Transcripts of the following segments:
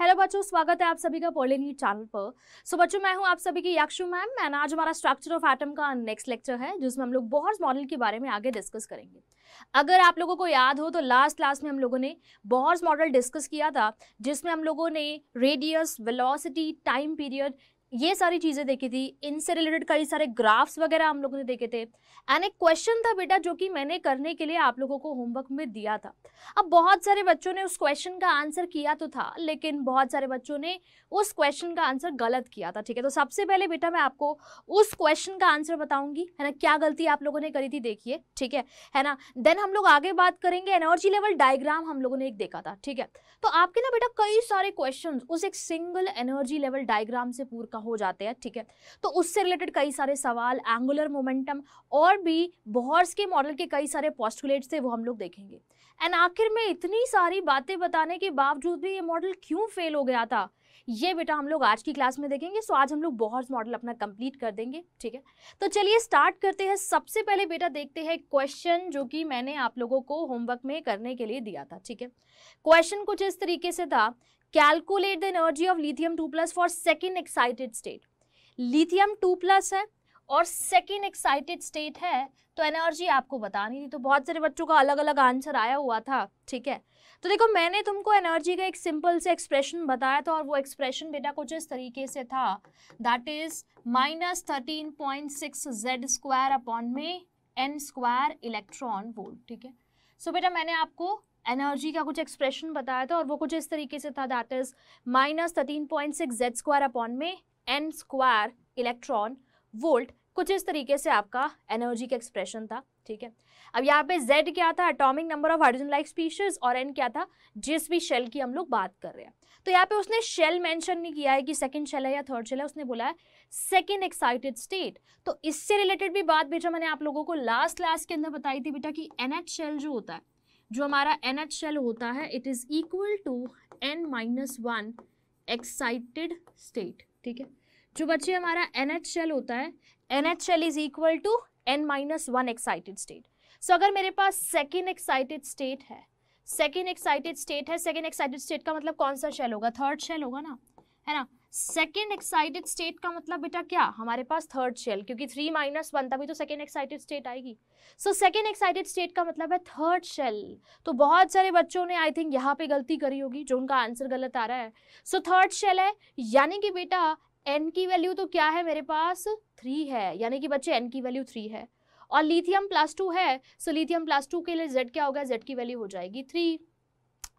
Hello बच्चों स्वागत है आप सभी का पोलिनी चैनल पर सो बच्चों मैं हूं आप सभी की याक्षु मैम मैंने आज हमारा स्ट्रक्चर ऑफ एटम का नेक्स्ट लेक्चर है जिसमें हम लोग बोहर्स मॉडल के बारे में आगे डिस्कस करेंगे अगर आप लोगों को याद हो तो लास्ट क्लास में हम लोगों ने बोहर्स मॉडल डिस्कस किया था जिसमें हम लोगों ने रेडियस वेलोसिटी टाइम पीरियड ये सारी चीज़ें देखी थी इनसे रिलेटेड कई सारे ग्राफ्स वगैरह हम लोगों ने देखे थे एंड एक क्वेश्चन था बेटा जो कि मैंने करने के लिए आप लोगों को होमवर्क में दिया था अब बहुत सारे बच्चों ने उस क्वेश्चन का आंसर किया तो था लेकिन बहुत सारे बच्चों ने उस क्वेश्चन का आंसर गलत किया था ठीक है तो सबसे पहले बेटा मैं आपको उस क्वेश्चन का आंसर बताऊंगी है ना क्या गलती आप लोगों ने करी थी देखिए ठीक है है ना देन हम लोग आगे बात करेंगे एनर्जी लेवल डायग्राम हम लोगों ने एक देखा था ठीक है तो आपके ना बेटा कई सारे क्वेश्चन उस एक सिंगल एनर्जी लेवल डायग्राम से पूरा हो जाते हैं ठीक है तो उससे रिलेटेड कई सारे सवाल एंगुलर मोमेंटम और भी बॉहर्स के मॉडल के कई सारे पॉस्टुलेट्स थे वो हम लोग देखेंगे एंड आखिर में इतनी सारी बातें बताने के बावजूद भी ये मॉडल क्यों फेल हो गया था ये बेटा हम लोग आज की क्लास में देखेंगे सो आज हम लोग बॉहर्स मॉडल अपना कंप्लीट कर देंगे ठीक है तो चलिए स्टार्ट करते हैं सबसे पहले बेटा देखते हैं क्वेश्चन जो कि मैंने आप लोगों को होमवर्क में करने के लिए दिया था ठीक है क्वेश्चन कुछ इस तरीके से था calculate the energy of lithium two plus for second excited state lithium two plus है और सेकेंड एक्साइटेड स्टेट है तो एनर्जी आपको बतानी थी तो बहुत सारे बच्चों का अलग अलग आंसर आया हुआ था ठीक है तो देखो मैंने तुमको एनर्जी का एक सिंपल से एक्सप्रेशन बताया था और वो एक्सप्रेशन बेटा कुछ इस तरीके से था that is minus thirteen point six Z square upon में एन स्क्वायर इलेक्ट्रॉन वोल्ट ठीक है सो बेटा मैंने आपको एनर्जी का कुछ एक्सप्रेशन बताया था और वो कुछ इस तरीके से था that is minus thirteen point six Z square upon में एन स्क्वायर इलेक्ट्रॉन वोल्ट कुछ इस तरीके से आपका एनर्जी का एक्सप्रेशन था ठीक है अब यहाँ पे Z क्या था atomic number of hydrogen like species और N क्या था जिस भी शेल की हम लोग बात कर रहे हैं तो यहाँ पे उसने शेल मेंशन नहीं किया है कि सेकंड शेल है या थर्ड शेल है उसने बोला है सेकंड एक्साइटेड स्टेट तो इससे रिलेटेड भी बात बेटा मैंने आप लोगों को लास्ट क्लास के अंदर बताई थी बेटा कि एनएच शेल जो होता है जो हमारा एन एच शेल होता है it is equal to n minus one excited state ठीक है जो बच्चे हमारा एन एच शेल होता है nth shell is equal to n minus one excited state so अगर मेरे पास सेकेंड एक्साइटेड स्टेट है सेकेंड एक्साइटेड स्टेट है सेकेंड एक्साइटेड स्टेट का मतलब कौन सा शेल होगा थर्ड शेल होगा ना है ना सेकेंड एक्साइटेड स्टेट का मतलब बेटा क्या हमारे पास थर्ड शेल क्योंकि थ्री माइनस वन तभी तो सेकेंड एक्साइटेड स्टेट आएगी सो सेकेंड एक्साइटेड स्टेट का मतलब है थर्ड शेल तो बहुत सारे बच्चों ने आई थिंक यहाँ पे गलती करी होगी जो उनका आंसर गलत आ रहा है सो थर्ड शेल है यानी कि बेटा एन की वैल्यू तो क्या है मेरे पास थ्री है यानी कि बच्चे एन की वैल्यू थ्री है और लिथियम प्लस टू है सो लिथियम प्लस टू के लिए जेड क्या होगा जेड की वैल्यू हो जाएगी थ्री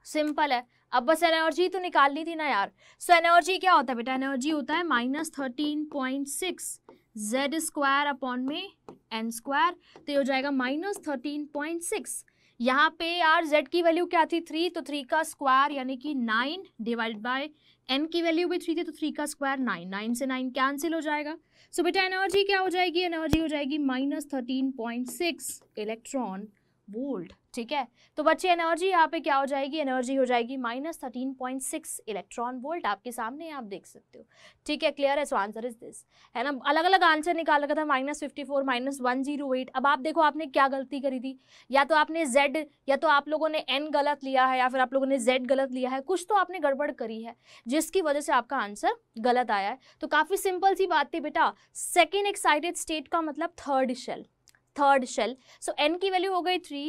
सिंपल है अब बस एनर्जी तो निकालनी थी ना यार सो so, एनर्जी क्या होता है बेटा एनर्जी होता है minus thirteen point six Z square upon में एन स्क्वायर तो ये हो जाएगा माइनस थर्टीन पॉइंट सिक्स यहाँ पे यार z की वैल्यू क्या थी थ्री तो थ्री का स्क्वायर यानी कि नाइन डिवाइड बाय n की वैल्यू भी थ्री थी तो थ्री का स्क्वायर नाइन नाइन से नाइन कैंसिल हो जाएगा सो so, बेटा एनर्जी क्या हो जाएगी एनर्जी हो जाएगी minus thirteen point six electron volt ठीक है तो बच्चे एनर्जी यहाँ पे क्या हो जाएगी एनर्जी हो जाएगी minus thirteen point six electron volt आपके सामने आप देख सकते हो ठीक है क्लियर है सो आंसर इज दिस है ना अलग अलग आंसर निकाल रखा था minus fifty four minus one zero eight अब आप देखो आपने क्या गलती करी थी या तो आपने जेड या तो आप लोगों ने एन गलत लिया है या फिर आप लोगों ने जेड गलत लिया है कुछ तो आपने गड़बड़ करी है जिसकी वजह से आपका आंसर गलत आया है तो काफ़ी सिंपल सी बात थी बेटा सेकेंड एक्साइटेड स्टेट का मतलब third shell third shell so n की वैल्यू हो गई थ्री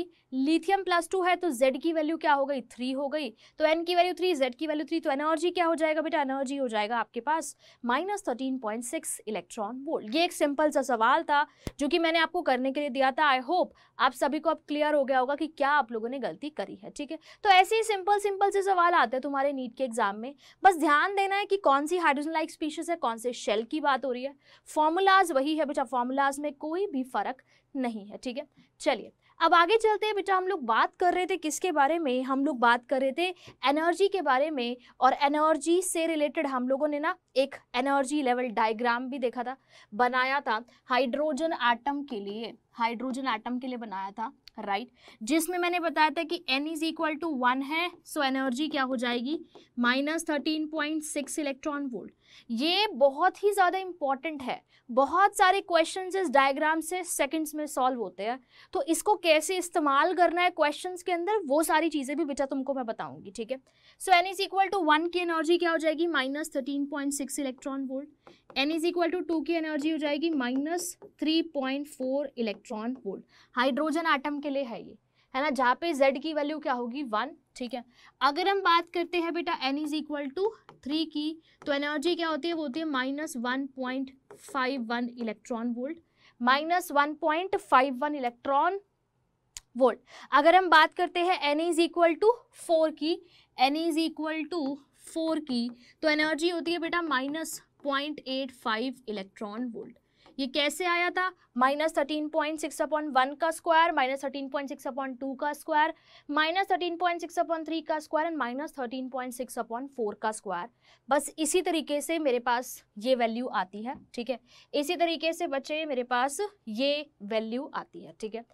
लिथियम प्लस टू है तो जेड की वैल्यू क्या हो गई थ्री हो गई तो एन की वैल्यू थ्री जेड की वैल्यू थ्री तो एनर्जी क्या हो जाएगा बेटा एनर्जी हो जाएगा आपके पास minus thirteen point six electron volt ये एक सिंपल सा सवाल था जो कि मैंने आपको करने के लिए दिया था आई होप आप सभी को अब क्लियर हो गया होगा कि क्या आप लोगों ने गलती करी है ठीक है तो ऐसे ही सिंपल सिंपल से सवाल आते हैं तुम्हारे नीट के एग्जाम में बस ध्यान देना है कि कौन सी हाइड्रोजन लाइक स्पीशीज है कौन से शेल की बात हो रही है फॉर्मूलाज वही है बेटा फॉर्मूलाज में कोई भी फर्क नहीं है ठीक है चलिए अब आगे चलते हैं बेटा हम लोग बात कर रहे थे किसके बारे में हम लोग बात कर रहे थे एनर्जी के बारे में और एनर्जी से रिलेटेड हम लोगों ने ना एक एनर्जी लेवल डायग्राम भी देखा था बनाया था हाइड्रोजन आटम के लिए हाइड्रोजन आटम के लिए बनाया था राइट right? जिसमें मैंने बताया था कि N is equal to one है सो so एनर्जी क्या हो जाएगी minus thirteen point six electron volt ये बहुत ही ज़्यादा इम्पॉर्टेंट है बहुत सारे क्वेश्चन इस डायग्राम से सेकेंड्स में सॉल्व होते हैं तो इसको कैसे इस्तेमाल करना है क्वेश्चन के अंदर वो सारी चीज़ें भी बेटा तुमको मैं बताऊंगी ठीक है so n is equal to one की एनर्जी क्या हो जाएगी minus thirteen point six electron volt n is equal to two की एनर्जी हो जाएगी minus three point four electron volt hydrogen atom के लिए है ये है ना जहाँ पे z की वैल्यू क्या होगी वन ठीक है अगर हम बात करते हैं बेटा n is equal to three की तो एनर्जी क्या होती है वो होती है minus one point five one electron volt minus one point five one electron volt अगर हम बात करते हैं n is equal to four की n is equal to four की तो एनर्जी होती है बेटा minus point eight five electron volt ये कैसे आया था minus thirteen point six upon one का square minus thirteen point six upon two का square minus thirteen point six upon three का square and minus thirteen point six upon four का square बस इसी तरीके से मेरे पास ये वैल्यू आती है ठीक है इसी तरीके से बच्चे मेरे पास ये वैल्यू आती है ठीक है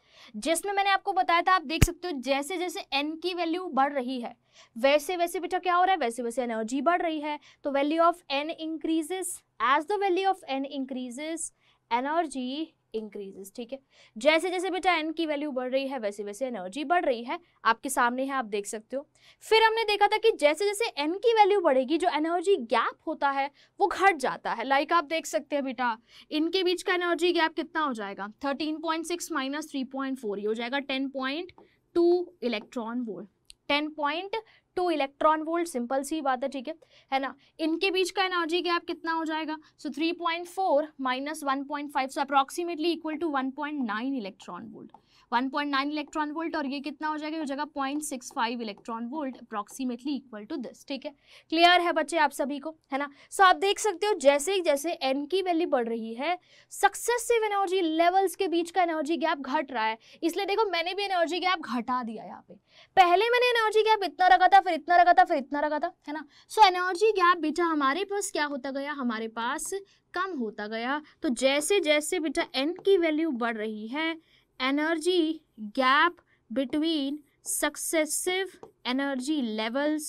जिसमें मैंने आपको बताया था आप देख सकते हो जैसे जैसे एन की वैल्यू बढ़ रही है वैसे वैसे बेटा क्या हो रहा है वैसे वैसे एनर्जी बढ़ रही है तो value of n increases as the value of n increases energy increases ठीक है जैसे जैसे बेटा एन की वैल्यू बढ़ रही है वैसे वैसे एनर्जी बढ़ रही है आपके सामने है आप देख सकते हो फिर हमने देखा था कि जैसे जैसे एन की वैल्यू बढ़ेगी जो एनर्जी गैप होता है वो घट जाता है लाइक आप देख सकते हैं बेटा इनके बीच का एनर्जी गैप कितना हो जाएगा thirteen point six minus three point four ये हो जाएगा ten point two electron volt ten point two electron volt simple सी बात है ठीक है है ना इनके बीच का एनर्जी गैप कितना हो जाएगा so three point four minus one point five so approximately equal to one point nine electron volt 1.9 electron volt और ये कितना हो जाएगा हो जाएगा 0.65 electron volt approximately equal to this ठीक है क्लियर है बच्चे आप सभी को है ना सो so, आप देख सकते हो जैसे जैसे एन की वैल्यू बढ़ रही है सक्सेसिव एनर्जी लेवल्स के बीच का एनर्जी गैप घट रहा है इसलिए देखो मैंने भी एनर्जी गैप घटा दिया यहाँ पे पहले मैंने एनर्जी गैप इतना रखा था फिर इतना रखा था फिर इतना रखा था है ना सो so, एनर्जी गैप बेटा हमारे पास क्या होता गया हमारे पास कम होता गया तो जैसे जैसे बेटा एन की वैल्यू बढ़ रही है energy gap between successive energy levels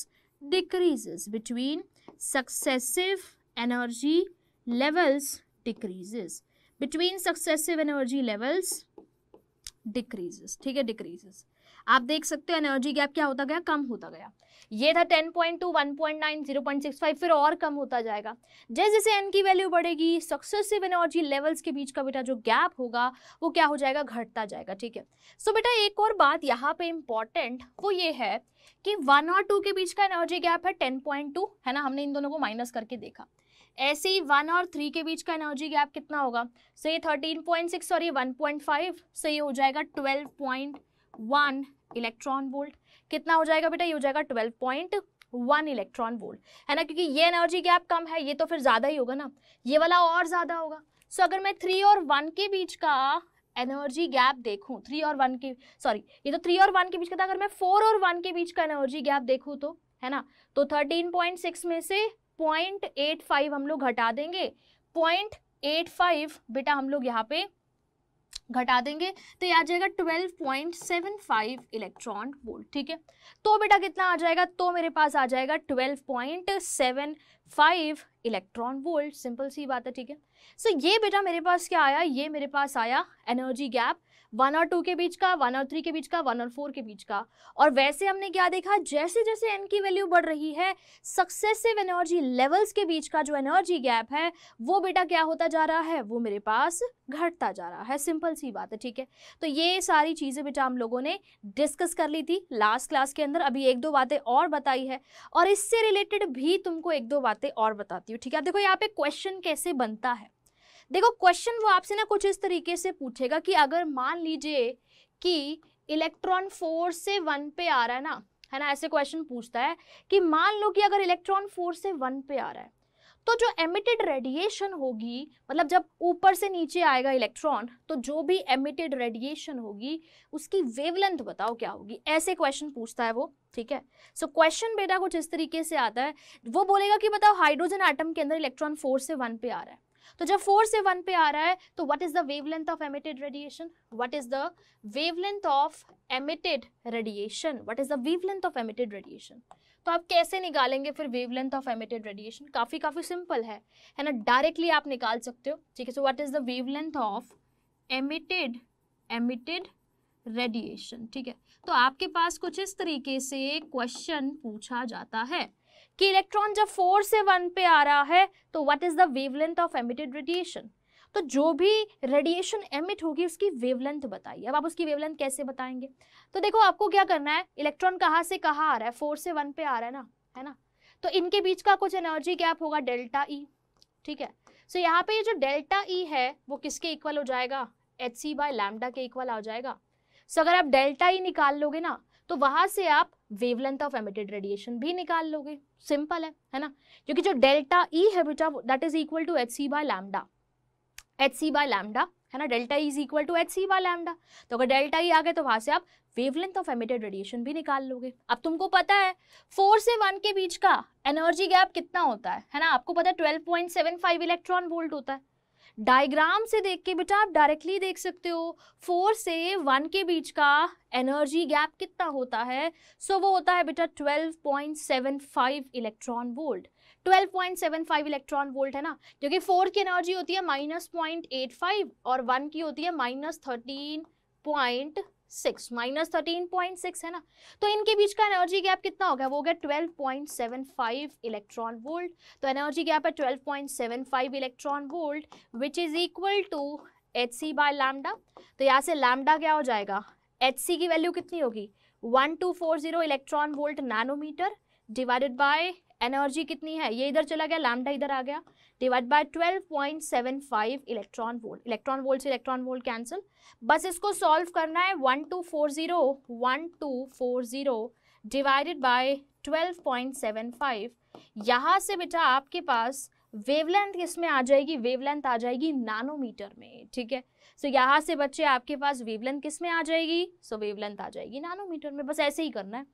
decreases between successive energy levels decreases between successive energy levels decreases ठीक है decreases आप देख सकते हो एनर्जी गैप क्या होता गया कम होता गया ये था 10.2, 1.9, 0.65 फिर और कम होता जाएगा जैसे जैसे एन की वैल्यू बढ़ेगी सक्सेसिव एनर्जी लेवल्स के बीच का बेटा जो गैप होगा वो क्या हो जाएगा घटता जाएगा ठीक है सो बेटा एक और बात यहाँ पे इम्पॉर्टेंट वो ये है कि वन और टू के बीच का एनर्जी गैप है टेन है ना हमने इन दोनों को माइनस करके देखा ऐसे ही वन और थ्री के बीच का एनर्जी गैप कितना होगा सो ये थर्टीन पॉइंट सिक्स और ये वन पॉइंट फाइव सो ये हो जाएगा twelve point one electron volt कितना हो जाएगा बेटा ये हो जाएगा twelve point one electron volt है ना क्योंकि ये एनर्जी गैप कम है ये तो फिर ज़्यादा ही होगा ना ये वाला और ज़्यादा होगा सो so, अगर मैं थ्री और वन के बीच का एनर्जी गैप देखूँ थ्री और वन के सॉरी ये तो थ्री और वन के बीच का था अगर मैं फोर और वन के बीच का एनर्जी गैप देखू तो है ना तो थर्टीन पॉइंट सिक्स में से पॉइंट एट फाइव हम लोग घटा देंगे पॉइंट एट फाइव बेटा हम लोग यहाँ पे घटा देंगे तो ये आ जाएगा 12.75 इलेक्ट्रॉन वोल्ट ठीक है तो बेटा कितना आ जाएगा तो मेरे पास आ जाएगा 12.75 इलेक्ट्रॉन वोल्ट सिंपल सी बात है ठीक है सो ये बेटा मेरे पास क्या आया ये मेरे पास आया एनर्जी गैप वन और टू के बीच का वन और थ्री के बीच का वन और फोर के बीच का और वैसे हमने क्या देखा जैसे जैसे एन की वैल्यू बढ़ रही है सक्सेसिव एनर्जी लेवल्स के बीच का जो एनर्जी गैप है वो बेटा क्या होता जा रहा है वो मेरे पास घटता जा रहा है सिंपल सी बात है ठीक है तो ये सारी चीज़ें बेटा हम लोगों ने डिस्कस कर ली थी लास्ट क्लास के अंदर अभी एक दो बातें और बताई है और इससे रिलेटेड भी तुमको एक दो बातें और बताती हूँ ठीक है देखो यहाँ पे क्वेश्चन कैसे बनता है देखो क्वेश्चन वो आपसे ना कुछ इस तरीके से पूछेगा कि अगर मान लीजिए कि इलेक्ट्रॉन फोर से वन पे आ रहा है ना है ना ऐसे क्वेश्चन पूछता है कि मान लो कि अगर इलेक्ट्रॉन फोर से वन पे आ रहा है तो जो एमिटेड रेडिएशन होगी मतलब जब ऊपर से नीचे आएगा इलेक्ट्रॉन तो जो भी एमिटेड रेडिएशन होगी उसकी वेवलेंथ बताओ क्या होगी ऐसे क्वेश्चन पूछता है वो ठीक है सो क्वेश्चन बेटा कुछ इस तरीके से आता है वो बोलेगा कि बताओ हाइड्रोजन आइटम के अंदर इलेक्ट्रॉन फोर से वन पे आ रहा है तो जब फोर से वन पे आ रहा है तो what is the wavelength of emitted radiation what is the wavelength of emitted radiation what is the wavelength of emitted radiation तो आप कैसे निकालेंगे फिर वेवलेंथ ऑफ एमिटेड रेडिएशन काफ़ी काफ़ी सिंपल है है ना डायरेक्टली आप निकाल सकते हो ठीक है so what is the wavelength of emitted emitted radiation ठीक है तो आपके पास कुछ इस तरीके से क्वेश्चन पूछा जाता है कि इलेक्ट्रॉन जब फोर से वन पे आ रहा है तो what is the wavelength of emitted radiation तो जो भी रेडिएशन एमिट होगी उसकी वेवलेंथ बताइए अब आप उसकी वेवलेंथ कैसे बताएंगे तो देखो आपको क्या करना है इलेक्ट्रॉन कहाँ से कहाँ आ रहा है फोर से वन पे आ रहा है ना है ना तो इनके बीच का कुछ एनर्जी गैप होगा डेल्टा ई e, ठीक है सो so, यहाँ पे ये जो डेल्टा ई e है वो किसके इक्वल हो जाएगा एच सी बाय लैमडा के इक्वल आ जाएगा सो so, अगर आप डेल्टा ई e निकाल लोगे ना तो वहां से आप वेवलेंथ ऑफ एमिटेड रेडिएशन भी निकाल लोगे सिंपल है है ना क्योंकि जो डेल्टा ई e है बेटा that is equal to h c by lambda h c by lambda है ना delta is equal to h c by lambda तो अगर डेल्टा ई e आ गए तो वहां से आप वेवलेंथ ऑफ एमिटेड रेडिएशन भी निकाल लोगे अब तुमको पता है फोर से वन के बीच का एनर्जी गैप कितना होता है है ना आपको पता है twelve point seven five electron volt होता है डायग्राम से देख के बेटा आप डायरेक्टली देख सकते हो फोर से वन के बीच का एनर्जी गैप कितना होता है सो so, वो होता है बेटा 12.75 इलेक्ट्रॉन वोल्ट 12.75 इलेक्ट्रॉन वोल्ट है ना क्योंकि फोर की एनर्जी होती है माइनस पॉइंट एट फाइव और वन की होती है minus thirteen point six minus thirteen point six है ना तो इनके बीच का एनर्जी गैप कितना हो गया वो हो गया twelve point seven five electron volt तो एनर्जी गैप है twelve point seven five electron volt which is equal to h c by lambda तो यहाँ से लैमडा क्या हो जाएगा एच सी की वैल्यू कितनी होगी one two four zero electron volt nanometer divided by energy कितनी है ये इधर चला गया लैमडा इधर आ गया divide by 12.75 electron volt electron volt से इलेक्ट्रॉन वोल्ट कैंसिल बस इसको सॉल्व करना है 1240 1240 डिवाइडेड बाय 12.75 यहां से बेटा आपके पास वेवलेंथ इसमें आ जाएगी वेवलेंथ आ जाएगी नानोमीटर में ठीक है सो so, यहाँ से बच्चे आपके पास वेवलेंथ किस में आ जाएगी सो so, वेवलेंथ आ जाएगी नानोमीटर में बस ऐसे ही करना है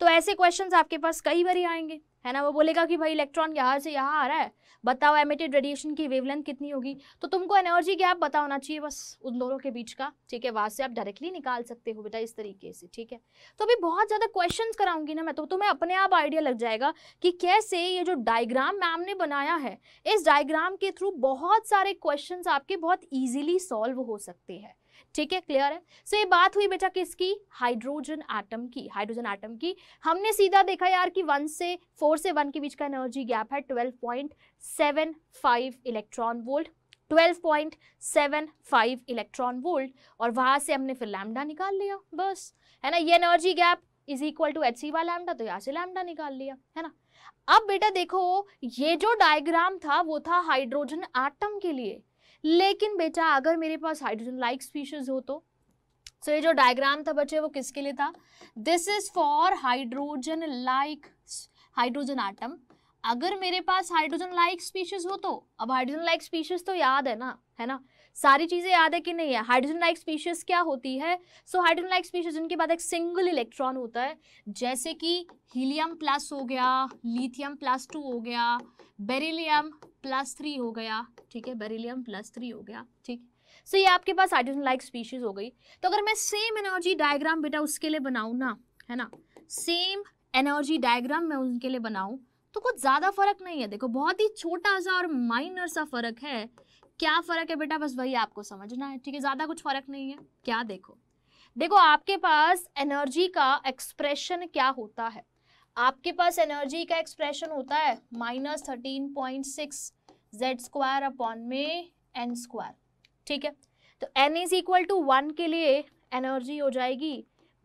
तो ऐसे क्वेश्चन आपके पास कई बार आएंगे है ना वो बोलेगा कि भाई इलेक्ट्रॉन यहाँ से यहाँ आ रहा है बताओ एमिटेड रेडिएशन की वेवलेंथ कितनी होगी तो तुमको एनर्जी गैप बता होना चाहिए बस उन दोनों के बीच का ठीक है वहां से आप डायरेक्टली निकाल सकते हो बेटा इस तरीके से ठीक है तो अभी बहुत ज़्यादा क्वेश्चन कराऊंगी ना मैं तो तुम्हें अपने आप आइडिया लग जाएगा कि कैसे ये जो डायग्राम मैम ने बनाया है इस डायग्राम के थ्रू बहुत सारे क्वेश्चन आपके बहुत ईजिली सॉल्व हो सकते हैं ठीक है क्लियर है सो so, ये बात हुई बेटा किसकी हाइड्रोजन एटम की हाइड्रोजन एटम की हमने सीधा देखा यार कि वन से फोर से वन के बीच का एनर्जी गैप है twelve point seven five electron volt 12.75 electron volt और वहां से हमने फिर लैमडा निकाल लिया बस है ना ये energy gap is equal to h c by lambda तो यहाँ से लैमडा निकाल लिया है ना अब बेटा देखो ये जो डायग्राम था वो था हाइड्रोजन एटम के लिए लेकिन बेटा अगर मेरे पास हाइड्रोजन लाइक स्पीशीज हो तो सो so, ये जो डायग्राम था बच्चे वो किसके लिए था this is for hydrogen like hydrogen atom अगर मेरे पास हाइड्रोजन लाइक स्पीशीज हो तो अब हाइड्रोजन लाइक स्पीशीज तो याद है ना है ना सारी चीज़ें याद है कि नहीं है हाइड्रोजन लाइक स्पीशीज क्या होती है सो हाइड्रोजन लाइक स्पीशीज जिनके बाद एक सिंगल इलेक्ट्रॉन होता है जैसे कि हीलियम प्लस हो गया लिथियम प्लस टू हो गया बेरिलियम प्लस थ्री हो गया ठीक है बेरिलियम प्लस थ्री हो गया ठीक सो ये आपके पास हाइड्रोजन लाइक स्पीशीज हो गई तो अगर मैं सेम एनर्जी डायग्राम बेटा उसके लिए बनाऊँ ना है ना सेम एनर्जी डायग्राम मैं उनके लिए बनाऊँ तो कुछ ज़्यादा फर्क नहीं है देखो बहुत ही छोटा सा और माइनर सा फर्क है क्या फ़र्क है बेटा बस वही आपको समझना है ठीक है ज़्यादा कुछ फ़र्क नहीं है क्या देखो देखो आपके पास एनर्जी का एक्सप्रेशन क्या होता है आपके पास एनर्जी का एक्सप्रेशन होता है minus thirteen point six Z square upon में एन स्क्वायर ठीक है तो n is equal to one के लिए एनर्जी हो जाएगी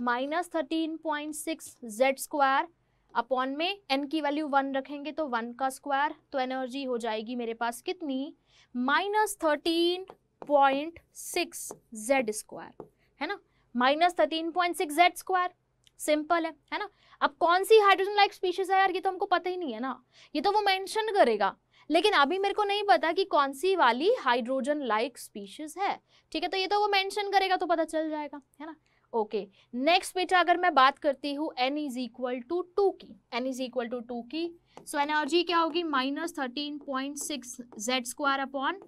minus thirteen point six Z square upon में एन की वैल्यू वन रखेंगे तो वन का स्क्वायर तो एनर्जी हो जाएगी मेरे पास कितनी minus thirteen point six Z square है ना minus thirteen point six Z square simple है है ना अब कौन सी हाइड्रोजन लाइक स्पीशीज है यार ये तो हमको पता ही नहीं है ना ये तो वो मेंशन करेगा लेकिन अभी मेरे को नहीं पता कि कौन सी वाली हाइड्रोजन लाइक स्पीशीज है ठीक है तो ये तो वो मेंशन करेगा तो पता चल जाएगा है ना ओके नेक्स्ट बेटा अगर मैं बात करती हूँ n is equal to two की n is equal to two की सो so, एनर्जी क्या होगी minus thirteen point six Z square upon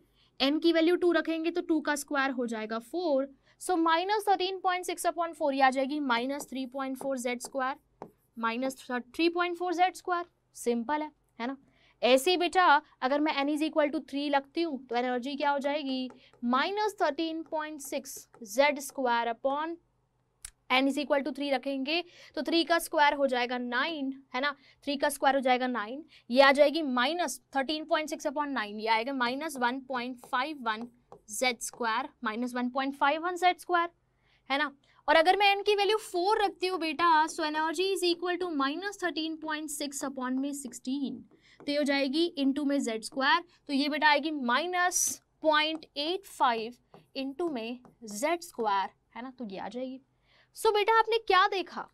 n की वैल्यू टू रखेंगे तो टू का स्क्वायर हो जाएगा four so minus thirteen point six upon four ये आ जाएगी minus three point four Z square minus three point four Z square simple है है ना ऐसे बेटा अगर मैं N is equal to three लगती हूँ तो एनर्जी क्या हो जाएगी minus thirteen point six Z square upon n is equal to three रखेंगे तो थ्री का स्क्वायर हो जाएगा नाइन है ना थ्री का स्क्वायर हो जाएगा नाइन ये आ जाएगी minus thirteen point six upon nine ये आएगा minus one point five one Z square minus one point five one Z square है ना और अगर मैं एन की वैल्यू फोर रखती हूँ बेटा so energy is equal to minus thirteen point six upon में सिक्सटीन तो ये हो जाएगी इन टू में जेड स्क्वायर तो ये बेटा आएगी minus point eight five into में जेड स्क्वायर है ना तो ये आ जाएगी सो बेटा आपने क्या देखा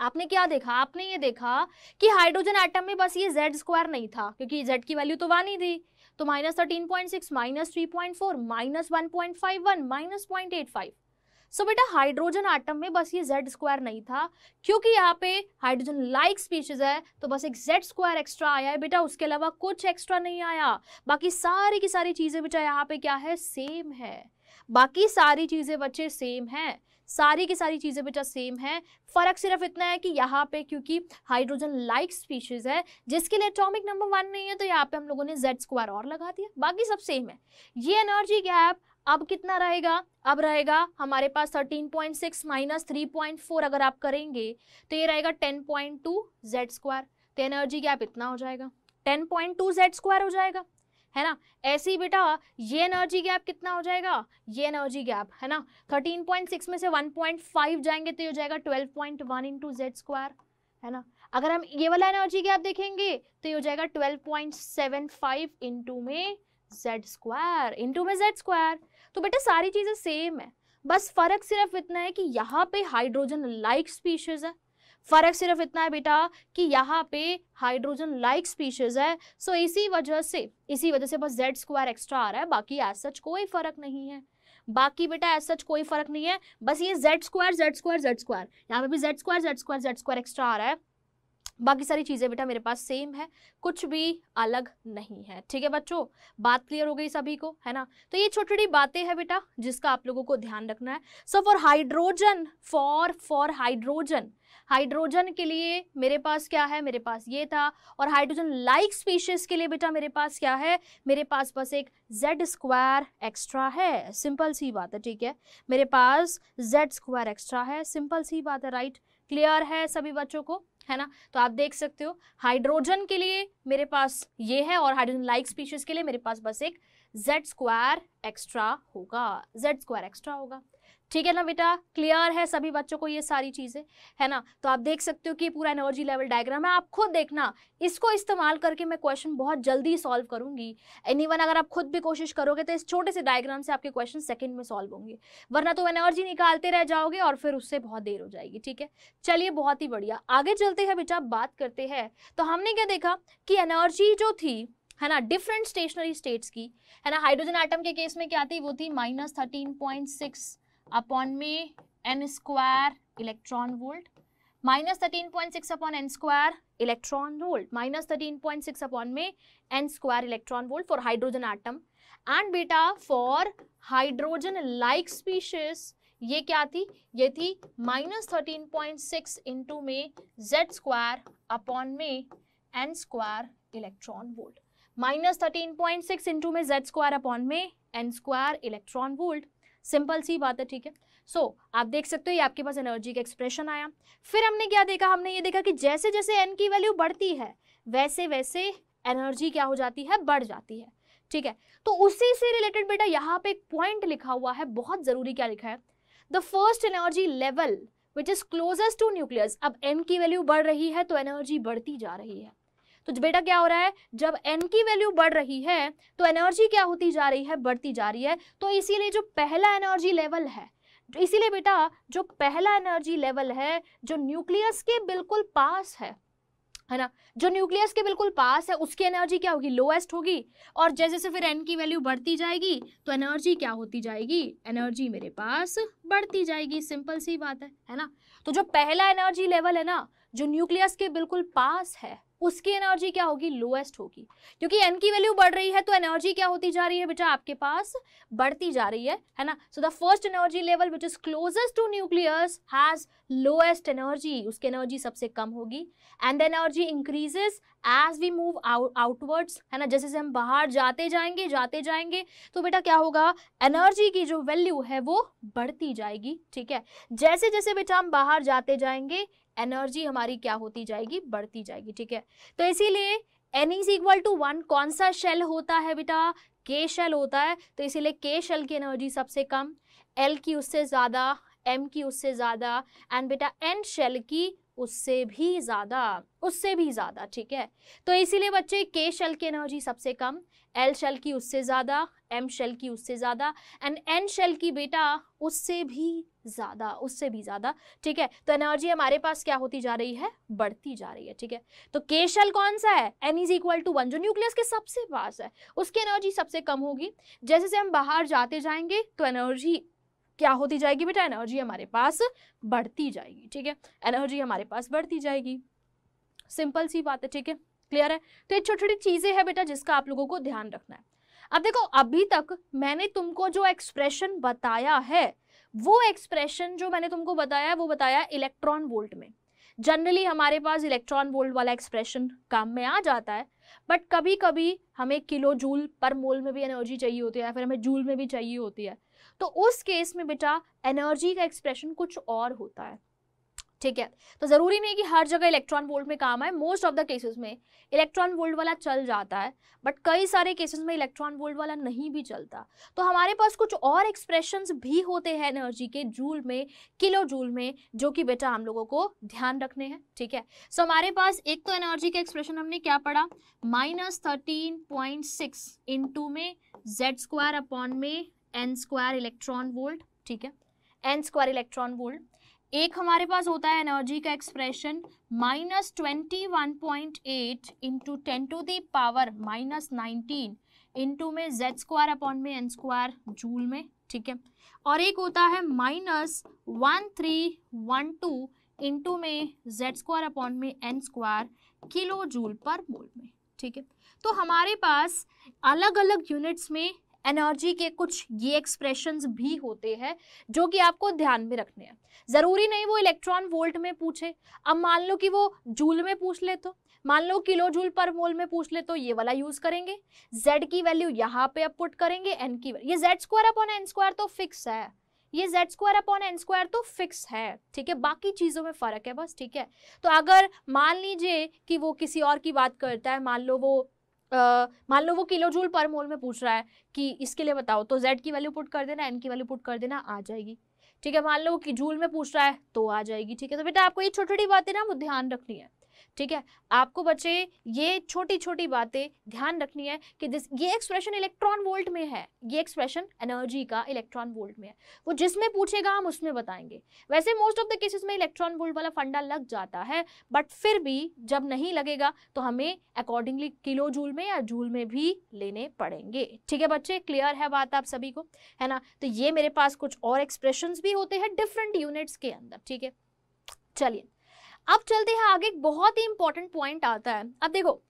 आपने क्या देखा आपने ये देखा कि हाइड्रोजन एटम में बस ये जेड स्क्वायर नहीं था क्योंकि जेड की वैल्यू तो वन ही थी तो minus thirteen point six minus three point four minus one point five one minus point eight five so बेटा हाइड्रोजन आइटम में बस ये जेड स्क्वायर नहीं था क्योंकि यहाँ पे हाइड्रोजन लाइक स्पीशीज है तो बस एक जेड स्क्वायर एक्स्ट्रा आया है बेटा उसके अलावा कुछ एक्स्ट्रा नहीं आया बाकी सारी की सारी चीज़ें बेटा यहाँ पे क्या है सेम है बाकी सारी चीज़ें बच्चे सेम हैं सारी की सारी चीज़ें बेटा सेम है फ़र्क सिर्फ इतना है कि यहाँ पे क्योंकि हाइड्रोजन लाइक स्पीशीज़ है जिसके लिए एटॉमिक नंबर वन नहीं है तो यहाँ पे हम लोगों ने जेड स्क्वायर और लगा दिया बाकी सब सेम है ये एनर्जी गैप अब कितना रहेगा अब रहेगा हमारे पास 13.6 माइनस फोर अगर आप करेंगे तो ये रहेगा टू जेड स्क्वायर तो एनर्जी गैप इतना हो जाएगा टू जेड स्क्वायर हो जाएगा है ना ऐसे ही बेटा ये एनर्जी गैप कितना हो जाएगा ये एनर्जी गैप है ना 13.6 में से 1.5 जाएंगे तो ये हो जाएगा 12.1 point one into Z square है ना अगर हम ये वाला एनर्जी गैप देखेंगे तो ये हो जाएगा 12.75 पॉइंट सेवन फाइव इंटू में जेड स्क्वायर इंटू में जेड स्क्वायर तो बेटा सारी चीज़ें सेम है बस फर्क सिर्फ इतना है कि यहाँ पे हाइड्रोजन लाइक स्पीशीज है फर्क सिर्फ इतना है बेटा कि यहाँ पे हाइड्रोजन लाइक स्पीशीज है सो इसी वजह से इसी वजह से बस जेड स्क्वायर एक्स्ट्रा आ रहा है बाकी एज सच कोई फर्क नहीं है बाकी बेटा एज सच कोई फर्क नहीं है बस ये Z square Z square Z square यहाँ पे भी Z square Z square Z square extra आ रहा है बाकी सारी चीज़ें बेटा मेरे पास सेम है कुछ भी अलग नहीं है ठीक है बच्चों बात क्लियर हो गई सभी को है ना तो ये छोटी छोटी बातें हैं बेटा जिसका आप लोगों को ध्यान रखना है so for hydrogen for for hydrogen hydrogen के लिए मेरे पास क्या है मेरे पास ये था और हाइड्रोजन लाइक स्पीशीज के लिए बेटा मेरे पास क्या है मेरे पास बस एक जेड स्क्वायर एक्स्ट्रा है सिंपल सी बात है ठीक है मेरे पास जेड स्क्वायर एक्स्ट्रा है सिंपल सी बात है राइट क्लियर है सभी बच्चों को है ना तो आप देख सकते हो हाइड्रोजन के लिए मेरे पास ये है और हाइड्रोजन लाइक स्पीशीज के लिए मेरे पास बस एक जेड स्क्वायर एक्स्ट्रा होगा जेड स्क्वायर एक्स्ट्रा होगा ठीक है ना बेटा क्लियर है सभी बच्चों को ये सारी चीज़ें है ना तो आप देख सकते हो कि पूरा एनर्जी लेवल डायग्राम है आप खुद देखना इसको इस्तेमाल करके मैं क्वेश्चन बहुत जल्दी सॉल्व करूंगी एनीवन अगर आप खुद भी कोशिश करोगे तो इस छोटे से डायग्राम से आपके क्वेश्चन सेकंड में सॉल्व होंगे वरना तो एनर्जी निकालते रह जाओगे और फिर उससे बहुत देर हो जाएगी ठीक है चलिए बहुत ही बढ़िया आगे चलते हैं बेटा बात करते हैं तो हमने क्या देखा कि एनर्जी जो थी है ना डिफरेंट स्टेशनरी स्टेट्स की है ना हाइड्रोजन आइटम के केस में क्या थी वो थी minus thirteen point six upon में N square electron volt minus thirteen point six upon N square electron volt minus thirteen point six upon में N square electron volt for hydrogen atom and बेटा for hydrogen like species ये क्या थी ये थी minus thirteen point six into में Z square upon में N square electron volt minus thirteen point six into में जेड स्क्वायर अपॉन में N square electron volt simple सी बात है ठीक है सो so, आप देख सकते हो ये आपके पास एनर्जी का एक्सप्रेशन आया फिर हमने क्या देखा हमने ये देखा कि जैसे जैसे एन की वैल्यू बढ़ती है वैसे वैसे एनर्जी क्या हो जाती है बढ़ जाती है ठीक है तो उसी से रिलेटेड बेटा यहाँ पे एक पॉइंट लिखा हुआ है बहुत जरूरी क्या लिखा है the first energy level which is closest to nucleus अब एन की वैल्यू बढ़ रही है तो एनर्जी बढ़ती जा रही है तो बेटा क्या हो रहा है जब एन की वैल्यू बढ़ रही है तो एनर्जी क्या होती जा रही है बढ़ती जा रही है तो इसीलिए जो पहला एनर्जी लेवल है इसीलिए बेटा जो पहला एनर्जी लेवल है जो न्यूक्लियस के बिल्कुल पास है है ना जो न्यूक्लियस के बिल्कुल पास है उसकी एनर्जी क्या होगी लोएस्ट होगी और जैसे जैसे फिर एन की वैल्यू बढ़ती जाएगी तो एनर्जी क्या होती जाएगी एनर्जी मेरे पास बढ़ती जाएगी सिंपल सी बात है है ना तो जो पहला एनर्जी लेवल है ना जो न्यूक्लियस के बिल्कुल पास है उसकी एनर्जी क्या होगी लोएस्ट होगी क्योंकि एन की वैल्यू बढ़ रही है तो एनर्जी क्या होती जा रही है बेटा आपके पास बढ़ती जा रही है है ना so the first energy level which is closest to nucleus has lowest energy उसकी एनर्जी सबसे कम होगी and the energy increases as we move outwards है ना जैसे जैसे हम बाहर जाते जाएंगे जाते जाएंगे तो बेटा क्या होगा एनर्जी की जो वैल्यू है वो बढ़ती जाएगी ठीक है जैसे जैसे बेटा हम बाहर जाते जाएंगे एनर्जी हमारी क्या होती जाएगी बढ़ती जाएगी ठीक है तो इसीलिए N is equal to one कौन सा शेल होता है बेटा के शेल होता है तो इसीलिए के शेल की एनर्जी सबसे कम एल की उससे ज़्यादा एम की उससे ज़्यादा एंड बेटा एन शेल की उससे भी ज़्यादा उससे भी ज़्यादा ठीक है तो इसीलिए बच्चे के शेल की एनर्जी सबसे कम एल शेल की उससे ज़्यादा एम शेल की उससे ज़्यादा एंड एन शेल की बेटा उससे भी ज़्यादा उससे भी ज़्यादा ठीक है तो एनर्जी हमारे पास क्या होती जा रही है बढ़ती जा रही है ठीक है तो के शेल कौन सा है N is equal to one जो न्यूक्लियस के सबसे पास है उसकी एनर्जी सबसे कम होगी जैसे जैसे हम बाहर जाते जाएंगे तो एनर्जी क्या होती जाएगी बेटा एनर्जी हमारे पास बढ़ती जाएगी ठीक है एनर्जी हमारे पास बढ़ती जाएगी सिंपल सी बात है ठीक है क्लियर है तो ये छोटी छोटी चीज़ें हैं बेटा जिसका आप लोगों को ध्यान रखना है अब देखो अभी तक मैंने तुमको जो एक्सप्रेशन बताया है वो एक्सप्रेशन जो मैंने तुमको बताया है वो बताया इलेक्ट्रॉन वोल्ट में जनरली हमारे पास इलेक्ट्रॉन वोल्ट वाला एक्सप्रेशन काम में आ जाता है बट कभी कभी हमें किलो जूल पर मोल में भी एनर्जी चाहिए होती है या फिर हमें जूल में भी चाहिए होती है तो उस केस में बेटा एनर्जी का एक्सप्रेशन कुछ और होता है ठीक है तो ज़रूरी नहीं कि हर जगह इलेक्ट्रॉन वोल्ट में काम आए मोस्ट ऑफ द केसेस में इलेक्ट्रॉन वोल्ट वाला चल जाता है बट कई सारे केसेस में इलेक्ट्रॉन वोल्ट वाला नहीं भी चलता तो हमारे पास कुछ और एक्सप्रेशंस भी होते हैं एनर्जी के जूल में किलो जूल में जो कि बेटा हम लोगों को ध्यान रखने हैं ठीक है सो so, हमारे पास एक तो एनर्जी का एक्सप्रेशन हमने क्या पढ़ा minus thirteen point six into में जेड स्क्वायर अपॉन में एन स्क्वायर इलेक्ट्रॉन वोल्ट ठीक है एन स्क्वायर इलेक्ट्रॉन वोल्ट एक हमारे पास होता है एनर्जी का expression minus twenty one point eight into ten to the power minus nineteen into में जेड स्क्वायर अपॉन में एन स्क्वायर जूल में ठीक है और एक होता है minus one three one two into में जेड स्क्वायर अपॉन में N square kilo joule per mole में ठीक है तो हमारे पास अलग अलग यूनिट्स में एनर्जी के कुछ ये एक्सप्रेशन भी होते हैं जो कि आपको ध्यान में रखने हैं ज़रूरी नहीं वो इलेक्ट्रॉन वोल्ट में पूछे अब मान लो कि वो जूल में पूछ ले तो मान लो किलो जूल पर मोल में पूछ ले तो ये वाला यूज करेंगे z की वैल्यू यहाँ पे अब पुट करेंगे n की ये Z square upon N square तो फिक्स है ये Z square upon N square तो फिक्स है ठीक है बाकी चीज़ों में फ़र्क है बस ठीक है तो अगर मान लीजिए कि वो किसी और की बात करता है मान लो वो मान लो वो किलो जूल पर मोल में पूछ रहा है कि इसके लिए बताओ तो जेड की वैल्यू पुट कर देना एन की वैल्यू पुट कर देना आ जाएगी ठीक है मान लो कि जूल में पूछ रहा है तो आ जाएगी ठीक है तो बेटा आपको ये छोटी छोटी बातें ना वो ध्यान रखनी है ठीक है आपको बच्चे ये छोटी छोटी बातें ध्यान रखनी है कि दिस ये एक्सप्रेशन इलेक्ट्रॉन वोल्ट में है ये एक्सप्रेशन एनर्जी का इलेक्ट्रॉन वोल्ट में है वो जिसमें पूछेगा हम उसमें बताएंगे वैसे मोस्ट ऑफ द केसेस में इलेक्ट्रॉन वोल्ट वाला फंडा लग जाता है बट फिर भी जब नहीं लगेगा तो हमें अकॉर्डिंगली किलो जूल में या जूल में भी लेने पड़ेंगे ठीक है बच्चे क्लियर है बात आप सभी को है ना तो ये मेरे पास कुछ और एक्सप्रेशन भी होते हैं डिफरेंट यूनिट्स के अंदर ठीक है चलिए अब चलते हैं आगे एक बहुत ही इंपॉर्टेंट पॉइंट आता है अब देखो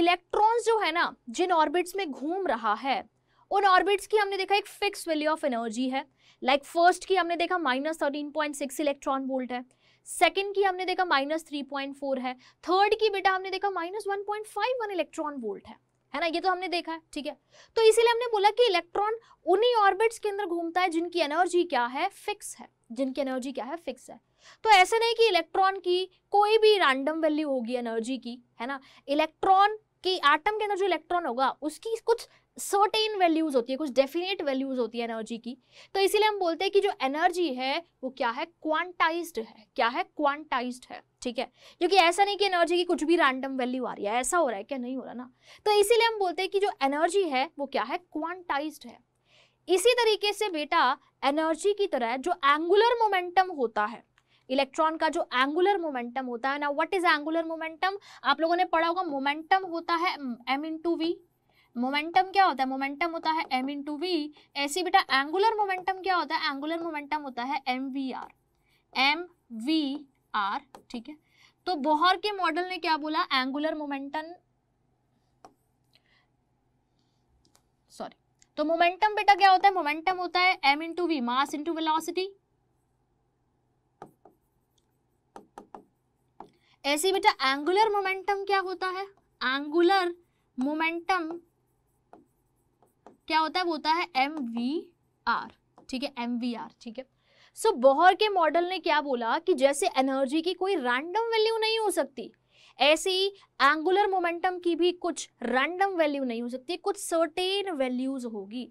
इलेक्ट्रॉन्स जो है ना जिन ऑर्बिट्स में घूम रहा है उन ऑर्बिट्स की हमने देखा एक फिक्स वैल्यू ऑफ एनर्जी है लाइक like फर्स्ट की हमने देखा minus thirteen point six electron volt है सेकेंड की हमने देखा माइनस थ्री पॉइंट फोर है थर्ड की बेटा हमने देखा minus one point five one electron volt है है ना ये तो हमने देखा है ठीक है तो इसीलिए हमने बोला कि इलेक्ट्रॉन उन्हीं ऑर्बिट्स के अंदर घूमता है जिनकी एनर्जी क्या है फिक्स है जिनकी एनर्जी क्या है फिक्स है तो ऐसा नहीं कि इलेक्ट्रॉन की कोई भी रैंडम वैल्यू होगी एनर्जी की है ना इलेक्ट्रॉन की एटम के अंदर जो इलेक्ट्रॉन होगा उसकी कुछ सर्टेन वैल्यूज होती है कुछ डेफिनेट वैल्यूज होती है एनर्जी की तो इसीलिए हम बोलते हैं कि जो एनर्जी है वो क्या है क्वांटाइज्ड है क्या है क्वांटाइज्ड है ठीक है क्योंकि ऐसा नहीं कि एनर्जी की कुछ भी रैंडम वैल्यू आ रही है ऐसा हो रहा है क्या नहीं हो रहा ना तो इसीलिए हम बोलते हैं कि जो एनर्जी है वो क्या है क्वांटाइज है इसी तरीके से बेटा एनर्जी की तरह जो एंगुलर मोमेंटम होता है इलेक्ट्रॉन का जो एंगुलर मोमेंटम होता है ना व्हाट इज एंगुलर मोमेंटम आप लोगों ने पढ़ा होगा मोमेंटम होता है M into V momentum क्या होता है मोमेंटम होता है एम इन टू वी ऐसी बेटा एंगुलर मोमेंटम क्या होता है एंगुलर मोमेंटम होता है M V R M V R ठीक है तो बोहर के मॉडल ने क्या बोला एंगुलर मोमेंटम सॉरी तो मोमेंटम बेटा क्या होता है मोमेंटम होता है M into V mass into velocity ऐसे बेटा एंगुलर मोमेंटम क्या होता है एंगुलर मोमेंटम क्या होता है वो होता है एम वी आर ठीक है एम वी आर ठीक है सो so, बोहर के मॉडल ने क्या बोला कि जैसे एनर्जी की कोई रैंडम वैल्यू नहीं हो सकती ऐसे ही एंगुलर मोमेंटम की भी कुछ रैंडम वैल्यू नहीं हो सकती कुछ सर्टेन वैल्यूज होगी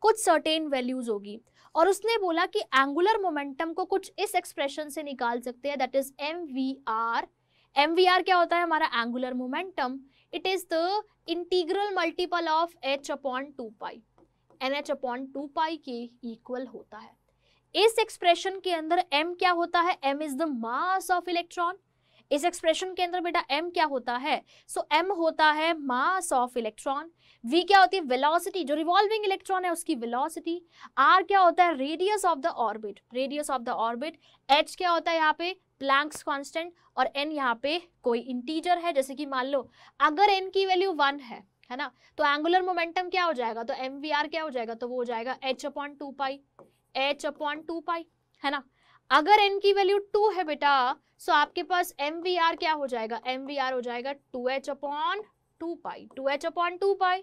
कुछ सर्टेन वैल्यूज होगी और उसने बोला कि एंगुलर मोमेंटम को कुछ इस एक्सप्रेशन से निकाल सकते हैं that is M V R M क्या होता है हमारा angular momentum it is the integral multiple of H upon two pi N H upon two pi के इक्वल होता है इस एक्सप्रेशन के अंदर एम क्या होता है M is the mass of electron इस एक्सप्रेशन के अंदर बेटा एम क्या होता है सो so, एम होता है मास ऑफ इलेक्ट्रॉन वी क्या होती है वेलोसिटी जो रिवॉल्विंग इलेक्ट्रॉन है उसकी वेलोसिटी आर क्या होता है radius of the orbit radius of the orbit H क्या होता है यहाँ पे प्लैंक्स कांस्टेंट और एन यहाँ पे कोई इंटीजर है जैसे कि मान लो अगर एन की वैल्यू वन है है ना तो एंगुलर मोमेंटम क्या हो जाएगा तो एम क्या हो जाएगा तो वो हो जाएगा H upon two pi H upon two pi है ना अगर एन की वैल्यू टू है बेटा सो आपके पास एम क्या हो जाएगा एम हो जाएगा two H upon two pi two H upon two pi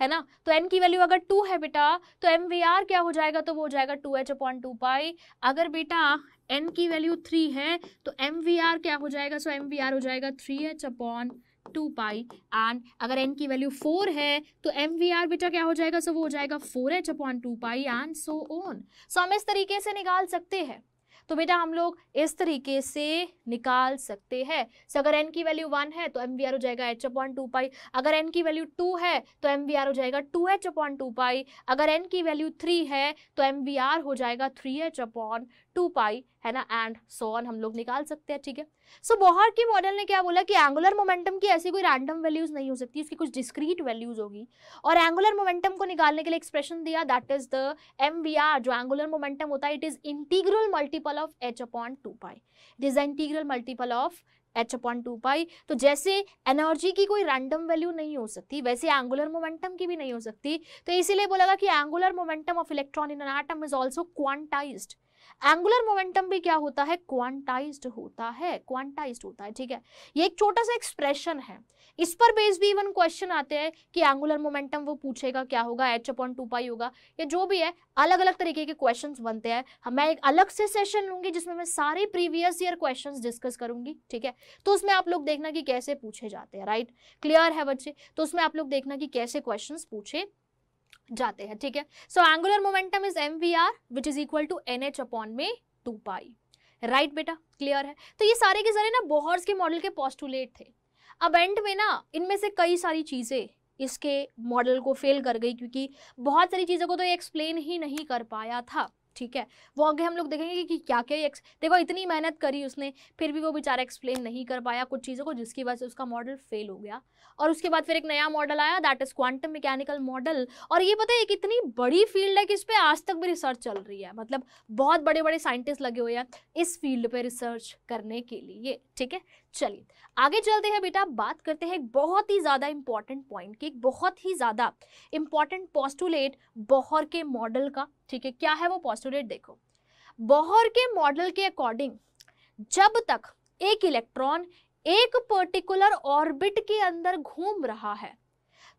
है ना तो एन की वैल्यू अगर टू है बेटा तो एम क्या हो जाएगा तो वो हो जाएगा two H upon two pi अगर बेटा एन की वैल्यू थ्री है तो एम वी आर क्या हो जाएगा सो एम वी आर हो जाएगा three H upon two pi and अगर एन की वैल्यू फोर है तो एम वी आर बेटा क्या हो जाएगा सो वो हो जाएगा four H upon two pi and so on so हम इस तरीके से निकाल सकते हैं तो बेटा हम लोग इस तरीके से निकाल सकते हैं सो अगर एन की वैल्यू वन है तो एम वी आर हो जाएगा एच अपॉन टू पाई अगर एन की वैल्यू टू है तो एम वी आर हो जाएगा two H upon two pi अगर एन की वैल्यू थ्री है तो एम वी आर हो जाएगा three H upon two pi है ना एंड सो ऑन हम लोग निकाल सकते हैं ठीक है सो बोहर के मॉडल ने क्या बोला कि एंगुलर मोमेंटम की ऐसी कोई रैंडम वैल्यूज नहीं हो सकती इसकी कुछ डिस्क्रीट वैल्यूज होगी और एंगुलर मोमेंटम को निकालने के लिए एक्सप्रेशन दिया दैट इज द एम जो एंगुलर मोमेंटम होता है it is integral multiple of H upon two pi it is integral multiple of H upon two pi तो जैसे एनर्जी की कोई रैंडम वैल्यू नहीं हो सकती वैसे एंगुलर मोमेंटम की भी नहीं हो सकती तो इसीलिए बोला कि angular momentum of electron in an atom is also quantized angular momentum भी क्या होता है क्वांटाइज होता है क्वांटाइज होता है ठीक है ये एक छोटा सा एक्सप्रेशन है इस पर बेस भी इवन क्वेश्चन आते हैं कि एंगुलर मोमेंटम वो पूछेगा क्या होगा एच अपॉन टू पाई होगा या जो भी है अलग अलग तरीके के क्वेश्चन बनते हैं मैं एक अलग से सेशन लूंगी जिसमें मैं सारे प्रीवियस ईयर क्वेश्चन डिस्कस करूंगी ठीक है तो उसमें आप लोग देखना कि कैसे पूछे जाते हैं राइट क्लियर है बच्चे तो उसमें आप लोग देखना कि कैसे क्वेश्चन पूछे जाते हैं ठीक है so angular momentum is M V R which is equal to N H upon में टू पाई राइट बेटा क्लियर है तो ये सारे के सारे ना बोहर्स के मॉडल के पॉस्टुलेट थे अब एंड में ना इनमें से कई सारी चीज़ें इसके मॉडल को फेल कर गई क्योंकि बहुत सारी चीज़ों को तो ये एक्सप्लेन ही नहीं कर पाया था ठीक है वो आगे हम लोग देखेंगे कि क्या क्या देखो इतनी मेहनत करी उसने फिर भी वो बेचारा एक्सप्लेन नहीं कर पाया कुछ चीज़ों को जिसकी वजह से उसका मॉडल फेल हो गया और उसके बाद फिर एक नया मॉडल आया that is quantum mechanical model और ये पता है एक इतनी बड़ी फील्ड है कि इस पर आज तक भी रिसर्च चल रही है मतलब बहुत बड़े बड़े साइंटिस्ट लगे हुए हैं इस फील्ड पर रिसर्च करने के लिए ठीक है चलिए आगे चलते हैं बेटा बात करते हैं एक बहुत ही ज़्यादा इंपॉर्टेंट पॉइंट की एक बहुत ही ज़्यादा इम्पॉर्टेंट पॉस्टुलेट बोहर के मॉडल का ठीक है क्या है वो पॉस्टुलेट देखो बोहर के मॉडल के अकॉर्डिंग जब तक एक इलेक्ट्रॉन एक पर्टिकुलर ऑर्बिट के अंदर घूम रहा है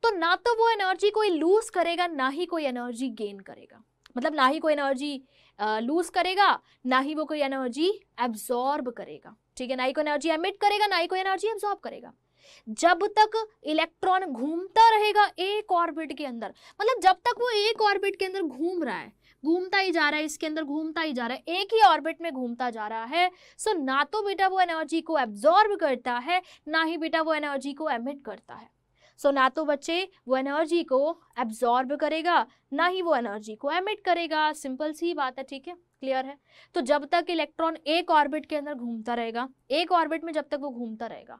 तो ना तो वो एनर्जी कोई लूज करेगा ना ही कोई एनर्जी गेन करेगा मतलब ना ही कोई एनर्जी लूज करेगा ना ही वो कोई एनर्जी एब्जॉर्ब करेगा ठीक है नाइको को एनर्जी एमिट करेगा नाइको को एनर्जी एब्जॉर्ब करेगा जब तक इलेक्ट्रॉन घूमता रहेगा एक ऑर्बिट के अंदर मतलब जब तक वो एक ऑर्बिट के अंदर घूम रहा है घूमता ही जा रहा है इसके अंदर घूमता ही जा रहा है एक ही ऑर्बिट में घूमता जा रहा है सो ना तो बेटा वो एनर्जी को एब्जॉर्ब करता है ना ही बेटा वो एनर्जी को एमिट करता है सो ना तो बच्चे वो एनर्जी को एब्जॉर्ब करेगा ना ही वो एनर्जी को एमिट करेगा सिंपल सी बात है ठीक है क्लियर है तो जब तक इलेक्ट्रॉन एक ऑर्बिट के अंदर घूमता रहेगा एक ऑर्बिट में जब तक वो घूमता रहेगा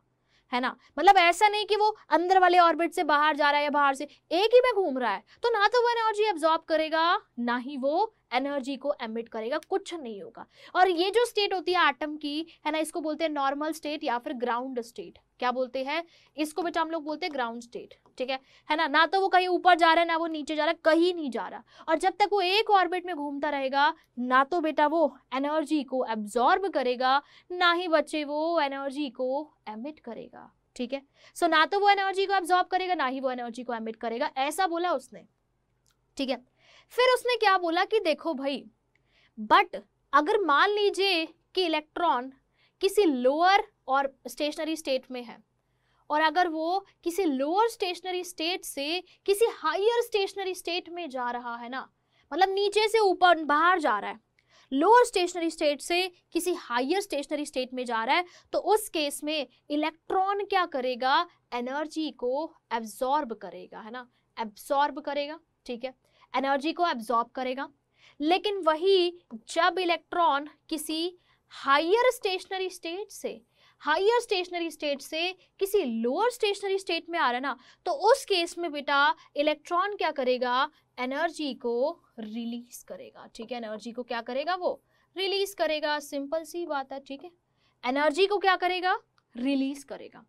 है ना मतलब ऐसा नहीं कि वो अंदर वाले ऑर्बिट से बाहर जा रहा है या बाहर से एक ही में घूम रहा है तो ना तो वो एनर्जी एब्जॉर्ब करेगा ना ही वो एनर्जी को एमिट करेगा कुछ नहीं होगा और ये जो स्टेट होती है आटम की है ना इसको बोलते हैं नॉर्मल स्टेट या फिर ग्राउंड स्टेट क्या बोलते हैं इसको बेटा हम लोग बोलते हैं ग्राउंड स्टेट ठीक है है ना ना तो वो कहीं ऊपर जा रहा है ना वो नीचे जा रहा है कहीं नहीं जा रहा और जब तक वो एक ऑर्बिट में घूमता रहेगा ना तो बेटा वो एनर्जी को एब्जॉर्ब करेगा ना ही बच्चे वो एनर्जी को एमिट करेगा ठीक है सो so, ना तो वो एनर्जी को एब्जॉर्ब करेगा ना ही वो एनर्जी को एमिट करेगा ऐसा बोला उसने ठीक है फिर उसने क्या बोला कि देखो भाई बट अगर मान लीजिए कि इलेक्ट्रॉन किसी लोअर और स्टेशनरी स्टेट में है और अगर वो किसी लोअर स्टेशनरी स्टेट से किसी हायर स्टेशनरी स्टेट में जा रहा है ना मतलब नीचे से ऊपर बाहर जा रहा है लोअर स्टेशनरी स्टेट से किसी हायर स्टेशनरी स्टेट में जा रहा है तो उस केस में इलेक्ट्रॉन क्या करेगा एनर्जी को एब्जॉर्ब करेगा है ना एब्जॉर्ब करेगा ठीक है एनर्जी को एब्जॉर्ब करेगा लेकिन वही जब इलेक्ट्रॉन किसी हायर स्टेशनरी स्टेट से हायर स्टेशनरी स्टेट से किसी लोअर स्टेशनरी स्टेट में आ रहा है ना तो उस केस में बेटा इलेक्ट्रॉन क्या करेगा एनर्जी को रिलीज करेगा ठीक है एनर्जी को क्या करेगा वो रिलीज करेगा सिंपल सी बात है ठीक है एनर्जी को क्या करेगा रिलीज करेगा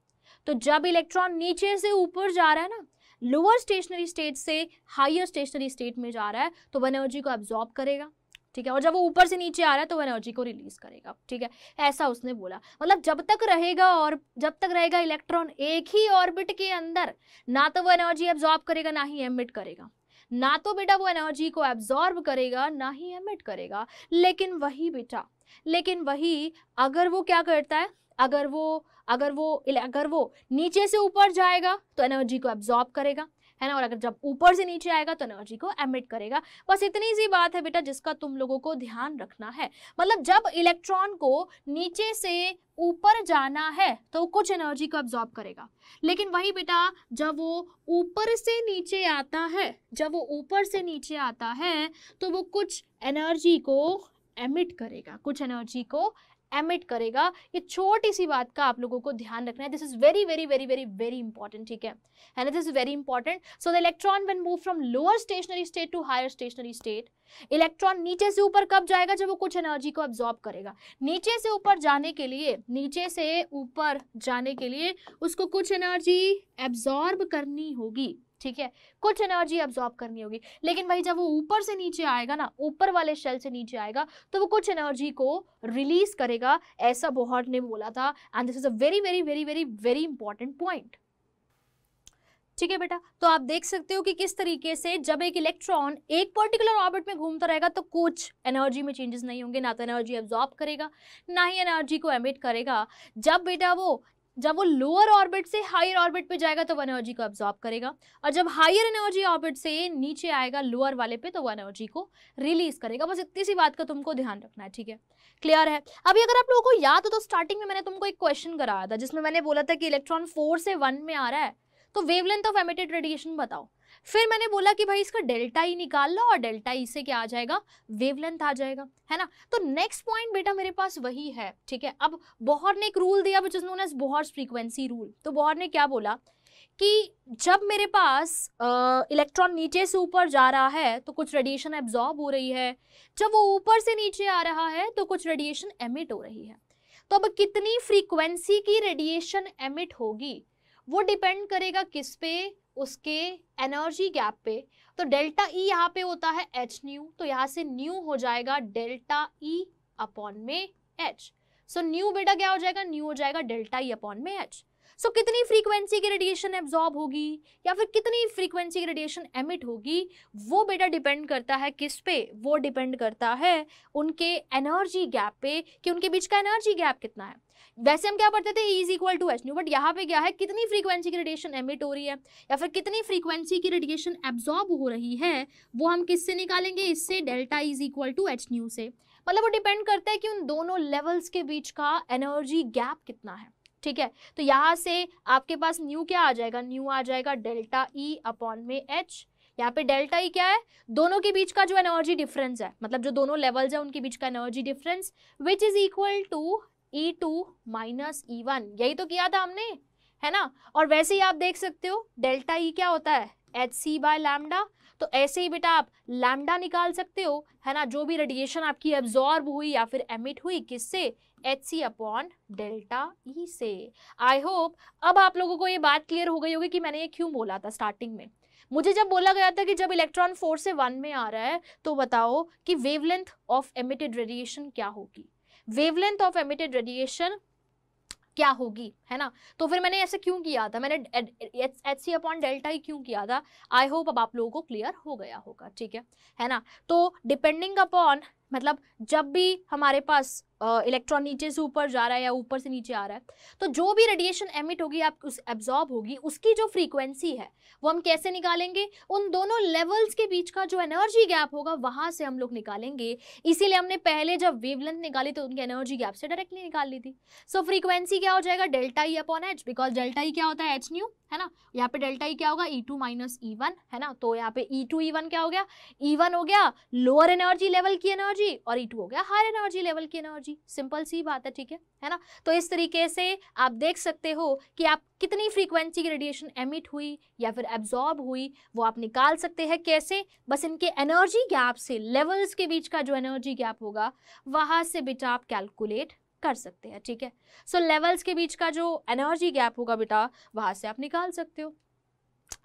तो जब इलेक्ट्रॉन नीचे से ऊपर जा रहा है ना लोअर स्टेशनरी स्टेट से हाइयर स्टेशनरी स्टेट में जा रहा है तो वह एनर्जी को एब्जॉर्ब करेगा ठीक है और जब वो ऊपर से नीचे आ रहा है तो वो एनर्जी को रिलीज करेगा ठीक है ऐसा उसने बोला मतलब जब तक रहेगा और जब तक रहेगा इलेक्ट्रॉन एक ही ऑर्बिट के अंदर ना तो वो एनर्जी एब्जॉर्ब करेगा ना ही एमिट करेगा ना तो बेटा वो एनर्जी को एब्जॉर्ब करेगा ना ही एमिट करेगा लेकिन वही बेटा लेकिन वही अगर वो क्या करता है अगर वो अगर वो अगर वो नीचे से ऊपर जाएगा तो एनर्जी को एब्जॉर्ब करेगा है ना और अगर जब ऊपर से नीचे आएगा तो एनर्जी को एमिट करेगा बस इतनी सी बात है बेटा जिसका तुम लोगों को ध्यान रखना है मतलब जब इलेक्ट्रॉन को नीचे से ऊपर जाना है तो कुछ एनर्जी को एब्जॉर्ब करेगा लेकिन वही बेटा जब वो ऊपर से नीचे आता है जब वो ऊपर से नीचे आता है तो वो कुछ एनर्जी को एमिट करेगा कुछ एनर्जी को एमिट करेगा ये छोटी सी बात का आप लोगों को ध्यान रखना है this is very very very very very important ठीक है and this is very important so the electron when move from lower stationary state to higher stationary state electron नीचे से ऊपर कब जाएगा जब वो कुछ एनर्जी को ऑब्जॉर्व करेगा नीचे से ऊपर जाने के लिए नीचे से ऊपर जाने के लिए उसको कुछ एनर्जी एब्जॉर्ब करनी होगी ठीक है कुछ एनर्जी अब्जॉर्ब करनी होगी लेकिन भाई जब वो ऊपर से नीचे आएगा ना ऊपर वाले शेल से नीचे आएगा तो वो कुछ एनर्जी को रिलीज करेगा ऐसा बोहर्ट ने बोला था and this is a very very very very very important point ठीक है बेटा तो आप देख सकते हो कि किस तरीके से जब एक इलेक्ट्रॉन एक पर्टिकुलर ऑर्बिट में घूमता रहेगा तो कुछ एनर्जी में चेंजेस नहीं होंगे ना तो एनर्जी एब्जॉर्ब करेगा ना ही एनर्जी को एमिट करेगा जब बेटा वो जब वो लोअर ऑर्बिट से हायर ऑर्बिट पे जाएगा तो वो एनर्जी को ऑब्जॉर्ब करेगा और जब हायर एनर्जी ऑर्बिट से नीचे आएगा लोअर वाले पे तो वो एनर्जी को रिलीज करेगा बस इतनी सी बात का तुमको ध्यान रखना है ठीक है क्लियर है अभी अगर आप लोगों को याद हो तो स्टार्टिंग में मैंने तुमको एक क्वेश्चन कराया था जिसमें मैंने बोला था कि इलेक्ट्रॉन फोर से वन में आ रहा है तो वेवलेंथ ऑफ एमिटेड रेडिएशन बताओ फिर मैंने बोला कि भाई इसका डेल्टा ही निकाल लो और डेल्टा ई से क्या आ जाएगा वेवलेंथ आ जाएगा है ना तो नेक्स्ट पॉइंट बेटा मेरे पास वही है ठीक है अब बोहर ने एक रूल दिया which is known as Bohr's frequency rule तो बोहर ने क्या बोला कि जब मेरे पास इलेक्ट्रॉन नीचे से ऊपर जा रहा है तो कुछ रेडिएशन एब्जॉर्ब हो रही है जब वो ऊपर से नीचे आ रहा है तो कुछ रेडिएशन एमिट हो रही है तो अब कितनी फ्रीक्वेंसी की रेडिएशन एमिट होगी वो डिपेंड करेगा किस पे उसके एनर्जी गैप पे तो डेल्टा ई e यहाँ पे होता है एच न्यू तो यहाँ से न्यू हो जाएगा डेल्टा ई अपॉन में एच सो न्यू बेटा क्या हो जाएगा न्यू हो जाएगा डेल्टा ई अपॉन में एच सो कितनी फ्रीक्वेंसी की रेडिएशन एब्जॉर्ब होगी या फिर कितनी फ्रीक्वेंसी की रेडिएशन एमिट होगी वो बेटा डिपेंड करता है किस पे वो डिपेंड करता है उनके एनर्जी गैप पे कि उनके बीच का एनर्जी गैप कितना है वैसे हम क्या पढ़ते थे E is equal to H nu but यहाँ पे क्या है कितनी फ्रीक्वेंसी की रेडिएशन एमिट हो रही है या फिर कितनी फ्रीक्वेंसी की रेडिएशन एब्जॉर्ब हो रही है वो हम किससे निकालेंगे इससे delta is equal to H nu से मतलब वो डिपेंड करता है कि उन दोनों लेवल्स के बीच का एनर्जी गैप कितना है ठीक है तो यहाँ से आपके पास न्यू क्या आ जाएगा न्यू आ जाएगा डेल्टा ई अपॉन में एच यहाँ पे डेल्टा ई e क्या है दोनों के बीच का जो एनर्जी डिफरेंस है मतलब जो दोनों लेवल्स है उनके बीच का energy difference which is equal to E2 two minus E one यही तो किया था हमने है ना और वैसे ही आप देख सकते हो डेल्टा ई e क्या होता है एच सी बाय लैमडा तो ऐसे ही बेटा आप लैमडा निकाल सकते हो है ना जो भी रेडिएशन आपकी एब्जॉर्ब हुई या फिर एमिट हुई किससे H C upon delta E e से आई होप अब आप लोगों को ये बात क्लियर हो गई होगी कि मैंने ये क्यों बोला था स्टार्टिंग में मुझे जब बोला गया था कि जब इलेक्ट्रॉन फोर से वन में आ रहा है तो बताओ कि वेवलेंथ ऑफ एमिटेड रेडिएशन क्या होगी वेवलेंथ ऑफ एमिटेड रेडिएशन क्या होगी है ना तो फिर मैंने ऐसे क्यों किया था मैंने एच सी अपॉन डेल्टा ही क्यों किया था आई होप अब आप लोगों को क्लियर हो गया होगा ठीक है है ना तो डिपेंडिंग अपॉन मतलब जब भी हमारे पास इलेक्ट्रॉन नीचे से ऊपर जा रहा है या ऊपर से नीचे आ रहा है तो जो भी रेडिएशन एमिट होगी आप उस एब्जॉर्ब होगी उसकी जो फ्रीक्वेंसी है वो हम कैसे निकालेंगे उन दोनों लेवल्स के बीच का जो एनर्जी गैप होगा वहाँ से हम लोग निकालेंगे इसीलिए हमने पहले जब वेवलेंथ निकाली तो उनकी एनर्जी गैप से डायरेक्टली निकाल ली थी सो so, फ्रीक्वेंसी क्या हो जाएगा delta E upon H because delta E e क्या होता है एच न्यू है ना यहाँ पे डेल्टा ई e क्या होगा E two minus E one है ना तो यहाँ पे ई टू ई वन क्या हो गया ई e वन हो गया लोअर एनर्जी लेवल की एनर्जी और ई e टू हो गया हायर एनर्जी लेवल की एनर्जी सिंपल सी बात है ठीक है है ना तो इस तरीके से आप देख सकते हो कि आप कितनी फ्रीक्वेंसी की रेडिएशन एमिट हुई या फिर एब्जॉर्ब हुई वो आप निकाल सकते हैं कैसे बस इनके एनर्जी गैप से लेवल्स के बीच का जो एनर्जी गैप होगा वहाँ से बेटा आप कैलकुलेट कर सकते हैं ठीक है सो so, लेवल्स के बीच का जो एनर्जी गैप होगा बेटा वहां से आप निकाल सकते हो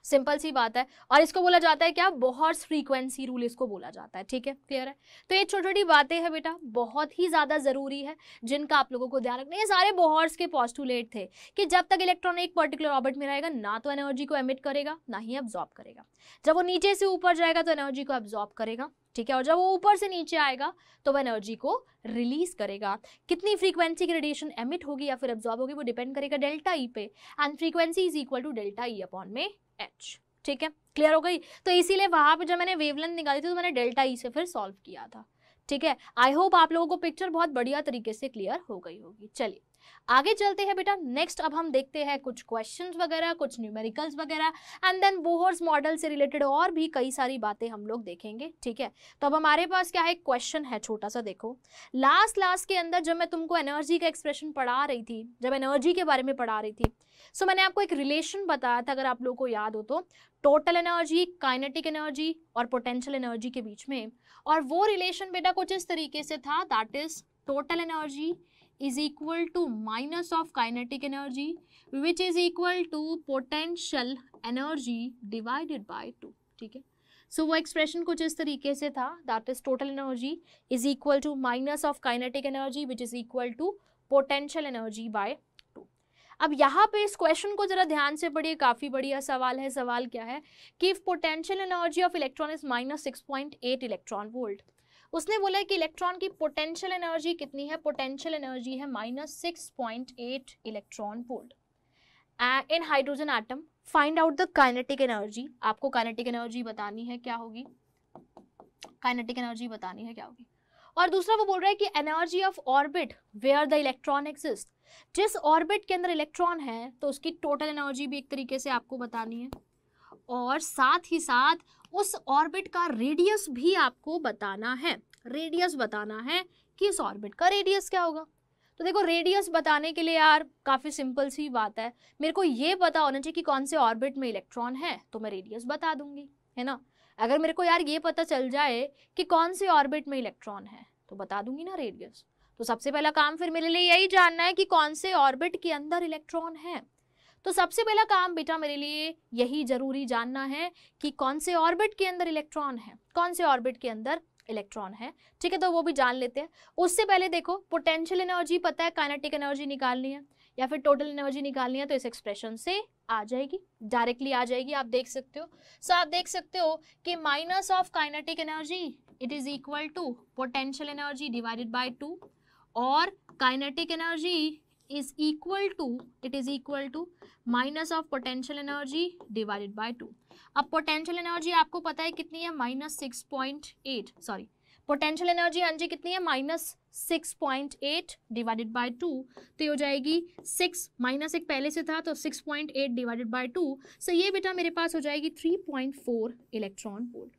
सिंपल सी बात है और इसको बोला जाता है क्या बहुत फ्रीक्वेंसी रूल इसको बोला जाता है ठीक है क्लियर है तो ये छोटी छोटी बातें हैं बेटा बहुत ही ज़्यादा ज़रूरी है जिनका आप लोगों को ध्यान रखना ये सारे बोहर्स के पॉस्टुलेट थे कि जब तक इलेक्ट्रॉन एक पर्टिकुलर ऑर्बिट में रहेगा ना तो एनर्जी को एमिट करेगा ना ही एब्जॉर्ब करेगा जब वो नीचे से ऊपर जाएगा तो एनर्जी को एब्जॉर्ब करेगा ठीक है और जब वो ऊपर से नीचे आएगा तो वह एनर्जी को रिलीज करेगा कितनी फ्रीक्वेंसी की रेडिएशन एमिट होगी या फिर एब्जॉर्ब होगी वो डिपेंड करेगा डेल्टा ई e पे and frequency is equal to delta E upon में एच ठीक है क्लियर हो गई तो इसीलिए वहां पर जब मैंने वेवलेंथ निकाली थी तो मैंने डेल्टा ई e से फिर सॉल्व किया था ठीक है आई होप आप लोगों को पिक्चर बहुत बढ़िया तरीके से क्लियर हो गई होगी चलिए आगे चलते हैं बेटा नेक्स्ट अब हम देखते हैं कुछ क्वेश्चन वगैरह कुछ न्यूमेरिकल्स वगैरह एंड देन बोहर्स मॉडल से रिलेटेड और भी कई सारी बातें हम लोग देखेंगे ठीक है तो अब हमारे पास क्या है क्वेश्चन है छोटा सा देखो लास्ट लास्ट के अंदर जब मैं तुमको एनर्जी का एक्सप्रेशन पढ़ा रही थी जब एनर्जी के बारे में पढ़ा रही थी सो so मैंने आपको एक रिलेशन बताया था अगर आप लोग को याद हो तो टोटल एनर्जी काइनेटिक एनर्जी और पोटेंशियल एनर्जी के बीच में और वो रिलेशन बेटा कुछ इस तरीके से था that is total energy is equal to minus of kinetic energy which is equal to potential energy divided by 2 ठीक है सो वो एक्सप्रेशन कुछ इस तरीके से था that is total energy is equal to minus of kinetic energy which is equal to potential energy by two अब यहाँ पे इस क्वेश्चन को जरा ध्यान से पढ़िए काफ़ी बढ़िया सवाल है सवाल क्या है कि if potential energy of electron is minus six point eight electron volt उसने बोला कि इलेक्ट्रॉन की पोटेंशियल एनर्जी कितनी है पोटेंशियल एनर्जी है minus six point eight electron volt in hydrogen atom find out the kinetic energy आपको kinetic energy बतानी है क्या होगी काइनेटिक एनर्जी बतानी है क्या होगी और दूसरा वो बोल रहा है कि energy of orbit where the electron exist जिस ऑर्बिट के अंदर इलेक्ट्रॉन है तो उसकी टोटल एनर्जी भी एक तरीके से आपको बतानी है और साथ ही साथ उस ऑर्बिट का रेडियस भी आपको बताना है रेडियस बताना है कि इस ऑर्बिट का रेडियस क्या होगा तो देखो रेडियस बताने के लिए यार काफ़ी सिंपल सी बात है मेरे को ये पता होना चाहिए कि कौन से ऑर्बिट में इलेक्ट्रॉन है तो मैं रेडियस बता दूंगी है ना अगर मेरे को यार ये पता चल जाए कि कौन से ऑर्बिट में इलेक्ट्रॉन है तो बता दूंगी ना रेडियस तो सबसे पहला काम फिर मेरे लिए यही जानना है कि कौन से ऑर्बिट के अंदर इलेक्ट्रॉन है तो सबसे पहला काम बेटा मेरे लिए यही जरूरी जानना है कि कौन से ऑर्बिट के अंदर इलेक्ट्रॉन है कौन से ऑर्बिट के अंदर इलेक्ट्रॉन है ठीक है तो वो भी जान लेते हैं उससे पहले देखो पोटेंशियल एनर्जी पता है काइनेटिक एनर्जी निकालनी है या फिर टोटल एनर्जी निकालनी है तो इस एक्सप्रेशन से आ जाएगी डायरेक्टली आ जाएगी आप देख सकते हो सो आप देख सकते हो कि minus of kinetic energy it is equal to potential energy divided by two और kinetic energy is equal to it is equal to minus of potential energy divided by two अब potential energy आपको पता है कितनी है minus six point eight sorry potential energy हाँ कितनी है minus six point eight divided by two तो ये हो जाएगी सिक्स माइनस एक पहले से था तो six point eight divided by two so ये बेटा मेरे पास हो जाएगी three point four electron volt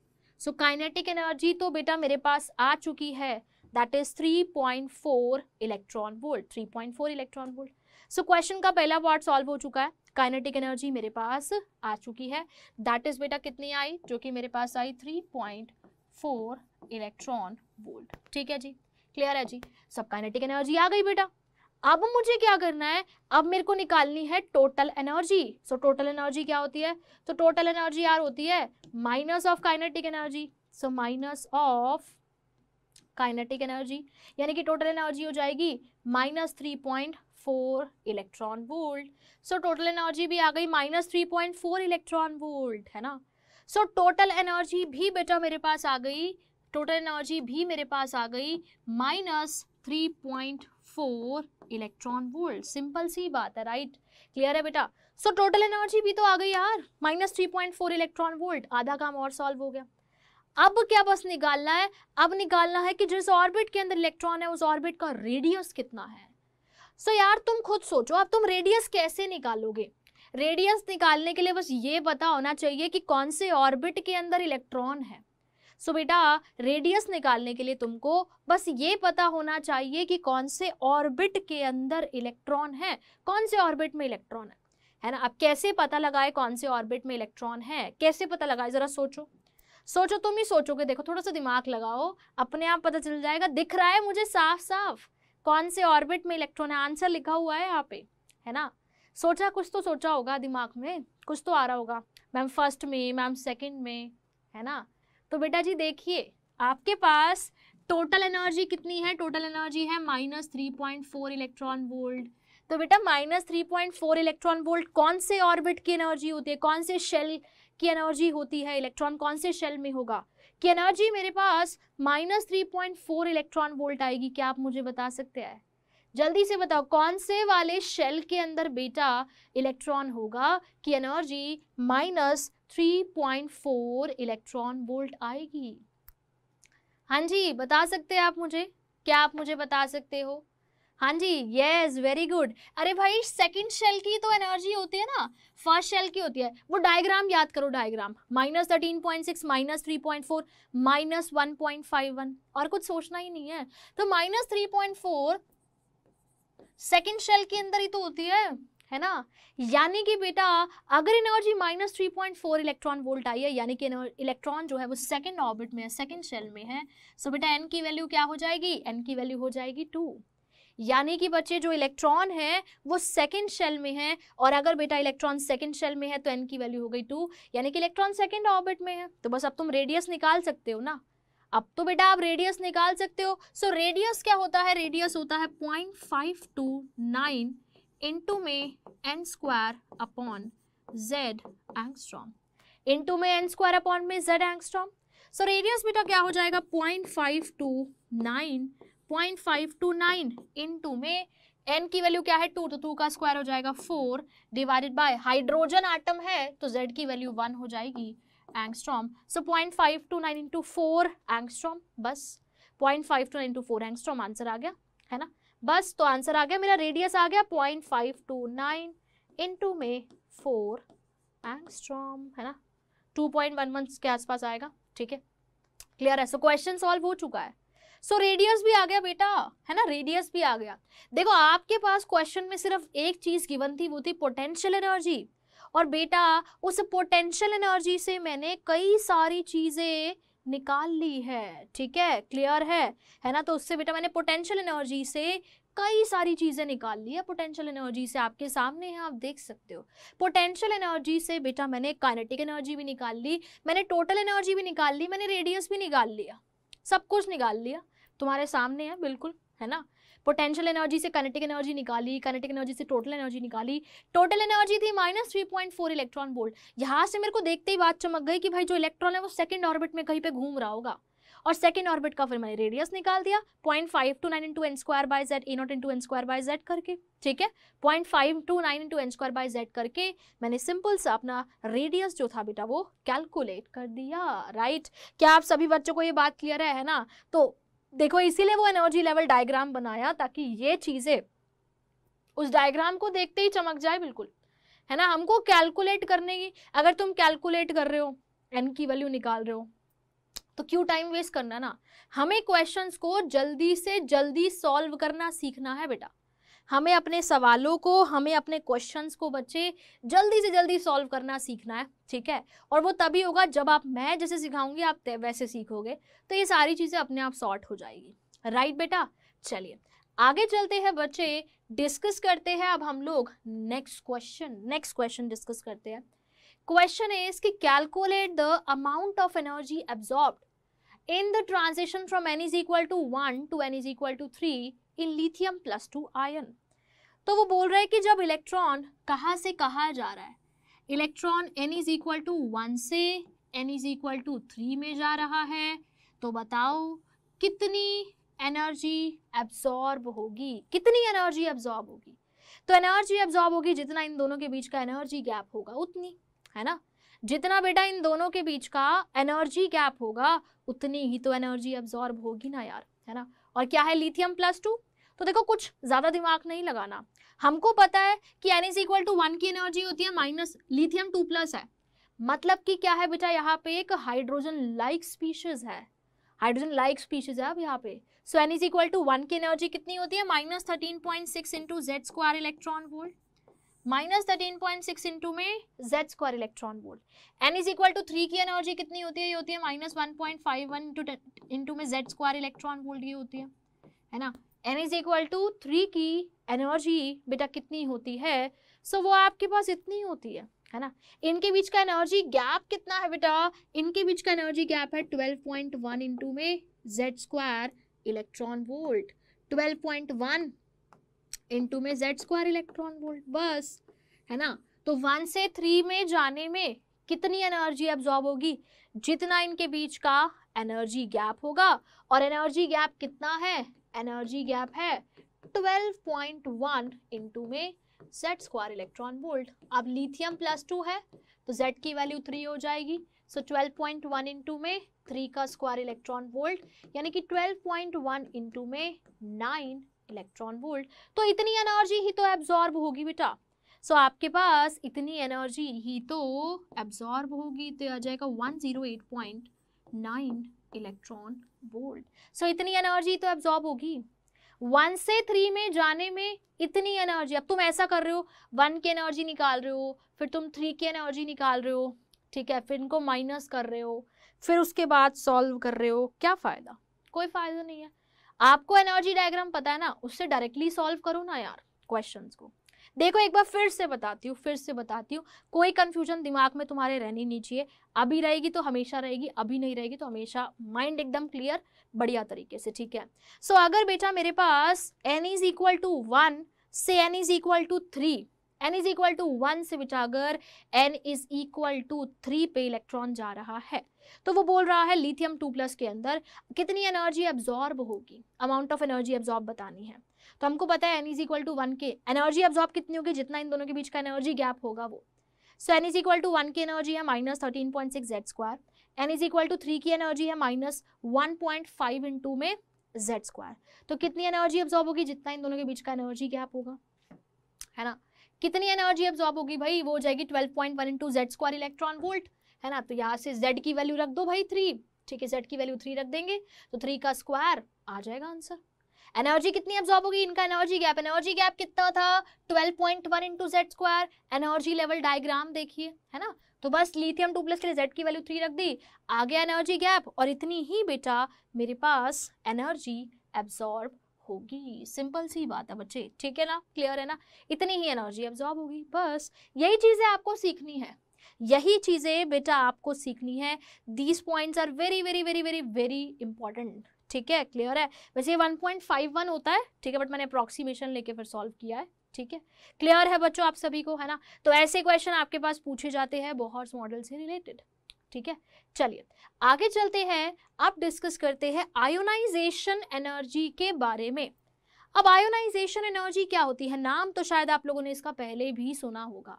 so kinetic energy तो बेटा मेरे पास आ चुकी है that is 3.4 electron volt 3.4 electron volt so question का पहला पार्ट सॉल्व हो चुका है काइनेटिक एनर्जी मेरे पास आ चुकी है दैट इज बेटा कितनी आई जो कि मेरे पास आई 3.4 इलेक्ट्रॉन वोल्ट ठीक है जी क्लियर है जी सब काइनेटिक एनर्जी आ गई बेटा अब मुझे क्या करना है अब मेरे को निकालनी है total energy so total energy क्या होती है तो टोटल एनर्जी यार होती है minus of kinetic energy so minus of kinetic energy यानी कि टोटल एनर्जी हो जाएगी minus three point four electron volt so total energy भी आ गई minus three point four electron volt है ना सो टोटल एनर्जी भी बेटा मेरे पास आ गई टोटल एनर्जी भी मेरे पास आ गई minus three point four electron volt simple सी बात है राइट क्लियर है बेटा सो टोटल एनर्जी भी तो आ गई यार minus three point four electron volt आधा काम और सॉल्व हो गया अब क्या बस निकालना है अब निकालना है कि जिस ऑर्बिट के अंदर इलेक्ट्रॉन है उस ऑर्बिट का रेडियस कितना है सो so यार तुम खुद सोचो अब तुम रेडियस कैसे निकालोगे रेडियस निकालने के लिए बस ये पता होना चाहिए कि कौन से ऑर्बिट के अंदर इलेक्ट्रॉन है सो so बेटा रेडियस निकालने के लिए तुमको बस ये पता होना चाहिए कि कौन से ऑर्बिट के अंदर इलेक्ट्रॉन है कौन से ऑर्बिट में इलेक्ट्रॉन है है ना अब कैसे पता लगाए कौन से ऑर्बिट में इलेक्ट्रॉन है कैसे पता लगाए जरा सोचो सोचो तुम ही सोचोगे देखो थोड़ा सा दिमाग लगाओ अपने आप पता चल जाएगा दिख रहा है मुझे साफ साफ कौन से ऑर्बिट में इलेक्ट्रॉन है आंसर लिखा हुआ है यहाँ पे है ना सोचा कुछ तो सोचा होगा दिमाग में कुछ तो आ रहा होगा मैम फर्स्ट में मैम सेकेंड में है ना तो बेटा जी देखिए आपके पास टोटल एनर्जी कितनी है टोटल एनर्जी है minus three point four electron volt तो बेटा minus three point four electron volt कौन से ऑर्बिट की एनर्जी होती है कौन से शेल की एनर्जी होती है इलेक्ट्रॉन कौन से शेल में होगा कि एनर्जी मेरे पास minus three point four electron volt आएगी क्या आप मुझे बता सकते हैं जल्दी से बताओ कौन से वाले शेल के अंदर बेटा इलेक्ट्रॉन होगा कि energy minus three point four electron volt आएगी हाँ जी बता सकते हैं आप मुझे क्या आप मुझे बता सकते हो हाँ जी यस वेरी गुड अरे भाई सेकंड शेल की तो एनर्जी होती है ना फर्स्ट शेल की होती है वो डायग्राम याद करो diagram minus thirteen point six minus three point four minus one point five one और कुछ सोचना ही नहीं है तो minus three point four second shell के अंदर ही तो होती है है ना यानी कि बेटा अगर energy minus three point four electron volt आई है यानी कि इलेक्ट्रॉन जो है वो सेकेंड ऑर्बिट में है सेकेंड शेल में है सो so, बेटा एन की वैल्यू क्या हो जाएगी एन की वैल्यू हो जाएगी टू यानी कि बच्चे जो इलेक्ट्रॉन है वो सेकेंड शेल में है और अगर बेटा इलेक्ट्रॉन सेकेंड शेल में है तो एन की वैल्यू हो गई टू यानी कि इलेक्ट्रॉन सेकेंड ऑर्बिट में है तो बस अब तुम रेडियस निकाल सकते हो ना अब तो बेटा आप रेडियस निकाल सकते हो सो so, रेडियस क्या होता है रेडियस होता है point five two nine into में N square upon Z angstrom into में एन स्क्वायर अपॉन में जेड एंगस्ट्रॉम सो रेडियस बेटा क्या हो जाएगा point five two nine point five two nine into में एन की वैल्यू क्या है टू तो टू का स्क्वायर हो जाएगा four divided by hydrogen atom है तो जेड की वैल्यू वन हो जाएगी angstrom so point five two nine into four angstrom बस point five two nine into four angstrom answer आ गया है ना बस तो आंसर आ गया मेरा रेडियस आ गया point five two nine into में फोर एंगस्ट्रॉम है ना टू पॉइंट वन मंथ के आसपास आएगा ठीक है क्लियर है सो क्वेश्चन सॉल्व हो चुका है सो रेडियस भी आ गया बेटा है ना रेडियस भी आ गया देखो आपके पास क्वेश्चन में सिर्फ एक चीज गिवन थी वो थी पोटेंशियल एनर्जी और बेटा उस पोटेंशियल एनर्जी से मैंने कई सारी चीजें निकाल ली है ठीक है क्लियर है है ना तो उससे बेटा मैंने पोटेंशियल एनर्जी से कई सारी चीज़ें निकाल ली है पोटेंशियल एनर्जी से आपके सामने है आप देख सकते हो पोटेंशियल एनर्जी से बेटा मैंने काइनेटिक एनर्जी भी निकाल ली मैंने टोटल एनर्जी भी निकाल ली मैंने रेडियस भी निकाल लिया सब कुछ निकाल लिया तुम्हारे सामने है बिल्कुल है ना पोटेंशियल एनर्जी से कनेटिक एनर्जी निकाली कनेटिक एनर्जी से टोटल एनर्जी निकाली टोटल एनर्जी थी minus three point four electron volt यहाँ से मेरे को देखते ही बात चमक गई कि भाई जो इलेक्ट्रॉन है वो सेकंड ऑर्बिट में कहीं पे घूम रहा होगा और सेकंड ऑर्बिट का फिर मैंने रेडियस निकाल दिया point five two nine into n square by Z a naught into n square by Z करके ठीक है point five two nine into n square by Z करके मैंने सिंपल सा अपना रेडियस जो था बेटा वो कैलकुलेट कर दिया राइट क्या आप सभी बच्चों को ये बात क्लियर है, है ना तो देखो इसीलिए वो एनर्जी लेवल डायग्राम बनाया ताकि ये चीज़ें उस डायग्राम को देखते ही चमक जाए बिल्कुल है ना हमको कैलकुलेट करने की अगर तुम कैलकुलेट कर रहे हो एन की वैल्यू निकाल रहे हो तो क्यों टाइम वेस्ट करना ना हमें क्वेश्चंस को जल्दी से जल्दी सॉल्व करना सीखना है बेटा हमें अपने सवालों को हमें अपने क्वेश्चंस को बच्चे जल्दी से जल्दी सॉल्व करना सीखना है ठीक है और वो तभी होगा जब आप मैं जैसे सिखाऊंगी आप वैसे सीखोगे तो ये सारी चीज़ें अपने आप सॉर्ट हो जाएगी राइट बेटा चलिए आगे चलते हैं बच्चे डिस्कस करते हैं अब हम लोग next question next question discuss करते हैं क्वेश्चन इज कि calculate the amount of energy absorb in the transition from n is equal to one to n is equal to three in lithium plus two ion तो वो बोल रहे हैं कि जब इलेक्ट्रॉन कहाँ से कहाँ जा रहा है electron n is equal to one से N is equal to three में जा रहा है तो बताओ कितनी एनर्जी एब्जॉर्ब होगी कितनी एनर्जी एब्जॉर्ब होगी तो एनर्जी एब्जॉर्ब होगी जितना इन दोनों के बीच का एनर्जी गैप होगा उतनी है ना जितना बेटा इन दोनों के बीच का एनर्जी गैप होगा उतनी ही तो एनर्जी एब्जॉर्ब होगी ना यार है ना और क्या है लिथियम प्लस टू तो देखो कुछ ज़्यादा दिमाग नहीं लगाना हमको पता है कि N is equal to one की एनर्जी होती है माइनस लिथियम टू प्लस है मतलब कि क्या है बेटा यहाँ पे एक हाइड्रोजन लाइक स्पीशीज है हाइड्रोजन लाइक स्पीशीज है अब यहाँ पे so n is equal to one की एनर्जी कितनी होती है minus thirteen point six into Z square electron volt minus thirteen point six into में Z square electron volt n is equal to three की एनर्जी कितनी होती है ये होती है minus one point five one into into में Z square electron volt ये होती है है ना n is equal to three की एनर्जी बेटा कितनी होती है सो so, वो आपके पास इतनी होती है है ना इनके बीच का एनर्जी गैप कितना है बेटा इनके बीच का एनर्जी गैप है ट्वेल्व पॉइंट वन इंटू में Z square electron volt twelve point one into में जेड स्क्वायर इलेक्ट्रॉन वोल्ट बस है ना तो वन से थ्री में जाने में कितनी एनर्जी एब्जॉर्ब होगी जितना इनके बीच का एनर्जी गैप होगा और एनर्जी गैप कितना है एनर्जी गैप है 12.1 पॉइंट वन इंटू में जेड स्क्वायर इलेक्ट्रॉन वोल्ट अब लिथियम प्लस टू है तो जेड की वैल्यू थ्री हो जाएगी so twelve point one into में थ्री का स्क्वायर इलेक्ट्रॉन वोल्ट यानी कि ट्वेल्व पॉइंट वन इंटू में नाइन इलेक्ट्रॉन वोल्ट तो इतनी एनर्जी ही तो एब्जॉर्ब होगी बेटा सो so, आपके पास इतनी एनर्जी ही तो एब्जॉर्ब होगी तो आ जाएगा 108.9 इलेक्ट्रॉन वोल्ट सो इतनी एनर्जी तो एब्जॉर्ब होगी वन से थ्री में जाने में इतनी एनर्जी अब तुम ऐसा कर रहे हो वन की एनर्जी निकाल रहे हो फिर तुम थ्री की एनर्जी निकाल रहे हो ठीक है फिर इनको माइनस कर रहे हो फिर उसके बाद सॉल्व कर रहे हो क्या फ़ायदा कोई फ़ायदा नहीं है आपको एनर्जी डायग्राम पता है ना उससे डायरेक्टली सॉल्व करो ना यार क्वेश्चन को देखो एक बार फिर से बताती हूँ फिर से बताती हूँ कोई कन्फ्यूजन दिमाग में तुम्हारे रहनी नहीं चाहिए अभी रहेगी तो हमेशा रहेगी अभी नहीं रहेगी तो हमेशा माइंड एकदम क्लियर बढ़िया तरीके से ठीक है सो so, अगर बेटा मेरे पास n is equal to one से N is equal to three n is equal to one से बिचाकर n is equal to three पे इलेक्ट्रॉन जा रहा है तो वो बोल रहा है लिथियम टू प्लस के अंदर कितनी एनर्जी एब्जॉर्ब होगी अमाउंट ऑफ एनर्जी एब्जॉर्ब बतानी है तो हमको पता है N is equal to one के एनर्जी एब्जॉर्ब कितनी होगी जितना इन दोनों के बीच का एनर्जी गैप होगा वो so n is equal to one की एनर्जी है minus thirteen point six Z square n is equal to three की एनर्जी है minus one point five into में जेड स्क्वायर तो कितनी एनर्जी एब्जॉर्ब होगी जितना इन दोनों के बीच का एनर्जी गैप होगा है ना कितनी एनर्जी एब्जॉर्ब होगी भाई वो हो जाएगी twelve point one into Z square electron volt है ना तो यहाँ से जेड की वैल्यू रख दो भाई थ्री ठीक है जेड की वैल्यू थ्री रख देंगे तो थ्री का स्क्वायर आ जाएगा आंसर एनर्जी कितनी एब्जॉर्ब होगी इनका एनर्जी गैप एनर्जी गैप कितना था twelve point one into Z square energy level diagram देखिए है ना तो बस लिथियम टू प्लस के लिए जेड की वैल्यू थ्री रख दी आ गया एनर्जी गैप और इतनी ही बेटा मेरे पास एनर्जी एब्जॉर्ब होगी सिंपल सी बात है बच्चे ठीक है ना क्लियर है ना इतनी ही एनर्जी एब्जॉर्ब होगी बस यही चीज़ें आपको सीखनी है यही चीज़ें बेटा आपको सीखनी है these points are very very very very very important ठीक है क्लियर है वैसे 1.51 होता है ठीक है बट मैंने अप्रॉक्सीमेशन लेके फिर सॉल्व किया है ठीक है क्लियर है बच्चों आप सभी को है ना तो ऐसे क्वेश्चन आपके पास पूछे जाते हैं बॉहर्स मॉडल से रिलेटेड ठीक है चलिए आगे चलते हैं अब डिस्कस करते हैं आयोनाइजेशन एनर्जी के बारे में अब आयोनाइजेशन एनर्जी क्या होती है नाम तो शायद आप लोगों ने इसका पहले भी सुना होगा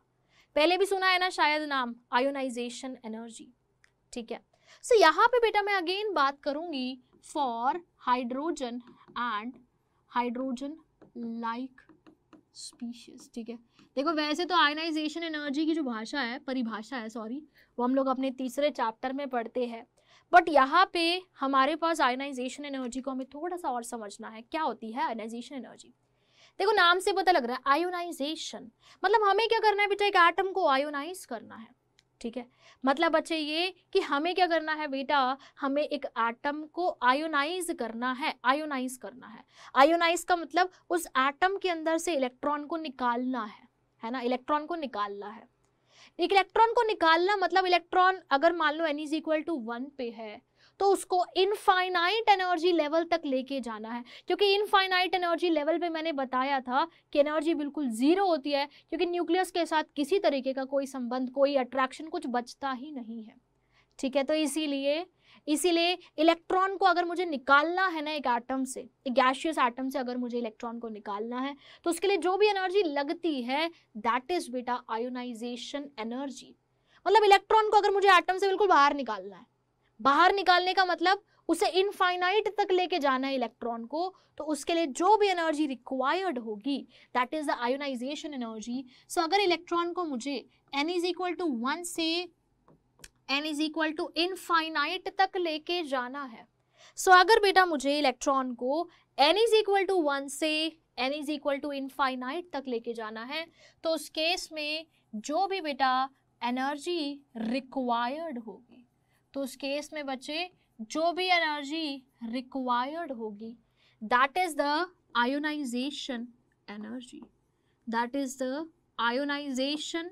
पहले भी सुना है ना शायद नाम आयोनाइजेशन एनर्जी ठीक है सो so, यहाँ पे बेटा मैं अगेन बात करूंगी for hydrogen and hydrogen like species ठीक है देखो वैसे तो आयनाइजेशन एनर्जी की जो भाषा है परिभाषा है सॉरी वो हम लोग अपने तीसरे चैप्टर में पढ़ते हैं बट यहाँ पे हमारे पास आयनाइजेशन एनर्जी को हमें थोड़ा सा और समझना है क्या होती है आयनाइजेशन एनर्जी देखो नाम से पता लग रहा है आयोनाइजेशन मतलब हमें क्या करना है बेटा एक एटम को आयोनाइज करना है ठीक है मतलब बच्चे ये कि हमें क्या करना है बेटा हमें एक एटम को आयोनाइज करना है आयोनाइज करना है आयोनाइज का मतलब उस एटम के अंदर से इलेक्ट्रॉन को निकालना है है ना इलेक्ट्रॉन को निकालना है एक इलेक्ट्रॉन को निकालना मतलब इलेक्ट्रॉन अगर मान लो N is equal to one पे है तो उसको इनफाइनाइट एनर्जी लेवल तक लेके जाना है क्योंकि इनफाइनाइट एनर्जी लेवल पे मैंने बताया था कि एनर्जी बिल्कुल ज़ीरो होती है क्योंकि न्यूक्लियस के साथ किसी तरीके का कोई संबंध कोई अट्रैक्शन कुछ बचता ही नहीं है ठीक है तो इसीलिए इसीलिए इलेक्ट्रॉन को अगर मुझे निकालना है ना एक आटम से एक गैशियस आटम से अगर मुझे इलेक्ट्रॉन को निकालना है तो उसके लिए जो भी एनर्जी लगती है दैट इज बेटा आयोनाइजेशन एनर्जी मतलब इलेक्ट्रॉन को अगर मुझे आटम से बिल्कुल बाहर निकालना है बाहर निकालने का मतलब उसे इनफाइनाइट तक लेके जाना है इलेक्ट्रॉन को तो उसके लिए जो भी एनर्जी रिक्वायर्ड होगी that is the ionisation energy so अगर इलेक्ट्रॉन को मुझे n is equal to one से N is equal to infinite तक लेके जाना है सो so, अगर बेटा मुझे इलेक्ट्रॉन को N is equal to one से N is equal to infinite तक लेके जाना है तो उस केस में जो भी बेटा एनर्जी रिक्वायर्ड होगी तो उस केस में बच्चे जो भी एनर्जी रिक्वायर्ड होगी that is the ionisation energy that is the ionisation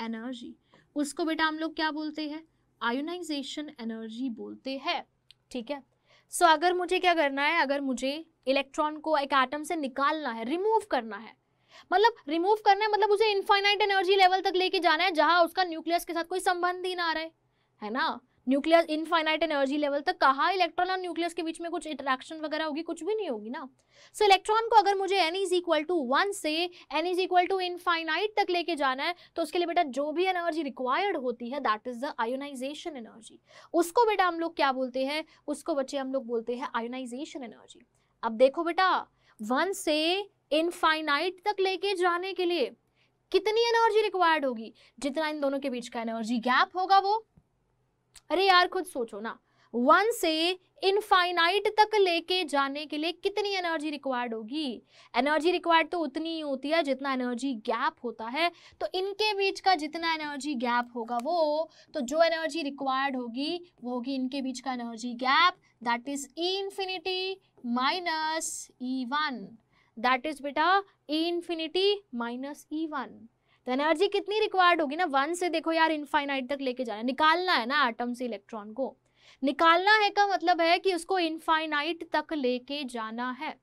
energy उसको बेटा हम लोग क्या बोलते हैं आयोनाइजेशन एनर्जी बोलते हैं ठीक है सो so, अगर मुझे क्या करना है अगर मुझे इलेक्ट्रॉन को एक आइटम से निकालना है रिमूव करना है मतलब रिमूव करना है मतलब उसे इनफाइनाइट एनर्जी लेवल तक लेके जाना है जहां उसका न्यूक्लियस के साथ कोई संबंध ही ना रहे है ना न्यूक्लियस इनफाइनाइट एनर्जी लेवल तक कहा इलेक्ट्रॉन और न्यूक्लियस के बीच में कुछ इंट्रैक्शन वगैरह होगी कुछ भी नहीं होगी ना सो so, इलेक्ट्रॉन को अगर मुझे n is equal to one से N is equal to infinite तक लेके जाना है तो उसके लिए बेटा जो भी एनर्जी रिक्वायर्ड होती है that is the ionisation energy उसको बेटा हम लोग क्या बोलते हैं उसको बच्चे हम लोग बोलते हैं आयोनाइजेशन एनर्जी अब देखो बेटा वन से इनफाइनाइट तक लेके जाने के लिए कितनी एनर्जी रिक्वायर्ड होगी जितना इन दोनों के बीच का एनर्जी गैप होगा वो अरे यार खुद सोचो ना वन से इनफाइनाइट तक लेके जाने के लिए कितनी एनर्जी रिक्वायर्ड होगी एनर्जी रिक्वायर्ड तो उतनी ही होती है जितना एनर्जी गैप होता है तो इनके बीच का जितना एनर्जी गैप होगा वो तो जो एनर्जी रिक्वायर्ड होगी वो होगी इनके बीच का energy gap that is E infinity minus E one that is बेटा इन्फिनिटी माइनस ई वन तो एनर्जी कितनी रिक्वायर्ड होगी ना वन से देखो यार इनफाइनाइट तक लेके जाना निकालना है ना आटम से इलेक्ट्रॉन को निकालना है का मतलब है कि उसको इनफाइनाइट तक लेके जाना है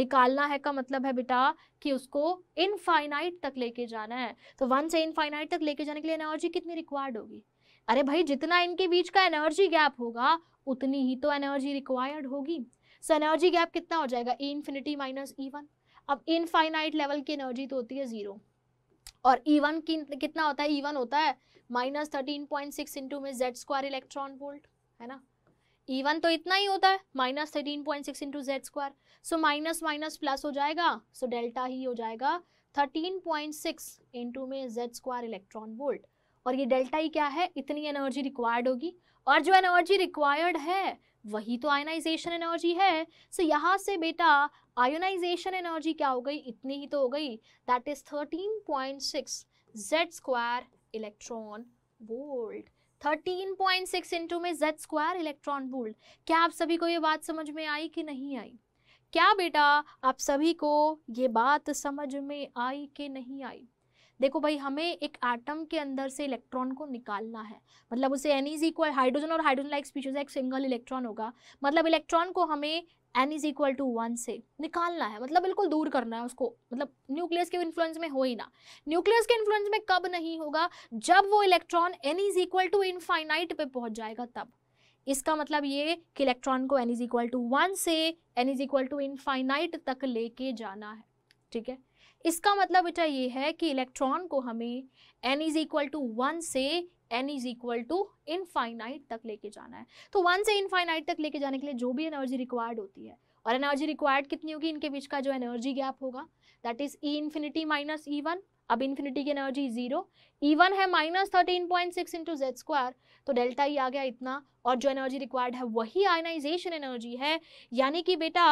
निकालना है का मतलब है बेटा कि उसको इनफाइनाइट तक लेके जाना है तो वन से इनफाइनाइट तक लेके जाने के लिए एनर्जी कितनी रिक्वायर्ड होगी अरे भाई जितना इनके बीच का एनर्जी गैप होगा उतनी ही तो एनर्जी रिक्वायर्ड होगी सो एनर्जी गैप कितना हो जाएगा E infinity minus E one अब इनफाइनाइट लेवल की एनर्जी तो होती है जीरो और ई e वन कितना होता है ई e वन होता है minus thirteen point six into में जेड स्क्वायर इलेक्ट्रॉन वोल्ट है ना ई e वन तो इतना ही होता है minus thirteen point six into Z square so minus minus plus हो जाएगा सो so डेल्टा ही हो जाएगा थर्टीन पॉइंट सिक्स इंटू में जेड स्क्वायर इलेक्ट्रॉन वोल्ट और ये डेल्टा ही क्या है इतनी एनर्जी रिक्वायर्ड होगी और जो एनर्जी रिक्वायर्ड है वही तो आयोनाइजेशन एनर्जी है सो so, यहाँ से बेटा आयोनाइजेशन एनर्जी क्या हो गई इतनी ही तो हो गई that is 13.6 point six Z square electron volt 13.6 point six into में जेड स्क्वायर इलेक्ट्रॉन वोल्ट क्या आप सभी को ये बात समझ में आई कि नहीं आई क्या बेटा आप सभी को ये बात समझ में आई कि नहीं आई देखो भाई हमें एक आटम के अंदर से इलेक्ट्रॉन को निकालना है मतलब उसे एन इज इक्वल हाइड्रोजन और हाइड्रोजन लाइक स्पीशीज एक सिंगल इलेक्ट्रॉन होगा मतलब इलेक्ट्रॉन को हमें n is equal to one से निकालना है मतलब बिल्कुल दूर करना है उसको मतलब न्यूक्लियस के इन्फ्लुएंस में हो ही ना न्यूक्लियस के इन्फ्लुएंस में कब नहीं होगा जब वो electron n is equal to infinite पे पहुंच जाएगा तब इसका मतलब ये कि इलेक्ट्रॉन को N is equal to one से N is equal to infinite तक लेके जाना है ठीक है इसका मतलब बेटा ये है कि इलेक्ट्रॉन को हमें n is equal to one से n is equal to infinite तक लेके जाना है तो वन से इनफाइनाइट तक लेके जाने के लिए जो भी एनर्जी रिक्वायर्ड होती है और एनर्जी रिक्वायर्ड कितनी होगी इनके बीच का जो एनर्जी गैप होगा that is E infinity minus E one अब इन्फिनिटी की एनर्जी जीरो इवन है minus thirteen point six into Z square तो डेल्टा ई e आ गया इतना और जो एनर्जी रिक्वायर्ड है वही आयोनाइजेशन एनर्जी है यानी कि बेटा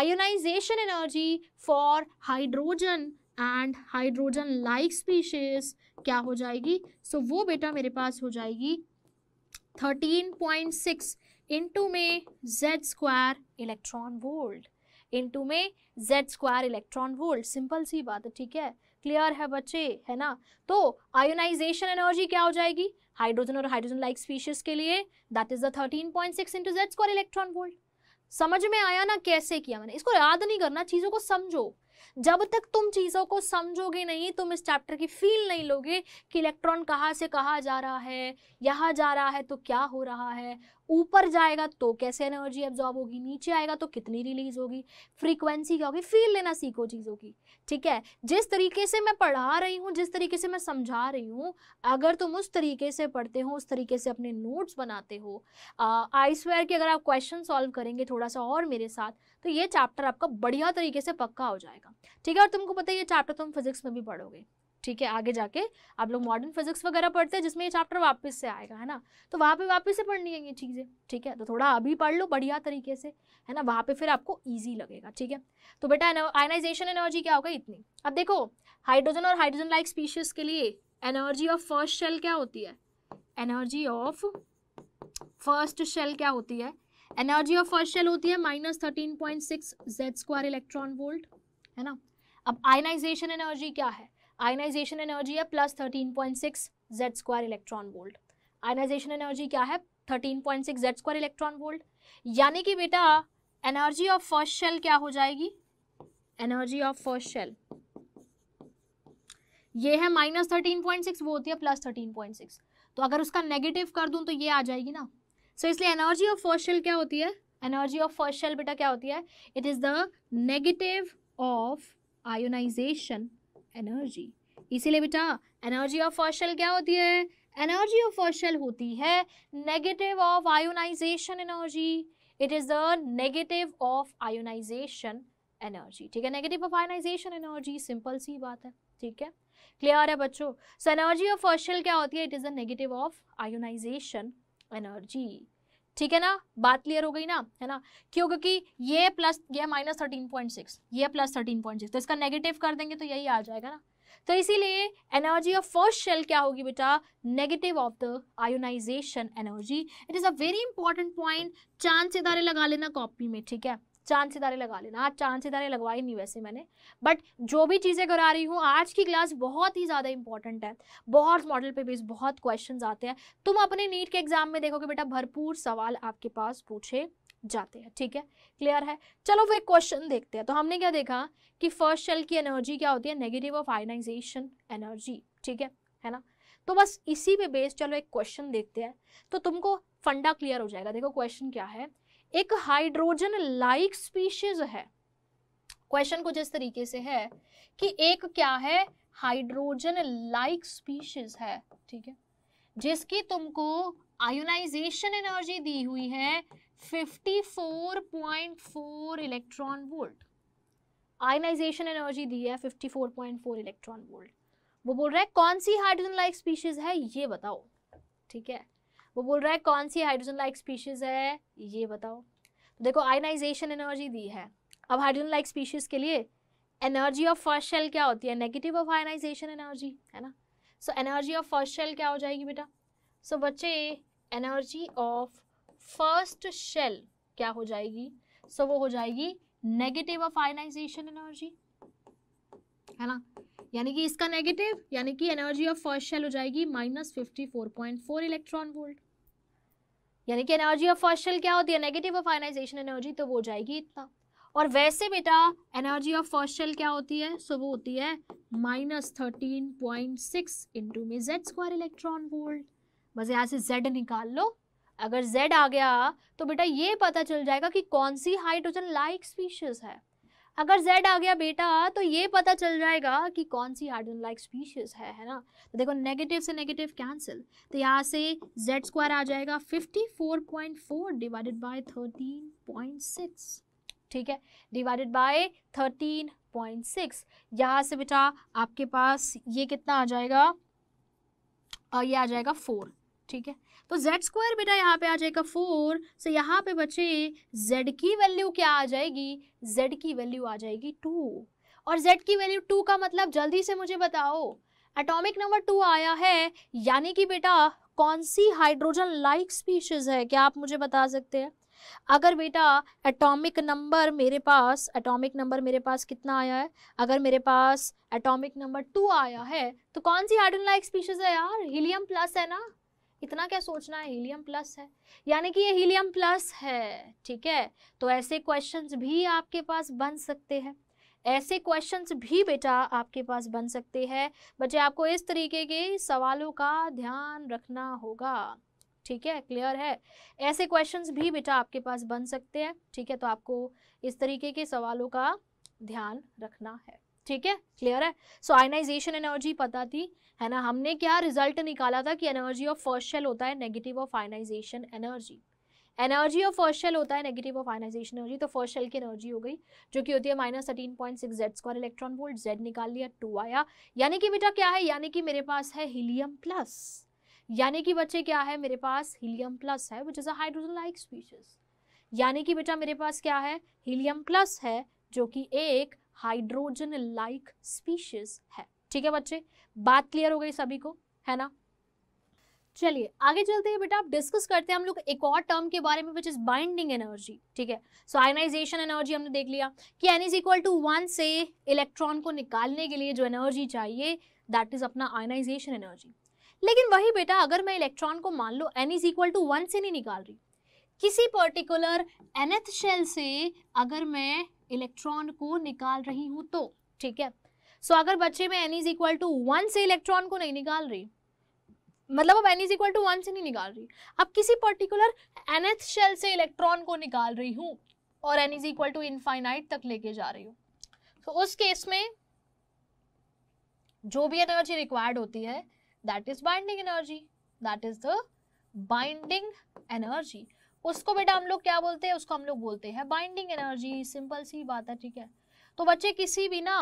ionisation energy for hydrogen and hydrogen like species क्या हो जाएगी सो so, वो बेटा मेरे पास हो जाएगी थर्टीन पॉइंट सिक्स इंटू में Z square electron volt into में Z square electron volt simple सी बात है ठीक है क्लियर है बच्चे है ना तो आयोनाइजेशन एनर्जी क्या हो जाएगी हाइड्रोजन और हाइड्रोजन लाइक स्पीशीज के लिए that is the thirteen point six into Z square electron volt समझ में आया ना कैसे किया मैंने इसको याद नहीं करना चीजों को समझो जब तक तुम चीज़ों को समझोगे नहीं तुम इस चैप्टर की फील नहीं लोगे कि इलेक्ट्रॉन कहाँ से कहाँ जा रहा है यहाँ जा रहा है तो क्या हो रहा है ऊपर जाएगा तो कैसे एनर्जी एब्जॉर्ब होगी नीचे आएगा तो कितनी रिलीज होगी फ्रीक्वेंसी क्या होगी फील लेना सीखो चीज़ों की ठीक है जिस तरीके से मैं पढ़ा रही हूँ जिस तरीके से मैं समझा रही हूँ अगर तुम उस तरीके से पढ़ते हो उस तरीके से अपने नोट्स बनाते हो आई स्वेयर के अगर आप क्वेश्चन सॉल्व करेंगे थोड़ा सा और मेरे साथ तो ये चैप्टर आपका बढ़िया तरीके से पक्का हो जाएगा ठीक है और तुमको पता है ये चैप्टर तुम फिजिक्स में भी पढ़ोगे ठीक है आगे जाके आप लोग मॉडर्न फिजिक्स वगैरह पढ़ते हैं जिसमें ये चैप्टर वापस से आएगा है ना तो वहाँ पे वापस से पढ़नी है ये चीज़ें ठीक है तो थोड़ा अभी पढ़ लो बढ़िया तरीके से है ना वहाँ पे फिर आपको ईजी लगेगा ठीक है तो बेटा आयनाइजेशन एनर्जी क्या होगा इतनी अब देखो हाइड्रोजन और हाइड्रोजन लाइक स्पीशीज के लिए एनर्जी ऑफ फर्स्ट शेल क्या होती है एनर्जी ऑफ फर्स्ट शेल क्या होती है एनर्जी ऑफ फर्स्ट शेल होती है minus thirteen point six Z square electron volt है ना अब आयनाइजेशन एनर्जी क्या है आयनाइजेशन एनर्जी है plus thirteen point six Z square electron volt ionisation energy क्या है thirteen point six Z square electron volt यानी कि बेटा एनर्जी ऑफ फर्स्ट शेल क्या हो जाएगी एनर्जी ऑफ फर्स्ट शेल ये है माइनस थर्टीन पॉइंट सिक्स वो होती है प्लस थर्टीन पॉइंट सिक्स तो अगर उसका नेगेटिव कर दूं तो ये आ जाएगी ना सो so, इसलिए एनर्जी ऑफ फर्स्ट शेल क्या होती है एनर्जी ऑफ फर्स्ट शेल बेटा क्या होती है it is the negative of ionisation energy इसीलिए बेटा एनर्जी ऑफ फॉशल क्या होती है एनर्जी ऑफ फॉशल होती है negative of ionisation energy it is the negative of ionisation energy ठीक है negative of ionisation energy simple सी बात है ठीक है क्लियर है बच्चों सो एनर्जी ऑफ फॉशल क्या होती है it is the negative of ionisation energy ठीक है ना बात क्लियर हो गई ना है ना क्यों क्योंकि ये प्लस ये माइनस थर्टीन पॉइंट सिक्स ये प्लस थर्टीन पॉइंट सिक्स तो इसका नेगेटिव कर देंगे तो यही आ जाएगा ना तो इसीलिए एनर्जी ऑफ फर्स्ट शेल क्या होगी बेटा negative of the ionisation energy it is a very important point चांद सितारे लगा लेना कॉपी में ठीक है चांद सितारे लगा लेना आज चांद सितारे लगवाए नहीं वैसे मैंने बट जो भी चीज़ें करा रही हूँ आज की क्लास बहुत ही ज़्यादा इंपॉर्टेंट है बहुत मॉडल पे बेस बहुत क्वेश्चन आते हैं तुम अपने नीट के एग्जाम में देखोगे बेटा भरपूर सवाल आपके पास पूछे जाते हैं ठीक है क्लियर है चलो वो एक क्वेश्चन देखते हैं तो हमने क्या देखा कि फर्स्ट शेल की एनर्जी क्या होती है नेगेटिव ऑफ आइनाइजेशन एनर्जी ठीक है है ना तो बस इसी पे बेस चलो एक क्वेश्चन देखते हैं तो तुमको फंडा क्लियर हो जाएगा देखो क्वेश्चन क्या है एक हाइड्रोजन लाइक स्पीशीज है क्वेश्चन कुछ इस तरीके से है कि एक क्या है हाइड्रोजन लाइक स्पीशीज है ठीक है जिसकी तुमको आयोनाइजेशन एनर्जी दी हुई है 54.4 इलेक्ट्रॉन वोल्ट आयोनाइजेशन एनर्जी दी है 54.4 इलेक्ट्रॉन वोल्ट वो बोल रहा है कौन सी हाइड्रोजन लाइक स्पीशीज है ये बताओ ठीक है वो बोल रहा है कौन सी हाइड्रोजन लाइक स्पीशीज़ है ये बताओ तो देखो आयनाइजेशन एनर्जी दी है अब हाइड्रोजन लाइक स्पीशीज़ के लिए एनर्जी ऑफ फर्स्ट शेल क्या होती है नेगेटिव ऑफ आयनाइजेशन एनर्जी है ना so energy of first shell क्या हो जाएगी बेटा सो so, बच्चे एनर्जी ऑफ फर्स्ट शेल क्या हो जाएगी सो so, वो हो जाएगी नेगेटिव ऑफ आयनाइजेशन एनर्जी है ना यानी कि इसका नेगेटिव यानी कि एनर्जी ऑफ फर्स्ट शेल हो जाएगी minus fifty four point four electron volt यानी कि एनर्जी ऑफ फर्स्ट शेल क्या होती है नेगेटिव ऑफ आयनाइजेशन एनर्जी तो वो जाएगी इतना और वैसे बेटा एनर्जी ऑफ फर्स्ट शेल क्या होती है सो वो होती है minus thirteen point six into में जेड स्क्वायर इलेक्ट्रॉन वोल्ट बस यहाँ से जेड निकाल लो अगर जेड आ गया तो बेटा ये पता चल जाएगा कि कौन सी हाइड्रोजन लाइक स्पीशीज है अगर जेड आ गया बेटा तो ये पता चल जाएगा कि कौन सी हार्डन लाइक स्पीशीज है है ना तो देखो नेगेटिव से नेगेटिव कैंसिल तो यहाँ से जेड स्क्वायर आ जाएगा 54.4 डिवाइडेड बाय 13.6 ठीक है डिवाइडेड बाय 13.6 यहाँ से बेटा आपके पास ये कितना आ जाएगा और ये आ जाएगा फोर ठीक है तो जेड स्क्वायर बेटा यहाँ पे आ जाएगा फोर सो यहाँ पे बच्चे जेड की वैल्यू क्या आ जाएगी जेड की वैल्यू आ जाएगी टू और जेड की वैल्यू टू का मतलब जल्दी से मुझे बताओ एटॉमिक नंबर टू आया है यानी कि बेटा कौन सी हाइड्रोजन लाइक स्पीशीज है क्या आप मुझे बता सकते हैं अगर बेटा एटॉमिक नंबर मेरे पास एटॉमिक नंबर मेरे पास कितना आया है अगर मेरे पास एटॉमिक नंबर टू आया है तो कौन सी हाइड्रोजन लाइक स्पीशीज है यार हीलियम प्लस है ना इतना क्या सोचना है हीलियम प्लस है यानी कि ये हीलियम प्लस है ठीक है तो ऐसे क्वेश्चंस भी आपके पास बन सकते हैं ऐसे क्वेश्चंस भी बेटा आपके पास बन सकते हैं बच्चे आपको इस तरीके के सवालों का ध्यान रखना होगा ठीक है क्लियर है ऐसे क्वेश्चंस भी बेटा आपके पास बन सकते हैं ठीक है तो आपको इस तरीके के सवालों का ध्यान रखना है ठीक है क्लियर है सो आयनाइजेशन एनर्जी पता थी है ना हमने क्या रिजल्ट निकाला था कि एनर्जी ऑफ फर्स्ट शेल होता है negative of ionization energy energy of first shell होता है नेगेटिव ऑफ आयनाइजेशन एनर्जी तो फर्स्ट शेल की एनर्जी हो गई जो कि होती है minus thirteen point six Z square electron volt Z निकाल लिया टू आया यानी कि बेटा क्या है यानी कि मेरे पास है हीलियम प्लस यानी कि बच्चे क्या है मेरे पास हीलियम प्लस है which is a hydrogen like species यानी कि बेटा मेरे पास क्या है हीलियम प्लस है जो कि एक हाइड्रोजन लाइक स्पीशीज है ठीक है बच्चे बात क्लियर हो गई सभी को है ना चलिए आगे चलते हैं बेटा आप डिस्कस करते हैं हम लोग एक और टर्म के बारे में विच इज बाइंडिंग एनर्जी ठीक है सो आयनाइजेशन एनर्जी हमने देख लिया कि N is equal to one से इलेक्ट्रॉन को निकालने के लिए जो एनर्जी चाहिए दैट इज अपना आयनाइजेशन एनर्जी लेकिन वही बेटा अगर मैं इलेक्ट्रॉन को मान लो N is equal to one से नहीं निकाल रही किसी पर्टिकुलर एनथ शेल से अगर मैं इलेक्ट्रॉन को निकाल रही हूं तो ठीक है सो so, अगर बच्चे में N is equal to one से इलेक्ट्रॉन को नहीं निकाल रही मतलब अब N is equal to one से नहीं निकाल रही अब किसी पर्टिकुलर एनएथ शेल से इलेक्ट्रॉन को निकाल रही हूं और N is equal to infinite तक लेके जा रही हूं तो so, उस केस में जो भी एनर्जी रिक्वायर्ड होती है that is binding energy that is the binding energy उसको बेटा हम लोग क्या बोलते हैं उसको हम लोग बोलते हैं बाइंडिंग एनर्जी सिंपल सी बात है ठीक है तो बच्चे किसी भी ना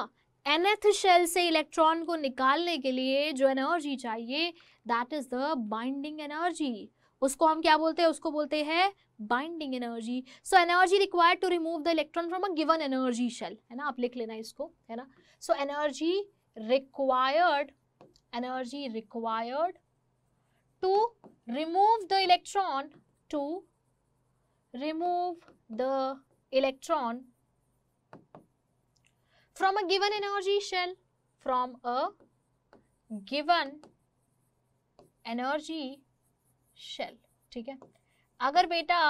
एनएथ शेल से इलेक्ट्रॉन को निकालने के लिए जो एनर्जी चाहिए that is the binding energy उसको हम क्या बोलते हैं उसको बोलते हैं binding energy so energy required to remove the electron from a given energy shell है ना आप लिख लेना इसको है ना so energy required energy required to remove the electron to remove the electron from a given energy shell from a given energy shell ठीक है अगर बेटा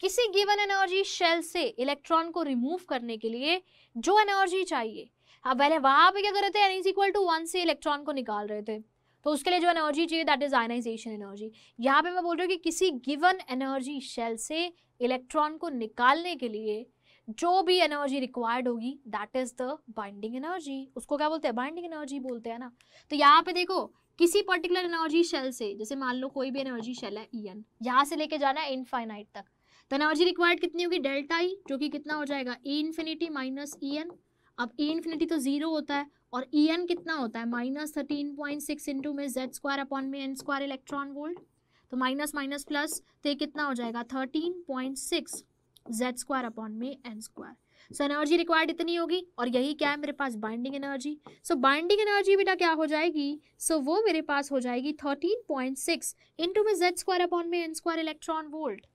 किसी गिवन एनर्जी शेल से इलेक्ट्रॉन को रिमूव करने के लिए जो एनर्जी चाहिए अब पहले वहां पे क्या कर रहे थे N is equal to one से इलेक्ट्रॉन को निकाल रहे थे तो उसके लिए जो एनर्जी चाहिए दैट इज आयनाइजेशन एनर्जी यहाँ पे मैं बोल रही हूँ कि किसी गिवन एनर्जी शेल से इलेक्ट्रॉन को निकालने के लिए जो भी एनर्जी रिक्वायर्ड होगी that is the binding energy उसको क्या बोलते हैं बाइंडिंग एनर्जी बोलते हैं ना तो यहाँ पे देखो किसी पर्टिकुलर एनर्जी शेल से जैसे मान लो कोई भी एनर्जी शेल है ई एन यहाँ से लेके जाना है इनफाइनाइट तक तो एनर्जी रिक्वायर्ड कितनी होगी डेल्टा ई e, जो कि कितना हो जाएगा E infinity minus E N अब ई e इन्फिनिटी तो जीरो होता है और ई एन कितना होता है minus thirteen point six into में जेड स्क्वायर अपॉन में एन स्क्वायर इलेक्ट्रॉन वोल्ट तो माइनस माइनस प्लस तो ये कितना हो जाएगा thirteen point six Z square upon में N square so energy required इतनी होगी और यही क्या है मेरे पास binding energy so binding energy बेटा क्या हो जाएगी सो so, वो मेरे पास हो जाएगी थर्टीन पॉइंट सिक्स इंटू में जेड स्क्वायर अपॉन में एन स्क्वायर इलेक्ट्रॉन वोल्ट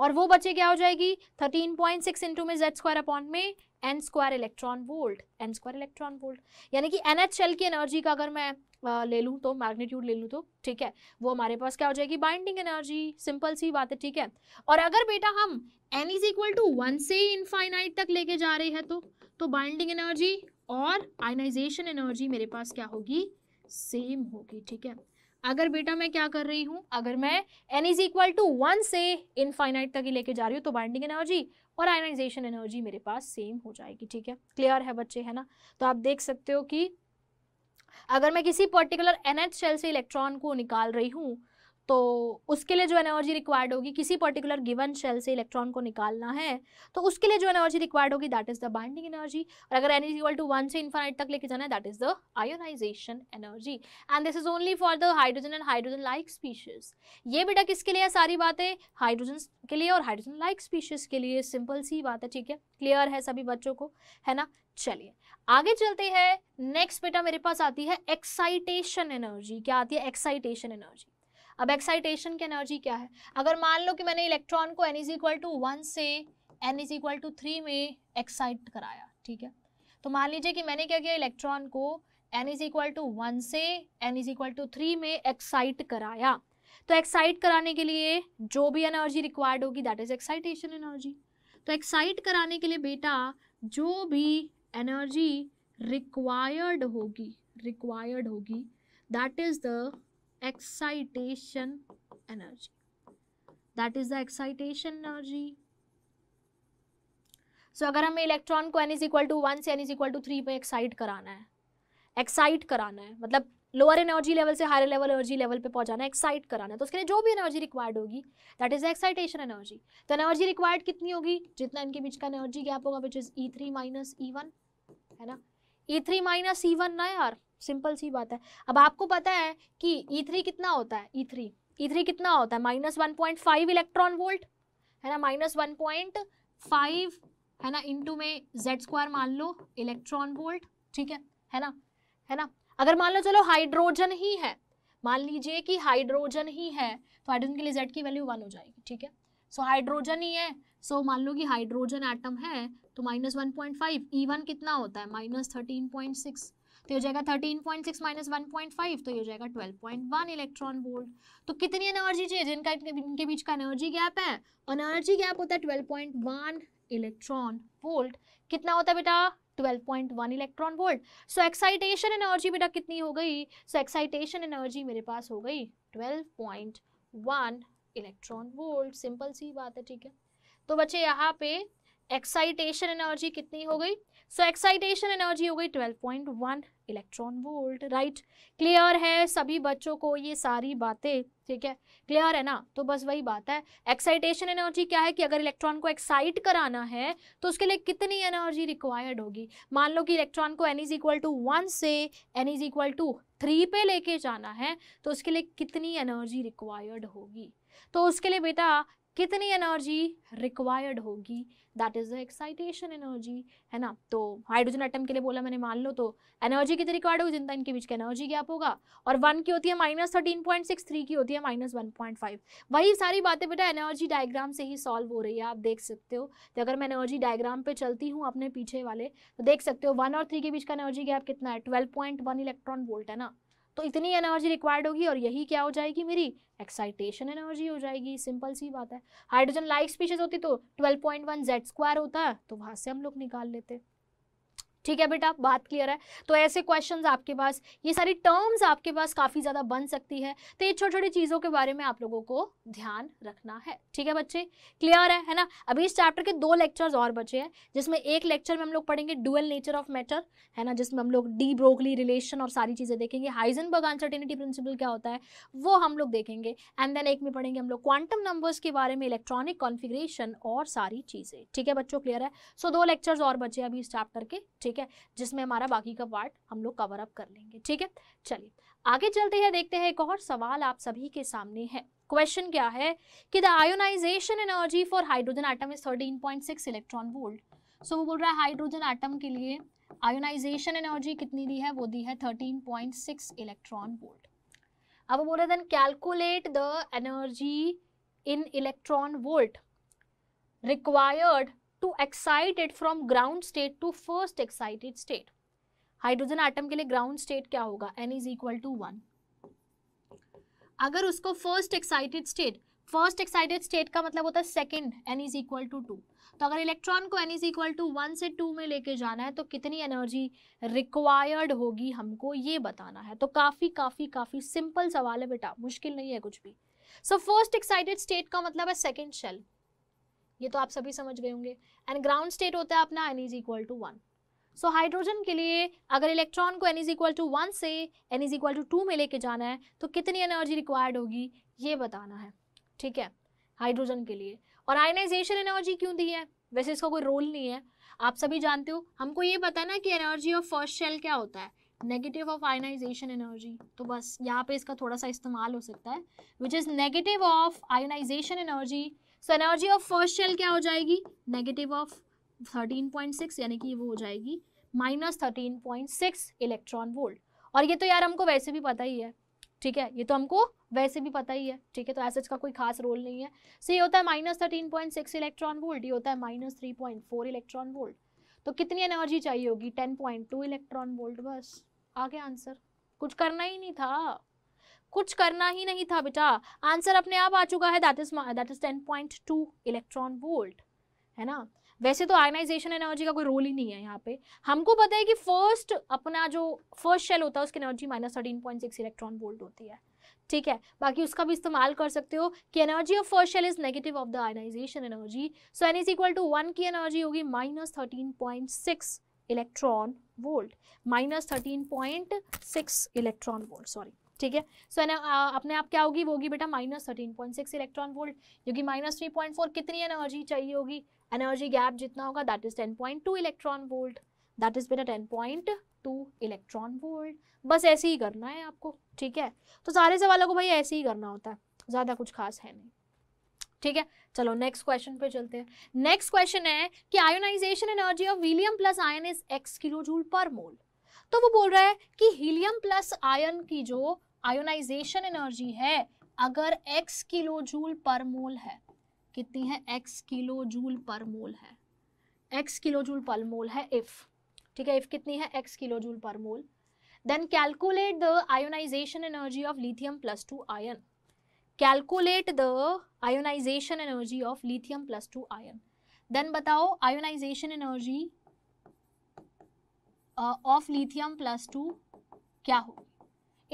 और वो बचे क्या हो जाएगी थर्टीन पॉइंट सिक्स इंटू में जेड स्क्वायर अपॉन में N square electron volt N square electron volt यानी कि एन एच एल की एनर्जी का अगर मैं ले लूँ तो मैग्नीट्यूड ले लूँ तो ठीक है वो हमारे पास क्या हो जाएगी बाइंडिंग एनर्जी सिंपल सी बात है ठीक है और अगर बेटा हम N is equal to one से इनफाइनाइट तक लेके जा रहे हैं तो तो बाइंडिंग एनर्जी और आइनाइजेशन एनर्जी मेरे पास क्या होगी सेम होगी ठीक है अगर बेटा मैं क्या कर रही हूँ अगर मैं N is equal to one से इनफाइनाइट तक ही लेके जा रही हूँ तो बाइंडिंग एनर्जी और आयनाइजेशन एनर्जी मेरे पास सेम हो जाएगी ठीक है क्लियर है बच्चे है ना तो आप देख सकते हो कि अगर मैं किसी पर्टिकुलर एनएच शेल से इलेक्ट्रॉन को निकाल रही हूँ तो उसके लिए जो एनर्जी रिक्वायर्ड होगी किसी पर्टिकुलर गिवन शेल से इलेक्ट्रॉन को निकालना है तो उसके लिए जो एनर्जी रिक्वायर्ड होगी that is the binding energy और अगर N is equal to one से इन्फाइट तक लेके जाना है that is the ionisation energy and this is only for the hydrogen and hydrogen like species ये बेटा किसके लिए है सारी बातें हाइड्रोजन के लिए और हाइड्रोजन लाइक स्पीशीज के लिए सिंपल सी बात है ठीक है क्लियर है सभी बच्चों को है ना चलिए आगे चलते हैं नेक्स्ट बेटा मेरे पास आती है एक्साइटेशन एनर्जी क्या आती है एक्साइटेशन एनर्जी अब एक्साइटेशन की एनर्जी क्या है अगर मान लो कि मैंने इलेक्ट्रॉन को N is equal to one से N is equal to three में एक्साइट कराया ठीक है तो मान लीजिए कि मैंने क्या किया इलेक्ट्रॉन को N is equal to one से N is equal to three में एक्साइट कराया तो एक्साइट कराने के लिए जो भी एनर्जी रिक्वायर्ड होगी दैट इज एक्साइटेशन एनर्जी तो एक्साइट कराने के लिए बेटा जो भी एनर्जी रिक्वायर्ड होगी रिक्वायर्ड होगी that is the excitation energy that is the excitation energy so अगर हमें इलेक्ट्रॉन को N is equal to one से N is equal to three पे एक्साइट कराना है एक्साइट कराना है मतलब लोअर एनर्जी लेवल से हायर लेवल एनर्जी लेवल पे पहुंचाना है एक्साइट कराना है तो उसके लिए जो भी एनर्जी रिक्वायर्ड होगी दैट इज एक्साइटेशन एनर्जी तो एनर्जी रिक्वायर्ड कितनी होगी जितना इनके बीच का एनर्जी गैप होगा which is E three minus E one है ना E three minus E one ना यार सिंपल सी बात है अब आपको पता है कि ई e थ्री कितना होता है ई थ्री ई थ्री कितना होता है minus one point five electron volt है ना माइनस वन पॉइंट फाइव है ना इंटू में जेड स्क्वायर मान लो इलेक्ट्रॉन वोल्ट ठीक है है ना है ना अगर मान लो चलो हाइड्रोजन ही है मान लीजिए कि हाइड्रोजन ही है तो हाइड्रोजन के लिए जेड की वैल्यू वन हो जाएगी ठीक है सो हाइड्रोजन ही है सो so, मान लो कि हाइड्रोजन एटम है तो minus one point five E one कितना होता है माइनस थर्टीन पॉइंट सिक्स तो हो जाएगा thirteen point six minus one point five तो हो जाएगा twelve point one electron volt तो कितनी एनर्जी चाहिए जिनका इनके बीच का एनर्जी गैप है एनर्जी गैप होता है twelve point one electron volt कितना होता है बेटा 12.1 electron volt so excitation energy बेटा कितनी हो गई सो एक्साइटेशन एनर्जी मेरे पास हो गई 12.1 इलेक्ट्रॉन वोल्ट सिंपल सी बात है ठीक है तो बच्चे यहाँ पे एक्साइटेशन एनर्जी कितनी हो गई सो एक्साइटेशन एनर्जी हो गई 12.1 इलेक्ट्रॉन वोल्ट राइट क्लियर है सभी बच्चों को ये सारी बातें ठीक है क्लियर है ना तो बस वही बात है एक्साइटेशन एनर्जी क्या है कि अगर इलेक्ट्रॉन को एक्साइट कराना है तो उसके लिए कितनी एनर्जी रिक्वायर्ड होगी मान लो कि इलेक्ट्रॉन को N is equal to one से N is equal to three पे लेके जाना है तो उसके लिए कितनी एनर्जी रिक्वायर्ड होगी तो उसके लिए बेटा कितनी एनर्जी रिक्वायर्ड होगी that is the excitation energy है ना तो हाइड्रोजन आइटम के लिए बोला मैंने मान लो तो एनर्जी कितनी रिक्वायर्ड होगी जिनता इनके बीच का एनर्जी गैप होगा और वन की होती है minus thirteen point six three की होती है माइनस वन पॉइंट फाइव वही सारी बातें बेटा एनर्जी डायग्राम से ही सॉल्व हो रही है आप देख सकते हो तो अगर मैं एनर्जी डायग्राम पर चलती हूँ अपने पीछे वाले तो देख सकते हो वन और थ्री के बीच का एनर्जी गैप कितना है twelve point one electron volt है ना तो इतनी एनर्जी रिक्वायर्ड होगी और यही क्या हो जाएगी मेरी एक्साइटेशन एनर्जी हो जाएगी सिंपल सी बात है हाइड्रोजन लाइक स्पीशीज होती तो 12.1 जेड स्क्वायर होता तो वहाँ से हम लोग निकाल लेते ठीक है बेटा बात क्लियर है तो ऐसे क्वेश्चंस आपके पास ये सारी टर्म्स आपके पास काफ़ी ज़्यादा बन सकती है तो ये छोटी छोटी चीज़ों के बारे में आप लोगों को ध्यान रखना है ठीक है बच्चे क्लियर है है ना अभी इस चैप्टर के दो लेक्चर्स और बचे हैं जिसमें एक लेक्चर में हम लोग पढ़ेंगे डुअल नेचर ऑफ मैटर है ना जिसमें हम लोग डी ब्रोकली रिलेशन और सारी चीज़ें देखेंगे हाइजन अनसर्टेनिटी प्रिंसिपल क्या होता है वो हम लोग देखेंगे एंड देन एक में पढ़ेंगे हम लोग क्वांटम नंबर्स के बारे में इलेक्ट्रॉनिक कॉन्फिग्रेशन और सारी चीज़ें ठीक है बच्चों क्लियर है सो दो लेक्चर्स और बचे अभी इस चैप्टर के ठीक ठीक है जिसमें हमारा बाकी का पार्ट हम लोग कवर अप कर लेंगे ठीक है चलिए आगे चलते हैं देखते हैं एक और सवाल आप सभी के सामने है क्वेश्चन क्या है कि the ionisation energy for hydrogen atom is thirteen point six electron volt so वो बोल रहा है हाइड्रोजन आइटम के लिए आयोनाइजेशन एनर्जी कितनी दी है वो दी है thirteen point six electron volt अब वो बोल रहे थे calculate the energy in electron volt required to excite it from ground state to first excited state hydrogen atom के लिए ग्राउंड स्टेट क्या होगा n is equal to one अगर उसको first excited state first excited state का मतलब होता है second n is equal to two तो अगर इलेक्ट्रॉन को N is equal to one से टू में लेके जाना है तो कितनी एनर्जी रिक्वायर्ड होगी हमको ये बताना है तो काफ़ी काफ़ी काफ़ी सिंपल सवाल है बेटा मुश्किल नहीं है कुछ भी सो फर्स्ट एक्साइटेड स्टेट का मतलब है सेकेंड शेल ये तो आप सभी समझ गए होंगे एंड ग्राउंड स्टेट होता है अपना n is equal to one so hydrogen के लिए अगर इलेक्ट्रॉन को N is equal to one से N is equal to two में लेके जाना है तो कितनी एनर्जी रिक्वायर्ड होगी ये बताना है ठीक है हाइड्रोजन के लिए और आयनाइजेशन एनर्जी क्यों दी है वैसे इसका कोई रोल नहीं है आप सभी जानते हो हमको ये बताना है कि एनर्जी ऑफ फर्स्ट शेल क्या होता है नेगेटिव ऑफ आयनाइजेशन एनर्जी तो बस यहाँ पे इसका थोड़ा सा इस्तेमाल हो सकता है which is negative of ionization energy so energy of first shell क्या हो जाएगी नेगेटिव ऑफ 13.6 यानी कि वो हो जाएगी minus thirteen point six electron volt और ये तो यार हमको वैसे भी पता ही है ठीक है ये तो हमको वैसे भी पता ही है ठीक है तो ऐसा का कोई खास रोल नहीं है सो ये होता है minus thirteen point six electron volt ये होता है minus three point four electron volt तो कितनी एनर्जी चाहिए होगी ten point two electron volt बस आ गया आंसर कुछ करना ही नहीं था कुछ करना ही नहीं था बेटा आंसर अपने आप आ चुका है that is that is ten point two electron volt है ना वैसे तो आयनाइजेशन एनर्जी का कोई रोल ही नहीं है यहाँ पे हमको पता है कि फर्स्ट अपना जो फर्स्ट शेल होता है उसकी energy minus thirteen point six electron volt होती है ठीक है बाकी उसका भी इस्तेमाल कर सकते हो कि energy of first shell is negative of the ionization energy so n is equal to one की एनर्जी होगी minus thirteen point six electron volt minus thirteen point six electron volt sorry ठीक है सो है ना अपने आप क्या होगी वो होगी बेटा minus thirteen point six electron volt जो कि माइनस थ्री पॉइंट फोर कितनी एनर्जी चाहिए होगी एनर्जी गैप जितना होगा that is ten point two electron volt that is बेटा ten point two electron volt बस ऐसे ही करना है आपको ठीक है तो सारे सवालों को भाई ऐसे ही करना होता है ज़्यादा कुछ खास है नहीं ठीक है चलो नेक्स्ट क्वेश्चन पे चलते हैं नेक्स्ट क्वेश्चन है कि ionization energy of helium plus ion is x kilo joule per mole तो वो बोल रहा है कि हीलियम प्लस आयन की जो आयोनाइजेशन एनर्जी है अगर x किलो जूल पर मोल है कितनी है x किलो जूल पर मोल है x किलो जूल पर मोल है इफ ठीक है इफ कितनी है x kilo joule per mole then calculate the ionisation energy of lithium plus two ion calculate the ionisation energy of lithium plus two ion then बताओ ionization energy of lithium plus two क्या होगी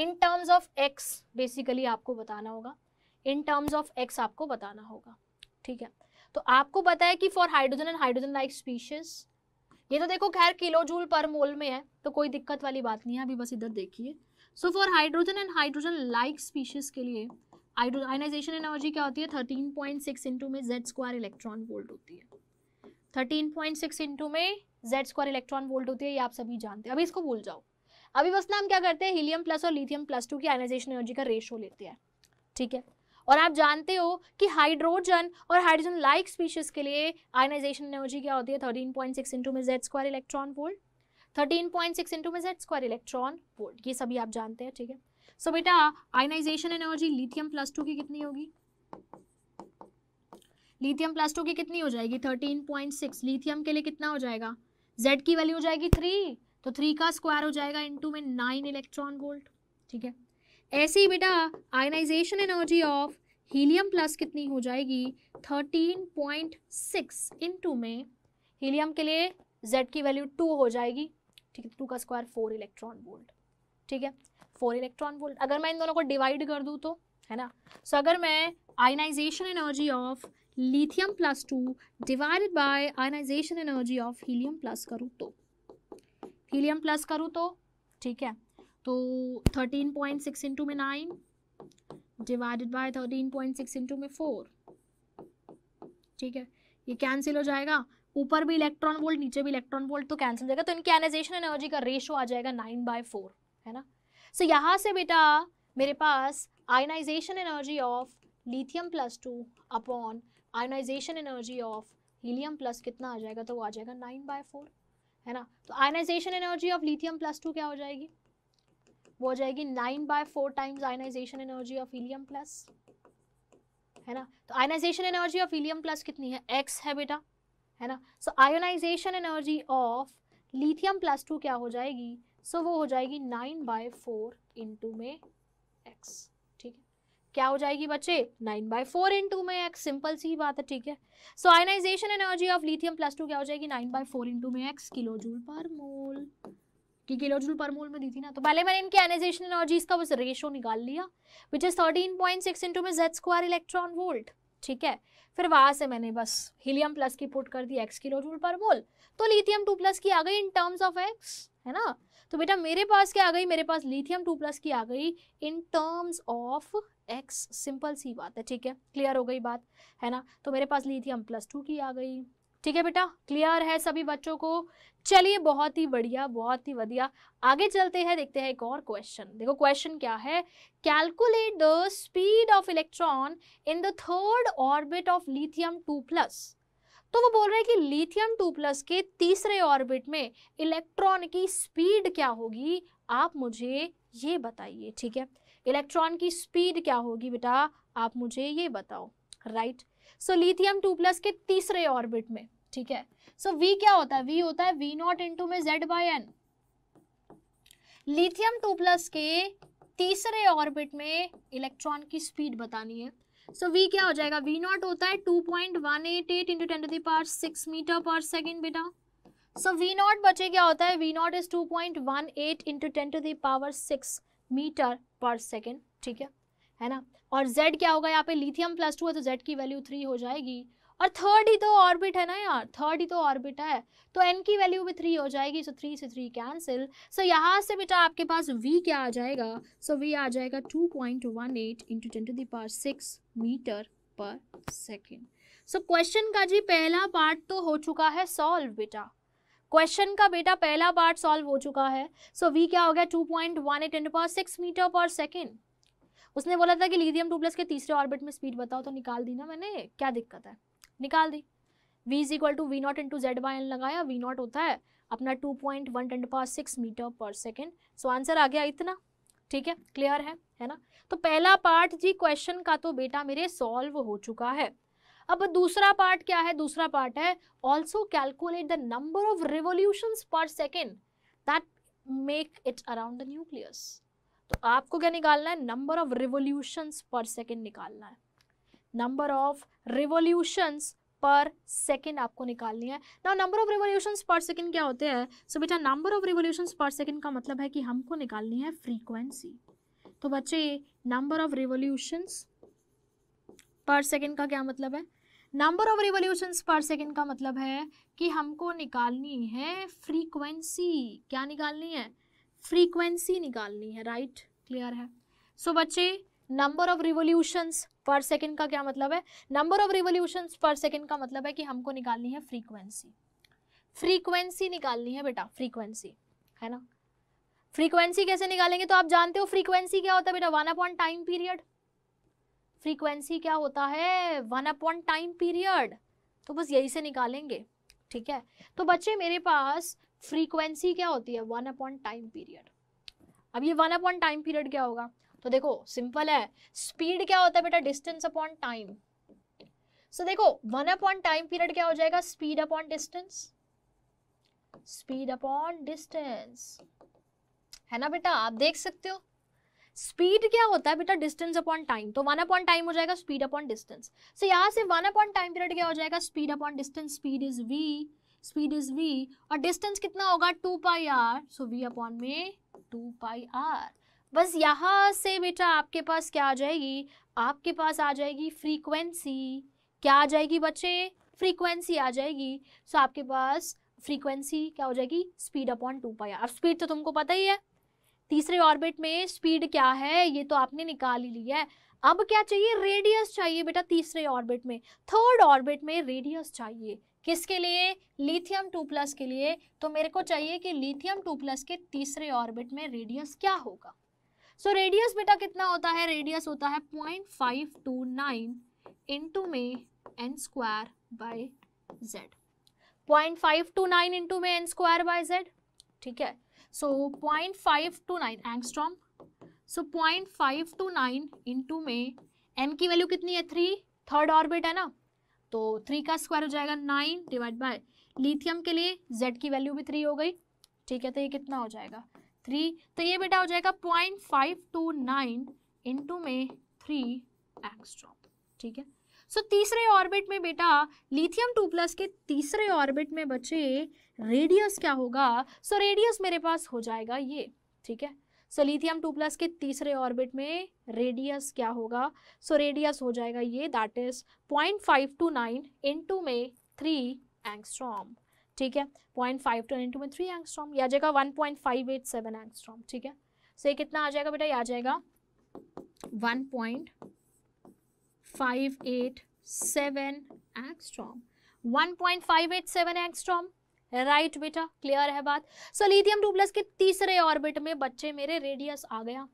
in terms of x basically आपको बताना होगा इन terms of x आपको बताना होगा ठीक है तो आपको पता है कि for hydrogen and hydrogen like species ये तो देखो खैर किलो जूल पर मोल में है तो कोई दिक्कत वाली बात नहीं है अभी बस इधर देखिए so for hydrogen and hydrogen like species के लिए आयनाइजेशन एनर्जी क्या होती है थर्टीन पॉइंट सिक्स इंटू में जेड स्क्वायर इलेक्ट्रॉन वोल्ट होती है थर्टीन पॉइंट सिक्स इंटू में जेड स्क्वायर इलेक्ट्रॉन वोल्ट होती है ये आप सभी जानते हैं अभी इसको भूल जाओ अभिवस्था हम क्या करते हैं हीलियम प्लस और लिथियम प्लस टू की आयनाइजेशन एनर्जी का रेशो लेते हैं ठीक है और आप जानते हो कि हाइड्रोजन और हाइड्रोजन लाइक स्पीशीज के लिए आयनाइजेशन एनर्जी क्या होती है थर्टीन पॉइंट सिक्स इंटू में Z square electron volt thirteen point six into में जेड स्क्वायर इलेक्ट्रॉन वोल्ट ये सभी आप जानते हैं ठीक है सो बेटा ionization energy lithium plus two की कितनी होगी लिथियम प्लस टू की कितनी हो जाएगी थर्टीन पॉइंट सिक्स लिथियम के लिए कितना हो जाएगा जेड की वैल्यू हो जाएगी थ्री तो थ्री का स्क्वायर हो जाएगा इनटू में नाइन इलेक्ट्रॉन वोल्ट ठीक है ऐसे ही बेटा ionization energy of helium plus कितनी हो जाएगी थर्टीन पॉइंट सिक्स इंटू में हीलियम के लिए जेड की वैल्यू टू हो जाएगी ठीक है टू का स्क्वायर फोर इलेक्ट्रॉन वोल्ट ठीक है फोर इलेक्ट्रॉन वोल्ट अगर मैं इन दोनों को डिवाइड कर दूँ तो है ना सो so, अगर मैं ionization energy of lithium plus two divided by ionization energy of helium plus करूँ तो हीलियम प्लस करूँ तो ठीक है तो थर्टीन पॉइंट सिक्स इंटू में nine divided by thirteen point six into में फोर ठीक है ये कैंसिल हो जाएगा ऊपर भी इलेक्ट्रॉन वोल्ट नीचे भी इलेक्ट्रॉन वोल्ट तो कैंसिल जाएगा तो इनकी एनाइजेशन एनर्जी का रेशो आ जाएगा नाइन बाय फोर है ना सो so, यहाँ से बेटा मेरे पास ionization energy of lithium plus two upon ionization energy of helium plus कितना आ जाएगा तो वो आ जाएगा नाइन बाय फोर है ना तो ionization energy of lithium plus two क्या हो जाएगी वो हो जाएगी nine by four times ionization energy of helium plus है ना तो ionization energy of helium plus कितनी है एक्स है बेटा है ना so ionization energy of lithium plus two क्या हो जाएगी सो so, वो हो जाएगी नाइन बाय फोर इंटू में एक्स क्या हो जाएगी बच्चे nine by four into में एक्स सिंपल सी बात है ठीक है so ionization energy of lithium plus two क्या हो जाएगी nine by four into में x kilo joule per mole कि किलो जूल पर मोल में दी थी ना तो पहले मैंने इनकी आयनाइजेशन एनर्जी का बस रेशो निकाल लिया which is thirteen point six into में जेड स्क्वायर इलेक्ट्रॉन वोल्ट ठीक है फिर वहां से मैंने बस हीलियम प्लस की पुट कर दी x kilo joule per mole तो लिथियम टू प्लस की आ गई इन टर्म्स ऑफ एक्स है ना तो बेटा मेरे पास क्या आ गई मेरे पास लिथियम टू प्लस की आ गई in terms of x simple सी बात है ठीक है क्लियर हो गई बात है ना तो मेरे पास ली थी हम प्लस टू की आ गई ठीक है बेटा क्लियर है सभी बच्चों को चलिए बहुत ही बढ़िया बहुत ही बढ़िया आगे चलते हैं देखते हैं एक और क्वेश्चन देखो क्वेश्चन क्या है calculate the speed of electron in the third orbit of lithium two plus तो वो बोल रहे हैं कि लिथियम टू प्लस के तीसरे ऑर्बिट में इलेक्ट्रॉन की स्पीड क्या होगी आप मुझे ये बताइए ठीक है इलेक्ट्रॉन की स्पीड क्या होगी बेटा आप मुझे ये बताओ right so lithium two plus के तीसरे ऑर्बिट में ठीक है सो so, वी क्या होता है वी होता है वी नॉट इंटू में Z by n lithium two plus के तीसरे ऑर्बिट में इलेक्ट्रॉन की स्पीड बतानी है सो so, वी क्या हो जाएगा वी नॉट होता है two point one eight eight into ten the power six metre per second बेटा सो वी नॉट बचे क्या होता है v naught is two point one eight into ten to the power six metre per second ठीक है है ना और Z क्या होगा यहाँ पे लिथियम प्लस टू है तो Z की वैल्यू थ्री हो जाएगी और थर्ड ही तो ऑर्बिट है ना यार थर्ड ही तो ऑर्बिट है तो एन की वैल्यू भी थ्री हो जाएगी सो थ्री से थ्री कैंसिल सो यहाँ से बेटा आपके पास वी क्या आ जाएगा सो so, वी आ जाएगा two point one eight into ten to the power six metre per second so question का जी पहला पार्ट तो हो चुका है सॉल्व बेटा क्वेश्चन का बेटा पहला पार्ट सॉल्व हो चुका है सो so, वी क्या हो गया two point one eight and power six metre per second उसने बोला था कि लिथियम टू प्लस के तीसरे ऑर्बिट में स्पीड बताओ तो निकाल दी ना मैंने क्या दिक्कत है निकाल दी v is equal to v naught into Z by n लगाया वी नॉट होता है अपना two point one ten to power six metre per second so answer आ गया इतना ठीक है क्लियर है है ना तो पहला पार्ट जी क्वेश्चन का तो बेटा मेरे सॉल्व हो चुका है अब दूसरा पार्ट क्या है दूसरा पार्ट है also calculate the number of revolution per second that make it around the nucleus तो आपको क्या निकालना है number of revolutions per second निकालना है number of revolutions per second आपको निकालनी है ना number of revolution per second क्या होते हैं सो बेटा number of revolution per second का मतलब है कि हमको निकालनी है फ्रीक्वेंसी तो बच्चे number of revolutions per second का क्या मतलब है number of revolutions per second का मतलब है कि हमको निकालनी है फ्रीक्वेंसी क्या निकालनी है फ्रीक्वेंसी निकालनी है राइट right? क्लियर है सो so, बच्चे number of revolutions per second का क्या मतलब है number of revolutions per second का मतलब है कि हमको निकालनी है फ्रीक्वेंसी फ्रीक्वेंसी निकालनी है बेटा फ्रीक्वेंसी है ना फ्रीक्वेंसी कैसे निकालेंगे तो आप जानते हो फ्रीक्वेंसी क्या होता है बेटा one upon time period frequency क्या होता है वन अपॉन टाइम पीरियड तो बस यही से निकालेंगे ठीक है तो बच्चे मेरे पास फ्रीक्वेंसी क्या होती है वन अपॉन टाइम पीरियड अब ये वन अपॉन टाइम पीरियड क्या होगा तो देखो सिंपल है स्पीड क्या होता है बेटा डिस्टेंस अपॉन टाइम सो देखो वन अपॉन टाइम पीरियड क्या हो जाएगा speed upon distance speed upon distance है ना बेटा आप देख सकते हो स्पीड क्या होता है बेटा डिस्टेंस अपॉन टाइम तो वन अपॉन टाइम हो जाएगा स्पीड अपॉन डिस्टेंस सो यहाँ से वन अपॉन टाइम पीरियड क्या हो जाएगा speed upon distance speed is v speed is v और डिस्टेंस कितना होगा two pi r so v upon में टू पाई आर बस यहाँ से बेटा आपके पास क्या आ जाएगी आपके पास आ जाएगी फ्रीक्वेंसी क्या आ जाएगी बच्चे फ्रीक्वेंसी आ जाएगी सो आपके पास फ्रीक्वेंसी क्या हो जाएगी speed upon two pi r speed तो तुमको पता ही है तीसरे ऑर्बिट में स्पीड क्या है ये तो आपने निकाल ही लिया है अब क्या चाहिए रेडियस चाहिए बेटा तीसरे ऑर्बिट में थर्ड ऑर्बिट में रेडियस चाहिए किसके लिए लिथियम टू प्लस के लिए तो मेरे को चाहिए कि लिथियम टू प्लस के तीसरे ऑर्बिट में रेडियस क्या होगा सो so, रेडियस बेटा कितना होता है रेडियस होता है point five two nine into में N square by Z point five two nine into में एन स्क्वायर बाय जेड ठीक है So nine angstrom so point five two nine two में एन की वैल्यू कितनी है थ्री थर्ड ऑर्बिट है ना तो थ्री का स्क्वायर हो जाएगा नाइन डिवाइड बाय लिथियम के लिए जेड की वैल्यू भी थ्री हो गई ठीक है तो ये कितना हो जाएगा थ्री तो ये बेटा हो जाएगा point five two nine into में थ्री एक्स्ट्रॉम ठीक है सो so, तीसरे ऑर्बिट में बेटा लिथियम टू प्लस के तीसरे ऑर्बिट में बचे रेडियस क्या होगा सो so, रेडियस मेरे पास हो जाएगा ये ठीक है सो लिथियम टू प्लस के तीसरे ऑर्बिट में रेडियस क्या होगा सो so, रेडियस हो जाएगा ये that is point five two nine into में थ्री एंगस्ट्रॉम ठीक है पॉइंट फाइव टू इंटू में थ्री एंगस्ट्रॉम यह आ जाएगा one point five eight seven angstrom ठीक है सो so, ये कितना आ जाएगा बेटा ये आ जाएगा one point five eight seven angstrom seven angstrom right right, बेटा क्लियर है बात सोलिथियम टू प्लस के तीसरे ऑर्बिट में बच्चे मेरे रेडियस आ गया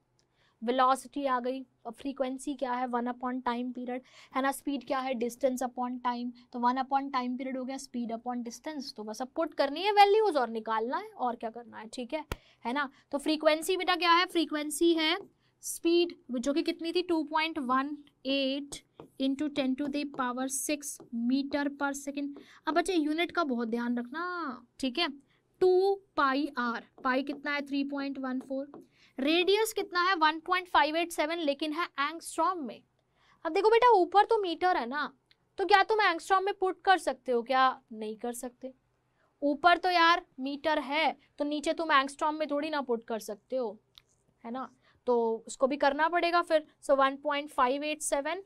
वेलोसिटी आ गई और फ्रीक्वेंसी क्या है वन अपॉन टाइम पीरियड है ना स्पीड क्या है डिस्टेंस अपॉन टाइम तो वन अपॉन टाइम पीरियड हो गया स्पीड अपॉन डिस्टेंस तो बस अब पुट करनी है वैल्यूज और निकालना है और क्या करना है ठीक है है ना तो फ्रीक्वेंसी बेटा क्या है फ्रीक्वेंसी है स्पीड जो कि कितनी थी 2.18 point one eight into ten to the power six metre per second अब बच्चे यूनिट का बहुत ध्यान रखना ठीक है टू पाई आर पाई कितना है three point one four radius कितना है one point five eight seven लेकिन है एंगस्ट्रॉम में अब देखो बेटा ऊपर तो मीटर है ना तो क्या तुम एंगस्ट्रॉम में पुट कर सकते हो क्या नहीं कर सकते ऊपर तो यार मीटर है तो नीचे तुम एंगस्ट्रॉम में थोड़ी ना पुट कर सकते हो है ना तो उसको भी करना पड़ेगा फिर so one point five eight seven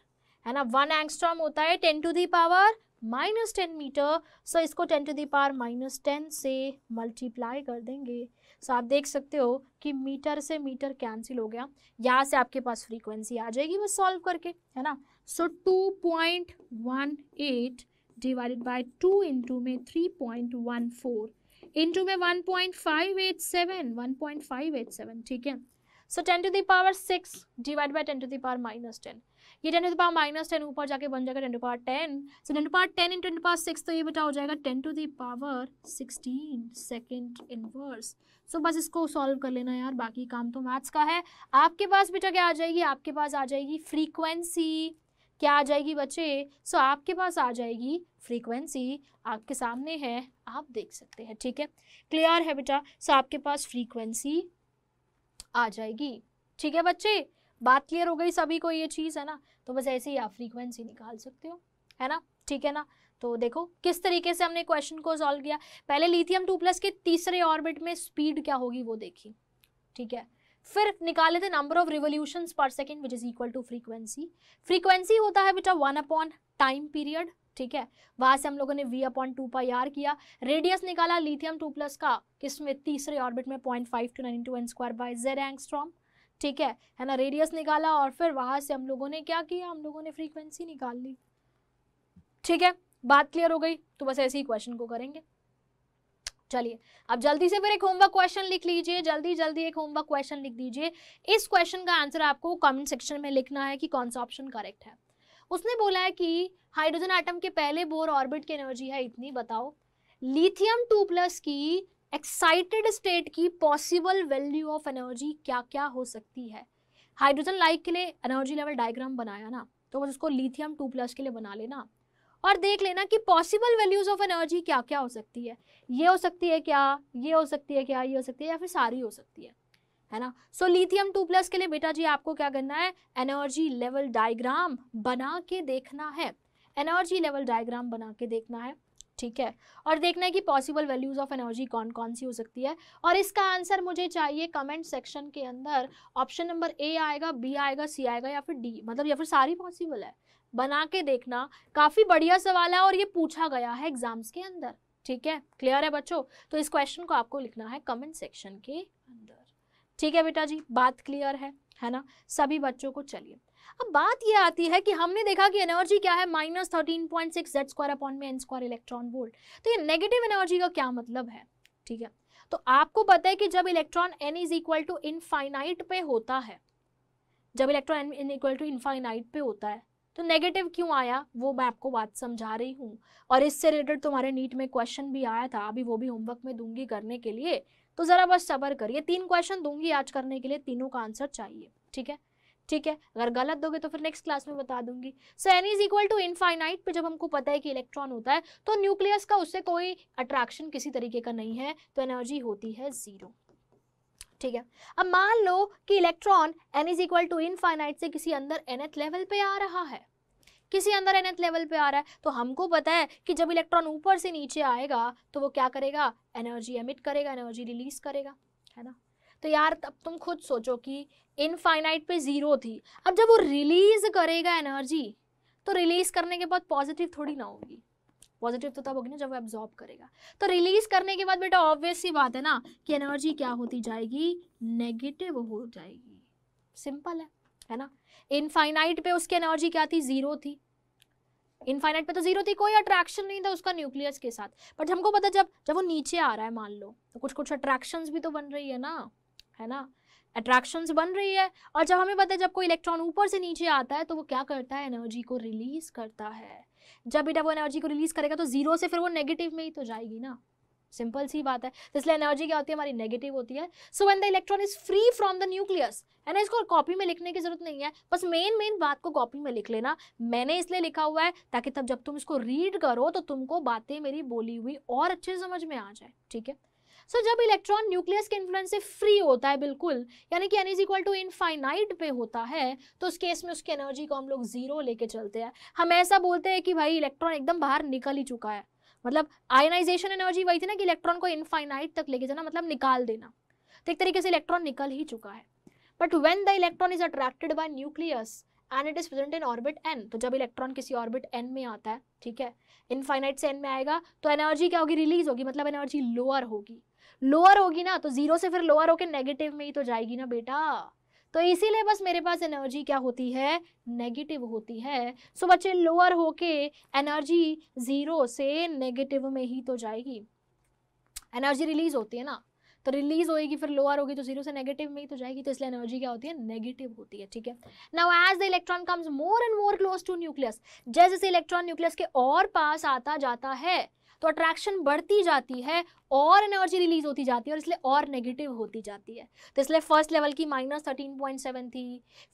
है ना वन एंगस्ट्रॉम होता है ten to the power minus ten metre so इसको ten to the power minus ten से मल्टीप्लाई कर देंगे सो आप देख सकते हो कि मीटर से मीटर कैंसिल हो गया यहाँ से आपके पास फ्रीक्वेंसी आ जाएगी बस सॉल्व करके है ना so two point one eight divided by two into में three point one four into में one point five eight seven one point five eight seven ठीक है so ten to the power six divide by ten to the power minus ten ये ten to the power minus ten ऊपर जाके बन जाएगा ten to power ten so ten to power ten into power six तो ये बेटा हो जाएगा ten to the power sixteen second inverse so बस इसको सॉल्व कर लेना यार बाकी काम तो मैथ्स का है आपके पास बेटा क्या आ जाएगी आपके पास आ जाएगी फ्रीक्वेंसी क्या आ जाएगी बच्चे सो so, आपके पास आ जाएगी फ्रीक्वेंसी आपके सामने है आप देख सकते हैं ठीक है क्लियर है बेटा सो so, आपके पास फ्रीक्वेंसी आ जाएगी ठीक है बच्चे बात क्लियर हो गई सभी को ये चीज़ है ना तो बस ऐसे ही आप फ्रीक्वेंसी निकाल सकते हो है ना ठीक है ना तो देखो किस तरीके से हमने क्वेश्चन को सॉल्व किया पहले लिथियम टू प्लस के तीसरे ऑर्बिट में स्पीड क्या होगी वो देखी ठीक है फिर निकाले थे number of revolution per second which is equal to frequency frequency होता है बेटा वन अपॉन टाइम पीरियड ठीक है वहां से हम लोगों ने v upon two pi r किया रेडियस निकाला लिथियम टू प्लस का किसमें तीसरे ऑर्बिट में point five two nine two n square by Z angstrom ठीक है है ना रेडियस निकाला और फिर वहां से हम लोगों ने क्या किया हम लोगों ने फ्रीक्वेंसी निकाल ली ठीक है बात क्लियर हो गई तो बस ऐसे ही क्वेश्चन को करेंगे चलिए अब जल्दी से फिर एक होमवर्क क्वेश्चन लिख लीजिए जल्दी जल्दी एक होमवर्क क्वेश्चन लिख दीजिए इस क्वेश्चन का आंसर आपको कमेंट सेक्शन में लिखना है कि कौन सा ऑप्शन करेक्ट है उसने बोला है कि हाइड्रोजन आइटम के पहले बोर ऑर्बिट की एनर्जी है इतनी बताओ लिथियम टू प्लस की एक्साइटेड स्टेट की पॉसिबल वैल्यू ऑफ एनर्जी क्या क्या हो सकती है हाइड्रोजन लाइक के लिए एनर्जी लेवल डायग्राम बनाया ना तो बस उसको लिथियम टू प्लस के लिए बना लेना और देख लेना कि पॉसिबल वैल्यूज ऑफ एनर्जी क्या क्या हो सकती है ये हो सकती है क्या ये हो सकती है क्या ये हो सकती है या फिर सारी हो सकती है है ना सो लिथियम टू प्लस के लिए बेटा जी आपको क्या करना है एनर्जी लेवल डायग्राम बना के देखना है एनर्जी लेवल डायग्राम बना के देखना है ठीक है और देखना है कि पॉसिबल वैल्यूज ऑफ एनर्जी कौन कौन सी हो सकती है और इसका आंसर मुझे चाहिए कमेंट सेक्शन के अंदर ऑप्शन नंबर ए आएगा बी आएगा सी आएगा या फिर डी मतलब या फिर सारी पॉसिबल है बना के देखना काफ़ी बढ़िया सवाल है और ये पूछा गया है एग्जाम्स के अंदर ठीक है क्लियर है बच्चों तो इस क्वेश्चन को आपको लिखना है कमेंट सेक्शन के अंदर ठीक है बेटा जी बात क्लियर है है ना सभी बच्चों को चलिए अब बात ये आती है कि हमने देखा कि एनर्जी क्या है minus thirteen point six Z square upon में एन स्क्वायर इलेक्ट्रॉन वोल्ट तो ये नेगेटिव एनर्जी का क्या मतलब है ठीक है तो आपको पता है कि जब electron n is equal to infinite पे होता है जब electron n in equal to infinite पे होता है तो नेगेटिव क्यों आया वो मैं आपको बात समझा रही हूँ और इससे रिलेटेड तुम्हारे नीट में क्वेश्चन भी आया था अभी वो भी होमवर्क में दूंगी करने के लिए तो ज़रा बस सबर करिए तीन क्वेश्चन दूंगी आज करने के लिए तीनों का आंसर चाहिए ठीक है ठीक है अगर गलत दोगे तो फिर नेक्स्ट क्लास में बता दूंगी so n is equal to infinite पे जब हमको पता है कि इलेक्ट्रॉन होता है तो न्यूक्लियस का उससे कोई अट्रैक्शन किसी तरीके का नहीं है तो एनर्जी होती है जीरो ठीक है अब मान लो कि electron n is equal to infinite से किसी अंदर एनएथ लेवल पे आ रहा है किसी अंदर एनथ लेवल पे आ रहा है तो हमको पता है कि जब इलेक्ट्रॉन ऊपर से नीचे आएगा तो वो क्या करेगा एनर्जी एमिट करेगा एनर्जी रिलीज करेगा है ना तो यार अब तुम खुद सोचो कि इनफाइनाइट पे ज़ीरो थी अब जब वो रिलीज़ करेगा एनर्जी तो रिलीज़ करने के बाद पॉजिटिव थोड़ी ना होगी पॉजिटिव तो तब होगी ना जब वो एब्जॉर्ब करेगा तो रिलीज करने के बाद बेटा ऑब्वियस ही बात है ना कि एनर्जी क्या होती जाएगी नेगेटिव हो जाएगी सिंपल है है ना इनफाइनाइट पे उसकी एनर्जी क्या थी जीरो थी इनफाइनाइट पे तो जीरो थी कोई अट्रैक्शन नहीं था उसका न्यूक्लियस के साथ बट हमको पता जब जब वो नीचे आ रहा है मान लो तो कुछ कुछ अट्रैक्शंस भी तो बन रही है ना है ना अट्रैक्शंस बन रही है और जब हमें पता है जब कोई इलेक्ट्रॉन ऊपर से नीचे आता है तो वो क्या करता है एनर्जी को रिलीज करता है जब बेटा वो एनर्जी को रिलीज करेगा तो जीरो से फिर वो नेगेटिव में ही तो जाएगी ना सिंपल सी बात है तो इसलिए एनर्जी क्या होती है हमारी नेगेटिव होती है so when the electron is free from the nucleus है ना इसको कॉपी में लिखने की जरूरत नहीं है बस मेन मेन बात को कॉपी में लिख लेना मैंने इसलिए लिखा हुआ है ताकि तब जब तुम इसको रीड करो तो तुमको बातें मेरी बोली हुई और अच्छे समझ में आ जाए ठीक है सो so, जब इलेक्ट्रॉन न्यूक्लियस के इन्फ्लुएंस से फ्री होता है बिल्कुल यानी कि N is equal to infinite पे होता है तो उस केस में उसकी एनर्जी को हम लोग जीरो लेके चलते हैं हम ऐसा बोलते हैं कि भाई इलेक्ट्रॉन एकदम बाहर निकल ही चुका है मतलब आयनाइजेशन एनर्जी वही थी ना कि इलेक्ट्रॉन को इनफाइनाइट तक लेके जाना मतलब निकाल देना तो एक तरीके से इलेक्ट्रॉन निकल ही चुका है but when the electron is attracted by nucleus and it is present in orbit n तो जब इलेक्ट्रॉन किसी ऑर्बिट एन में आता है ठीक है इनफाइनाइट से एन में आएगा तो एनर्जी क्या होगी रिलीज होगी मतलब एनर्जी लोअर होगी लोअर होगी ना तो जीरो से फिर लोअर होकर नेगेटिव में ही तो जाएगी ना बेटा तो इसीलिए बस मेरे पास एनर्जी क्या होती है नेगेटिव होती है सो बच्चे लोअर होके एनर्जी ज़ीरो से नेगेटिव में ही तो जाएगी एनर्जी रिलीज होती है ना तो रिलीज होएगी फिर लोअर होगी तो जीरो से नेगेटिव में ही तो जाएगी तो इसलिए एनर्जी क्या होती है नेगेटिव होती है ठीक है now as the electron comes more and more close to nucleus जैसे जैसे इलेक्ट्रॉन न्यूक्लियस के और पास आता जाता है तो अट्रैक्शन बढ़ती जाती है और एनर्जी रिलीज होती जाती है और इसलिए और नेगेटिव होती जाती है तो इसलिए फर्स्ट लेवल की माइनस थर्टीन पॉइंट सेवन थी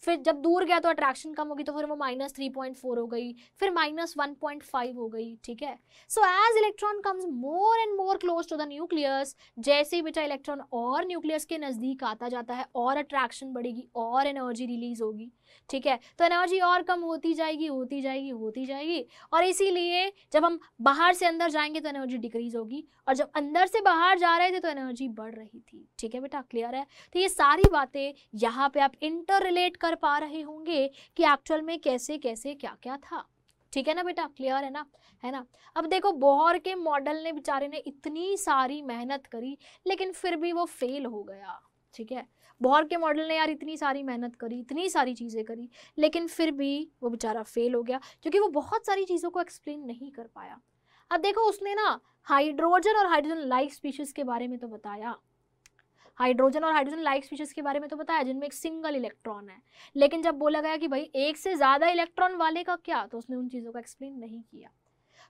फिर जब दूर गया तो अट्रैक्शन कम होगी तो फिर वो माइनस थ्री पॉइंट फोर हो गई फिर माइनस वन पॉइंट फाइव हो गई ठीक है so as electron comes more and more close to the nucleus जैसे ही बेटा इलेक्ट्रॉन और न्यूक्लियस के नज़दीक आता जाता है और अट्रैक्शन बढ़ेगी और एनर्जी रिलीज होगी ठीक है तो एनर्जी और कम होती जाएगी होती जाएगी होती जाएगी और इसीलिए जब हम बाहर से अंदर जाएंगे तो एनर्जी डिक्रीज होगी और जब अंदर से बाहर जा रहे थे तो एनर्जी बढ़ रही थी ठीक है बेटा क्लियर है तो ये सारी बातें यहाँ पे आप इंटर रिलेट कर पा रहे होंगे कि एक्चुअल में कैसे कैसे क्या क्या था ठीक है ना बेटा क्लियर है ना है ना अब देखो बोहर के मॉडल ने बेचारे ने इतनी सारी मेहनत करी लेकिन फिर भी वो फेल हो गया ठीक है बॉहर के मॉडल ने यार इतनी सारी मेहनत करी इतनी सारी चीज़ें करी लेकिन फिर भी वो बेचारा फेल हो गया क्योंकि वो बहुत सारी चीज़ों को एक्सप्लेन नहीं कर पाया अब देखो उसने ना हाइड्रोजन और हाइड्रोजन लाइक स्पीशीज़ के बारे में तो बताया हाइड्रोजन और हाइड्रोजन लाइक स्पीशीज़ के बारे में तो बताया जिनमें एक सिंगल इलेक्ट्रॉन है लेकिन जब बोला गया कि भाई एक से ज़्यादा इलेक्ट्रॉन वाले का क्या तो उसने उन चीज़ों को एक्सप्लेन नहीं किया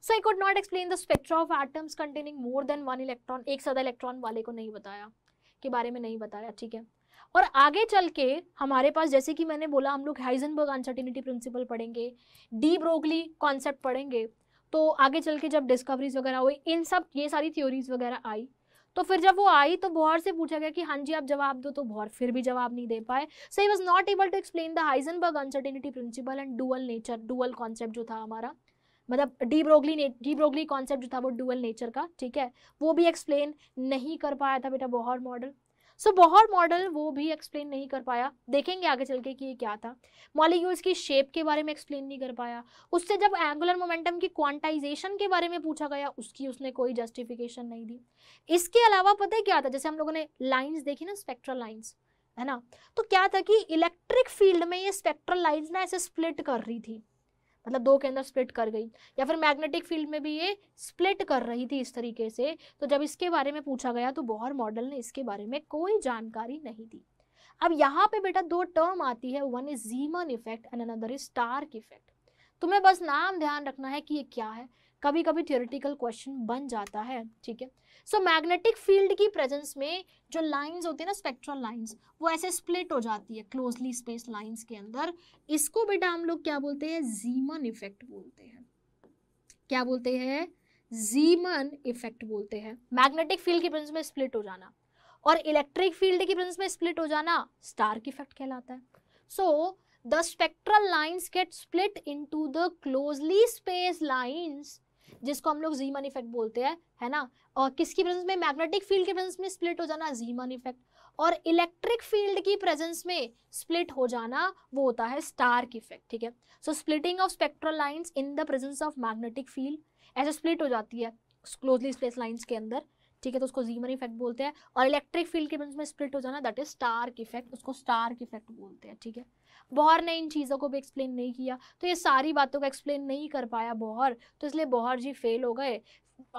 so I could not explain the spectra of atoms containing more than one electron एक से ज्यादा इलेक्ट्रॉन वाले को नहीं बताया के बारे में नहीं बताया ठीक है और आगे चल के हमारे पास जैसे कि मैंने बोला हम लोग हाइजनबर्ग अनसर्टिनिटी प्रिंसिपल पढ़ेंगे डी ब्रोगली कॉन्सेप्ट पढ़ेंगे तो आगे चल के जब डिस्कवरीज वगैरह हुई इन सब ये सारी थ्योरीज वगैरह आई तो फिर जब वो आई तो बोहर से पूछा गया कि हाँ जी आप जवाब दो तो बोहर फिर भी जवाब नहीं दे पाए so he was not able to explain the Heisenberg uncertainty principle and dual nature dual concept जो था हमारा मतलब de Broglie de Broglie concept जो था वो डुअल नेचर का ठीक है वो भी एक्सप्लेन नहीं कर पाया था बेटा बोहर मॉडल सो बहुत मॉडल वो भी एक्सप्लेन नहीं कर पाया देखेंगे आगे चल के कि ये क्या था मॉलिक्यूल्स की शेप के बारे में एक्सप्लेन नहीं कर पाया उससे जब एंगुलर मोमेंटम की क्वांटाइजेशन के बारे में पूछा गया उसकी उसने कोई जस्टिफिकेशन नहीं दी इसके अलावा पता है क्या था जैसे हम लोगों ने लाइन्स देखी ना स्पेक्ट्रल लाइन्स है ना तो क्या था कि इलेक्ट्रिक फील्ड में ये स्पेक्ट्रल लाइन्स ना ऐसे स्प्लिट कर रही थी मतलब दो के अंदर स्प्लिट कर गई या फिर मैग्नेटिक फील्ड में भी ये स्प्लिट कर रही थी इस तरीके से तो जब इसके बारे में पूछा गया तो बोहर मॉडल ने इसके बारे में कोई जानकारी नहीं दी अब यहाँ पे बेटा दो टर्म आती है one is Zeeman effect and another is Stark effect तुम्हें बस नाम ध्यान रखना है कि ये क्या है कभी कभी थियोरिटिकल क्वेश्चन बन जाता है ठीक है सो मैग्नेटिक फील्ड की प्रेजेंस में जो लाइंस होती है ना स्पेक्ट्रल लाइंस वो ऐसे स्प्लिट हो जाती है क्लोजली स्पेस लाइंस के अंदर इसको बेटा हम लोग क्या बोलते हैं जीमन इफेक्ट बोलते हैं क्या बोलते हैं जीमन इफेक्ट बोलते हैं मैग्नेटिक फील्ड की प्रेजेंस में स्प्लिट हो जाना और इलेक्ट्रिक फील्ड की प्रेजेंस में स्प्लिट हो जाना स्टार्क इफेक्ट कहलाता है so the spectral lines get split into the closely space lines जिसको हम लोग जीमन इफेक्ट बोलते हैं है ना और किसकी प्रेजेंस में मैग्नेटिक फील्ड के प्रेजेंस में स्प्लिट हो जाना जीमन इफेक्ट और इलेक्ट्रिक फील्ड की प्रेजेंस में स्प्लिट हो जाना वो होता है स्टार्क इफेक्ट ठीक है so splitting of spectral lines in the presence of magnetic field ऐसे स्प्लिट हो जाती है क्लोजली स्पेस लाइन्स के अंदर ठीक है तो उसको जीमर इफेक्ट बोलते हैं और इलेक्ट्रिक फील्ड के बीच में स्प्लिट हो जाना दैट इज स्टार्क इफेक्ट उसको स्टार्क इफेक्ट बोलते हैं ठीक है बौहर ने इन चीज़ों को भी एक्सप्लेन नहीं किया तो ये सारी बातों को एक्सप्लेन नहीं कर पाया बौहर तो इसलिए बोहर जी फेल हो गए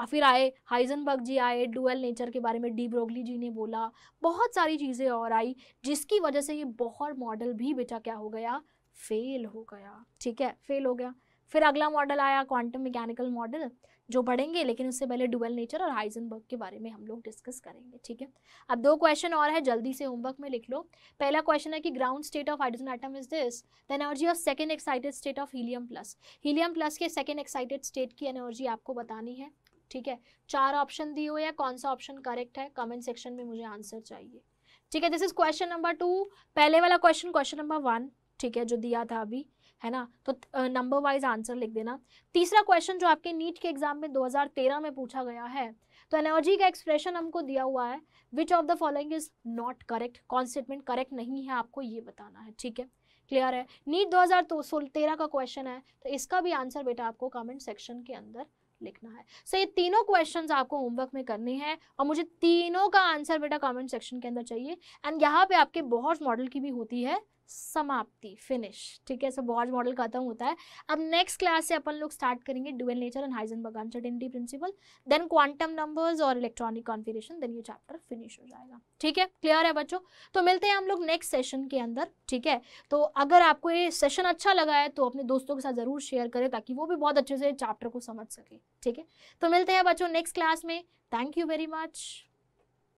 फिर आए हाइजनबर्ग जी आए डुअल नेचर के बारे में डी ब्रोगली जी ने बोला बहुत सारी चीज़ें और आई जिसकी वजह से ये बोहर मॉडल भी बेटा क्या हो गया फेल हो गया ठीक है फेल हो गया फिर अगला मॉडल आया क्वांटम मैकेनिकल मॉडल जो पढ़ेंगे लेकिन उससे पहले डुअल नेचर और हाइजनबर्ग के बारे में हम लोग डिस्कस करेंगे ठीक है अब दो क्वेश्चन और है जल्दी से होमवर्क में लिख लो पहला क्वेश्चन है कि ground state of hydrogen atom is this the energy of second excited state of helium plus helium plus के सेकेंड एक्साइटेड स्टेट की एनर्जी आपको बतानी है ठीक है चार ऑप्शन दिए हुए या कौन सा ऑप्शन करेक्ट है कमेंट सेक्शन में मुझे आंसर चाहिए ठीक है this is question number two पहले वाला क्वेश्चन क्वेश्चन नंबर वन ठीक है जो दिया था अभी है ना तो नंबर वाइज आंसर लिख देना तीसरा क्वेश्चन जो आपके नीट के एग्जाम में 2013 में पूछा गया है तो एनर्जी का एक्सप्रेशन हमको दिया हुआ है which of the following is not correct कौन स्टेटमेंट करेक्ट नहीं है आपको ये बताना है ठीक है क्लियर है नीट दो 2013 का क्वेश्चन है तो इसका भी आंसर बेटा आपको कमेंट सेक्शन के अंदर लिखना है सो so, ये तीनों क्वेश्चंस आपको होमवर्क में करने हैं और मुझे तीनों का आंसर बेटा कमेंट सेक्शन के अंदर चाहिए एंड यहाँ पे आपके बहुत मॉडल की भी होती है समाप्ति फिनिश ठीक है सो बॉर्ज मॉडल खत्म होता है अब नेक्स्ट क्लास से अपन लोग स्टार्ट करेंगे ड्यूएल नेचर एंड बगान uncertainty principle then quantum numbers और इलेक्ट्रॉनिक कॉन्फिगरेशन देन ये चैप्टर फिनिश हो जाएगा ठीक है क्लियर है बच्चों तो मिलते हैं हम लोग नेक्स्ट सेशन के अंदर ठीक है तो अगर आपको ये सेशन अच्छा लगा है तो अपने दोस्तों के साथ जरूर शेयर करें ताकि वो भी बहुत अच्छे से चैप्टर को समझ सके ठीक है तो मिलते हैं बच्चों नेक्स्ट क्लास में थैंक यू वेरी मच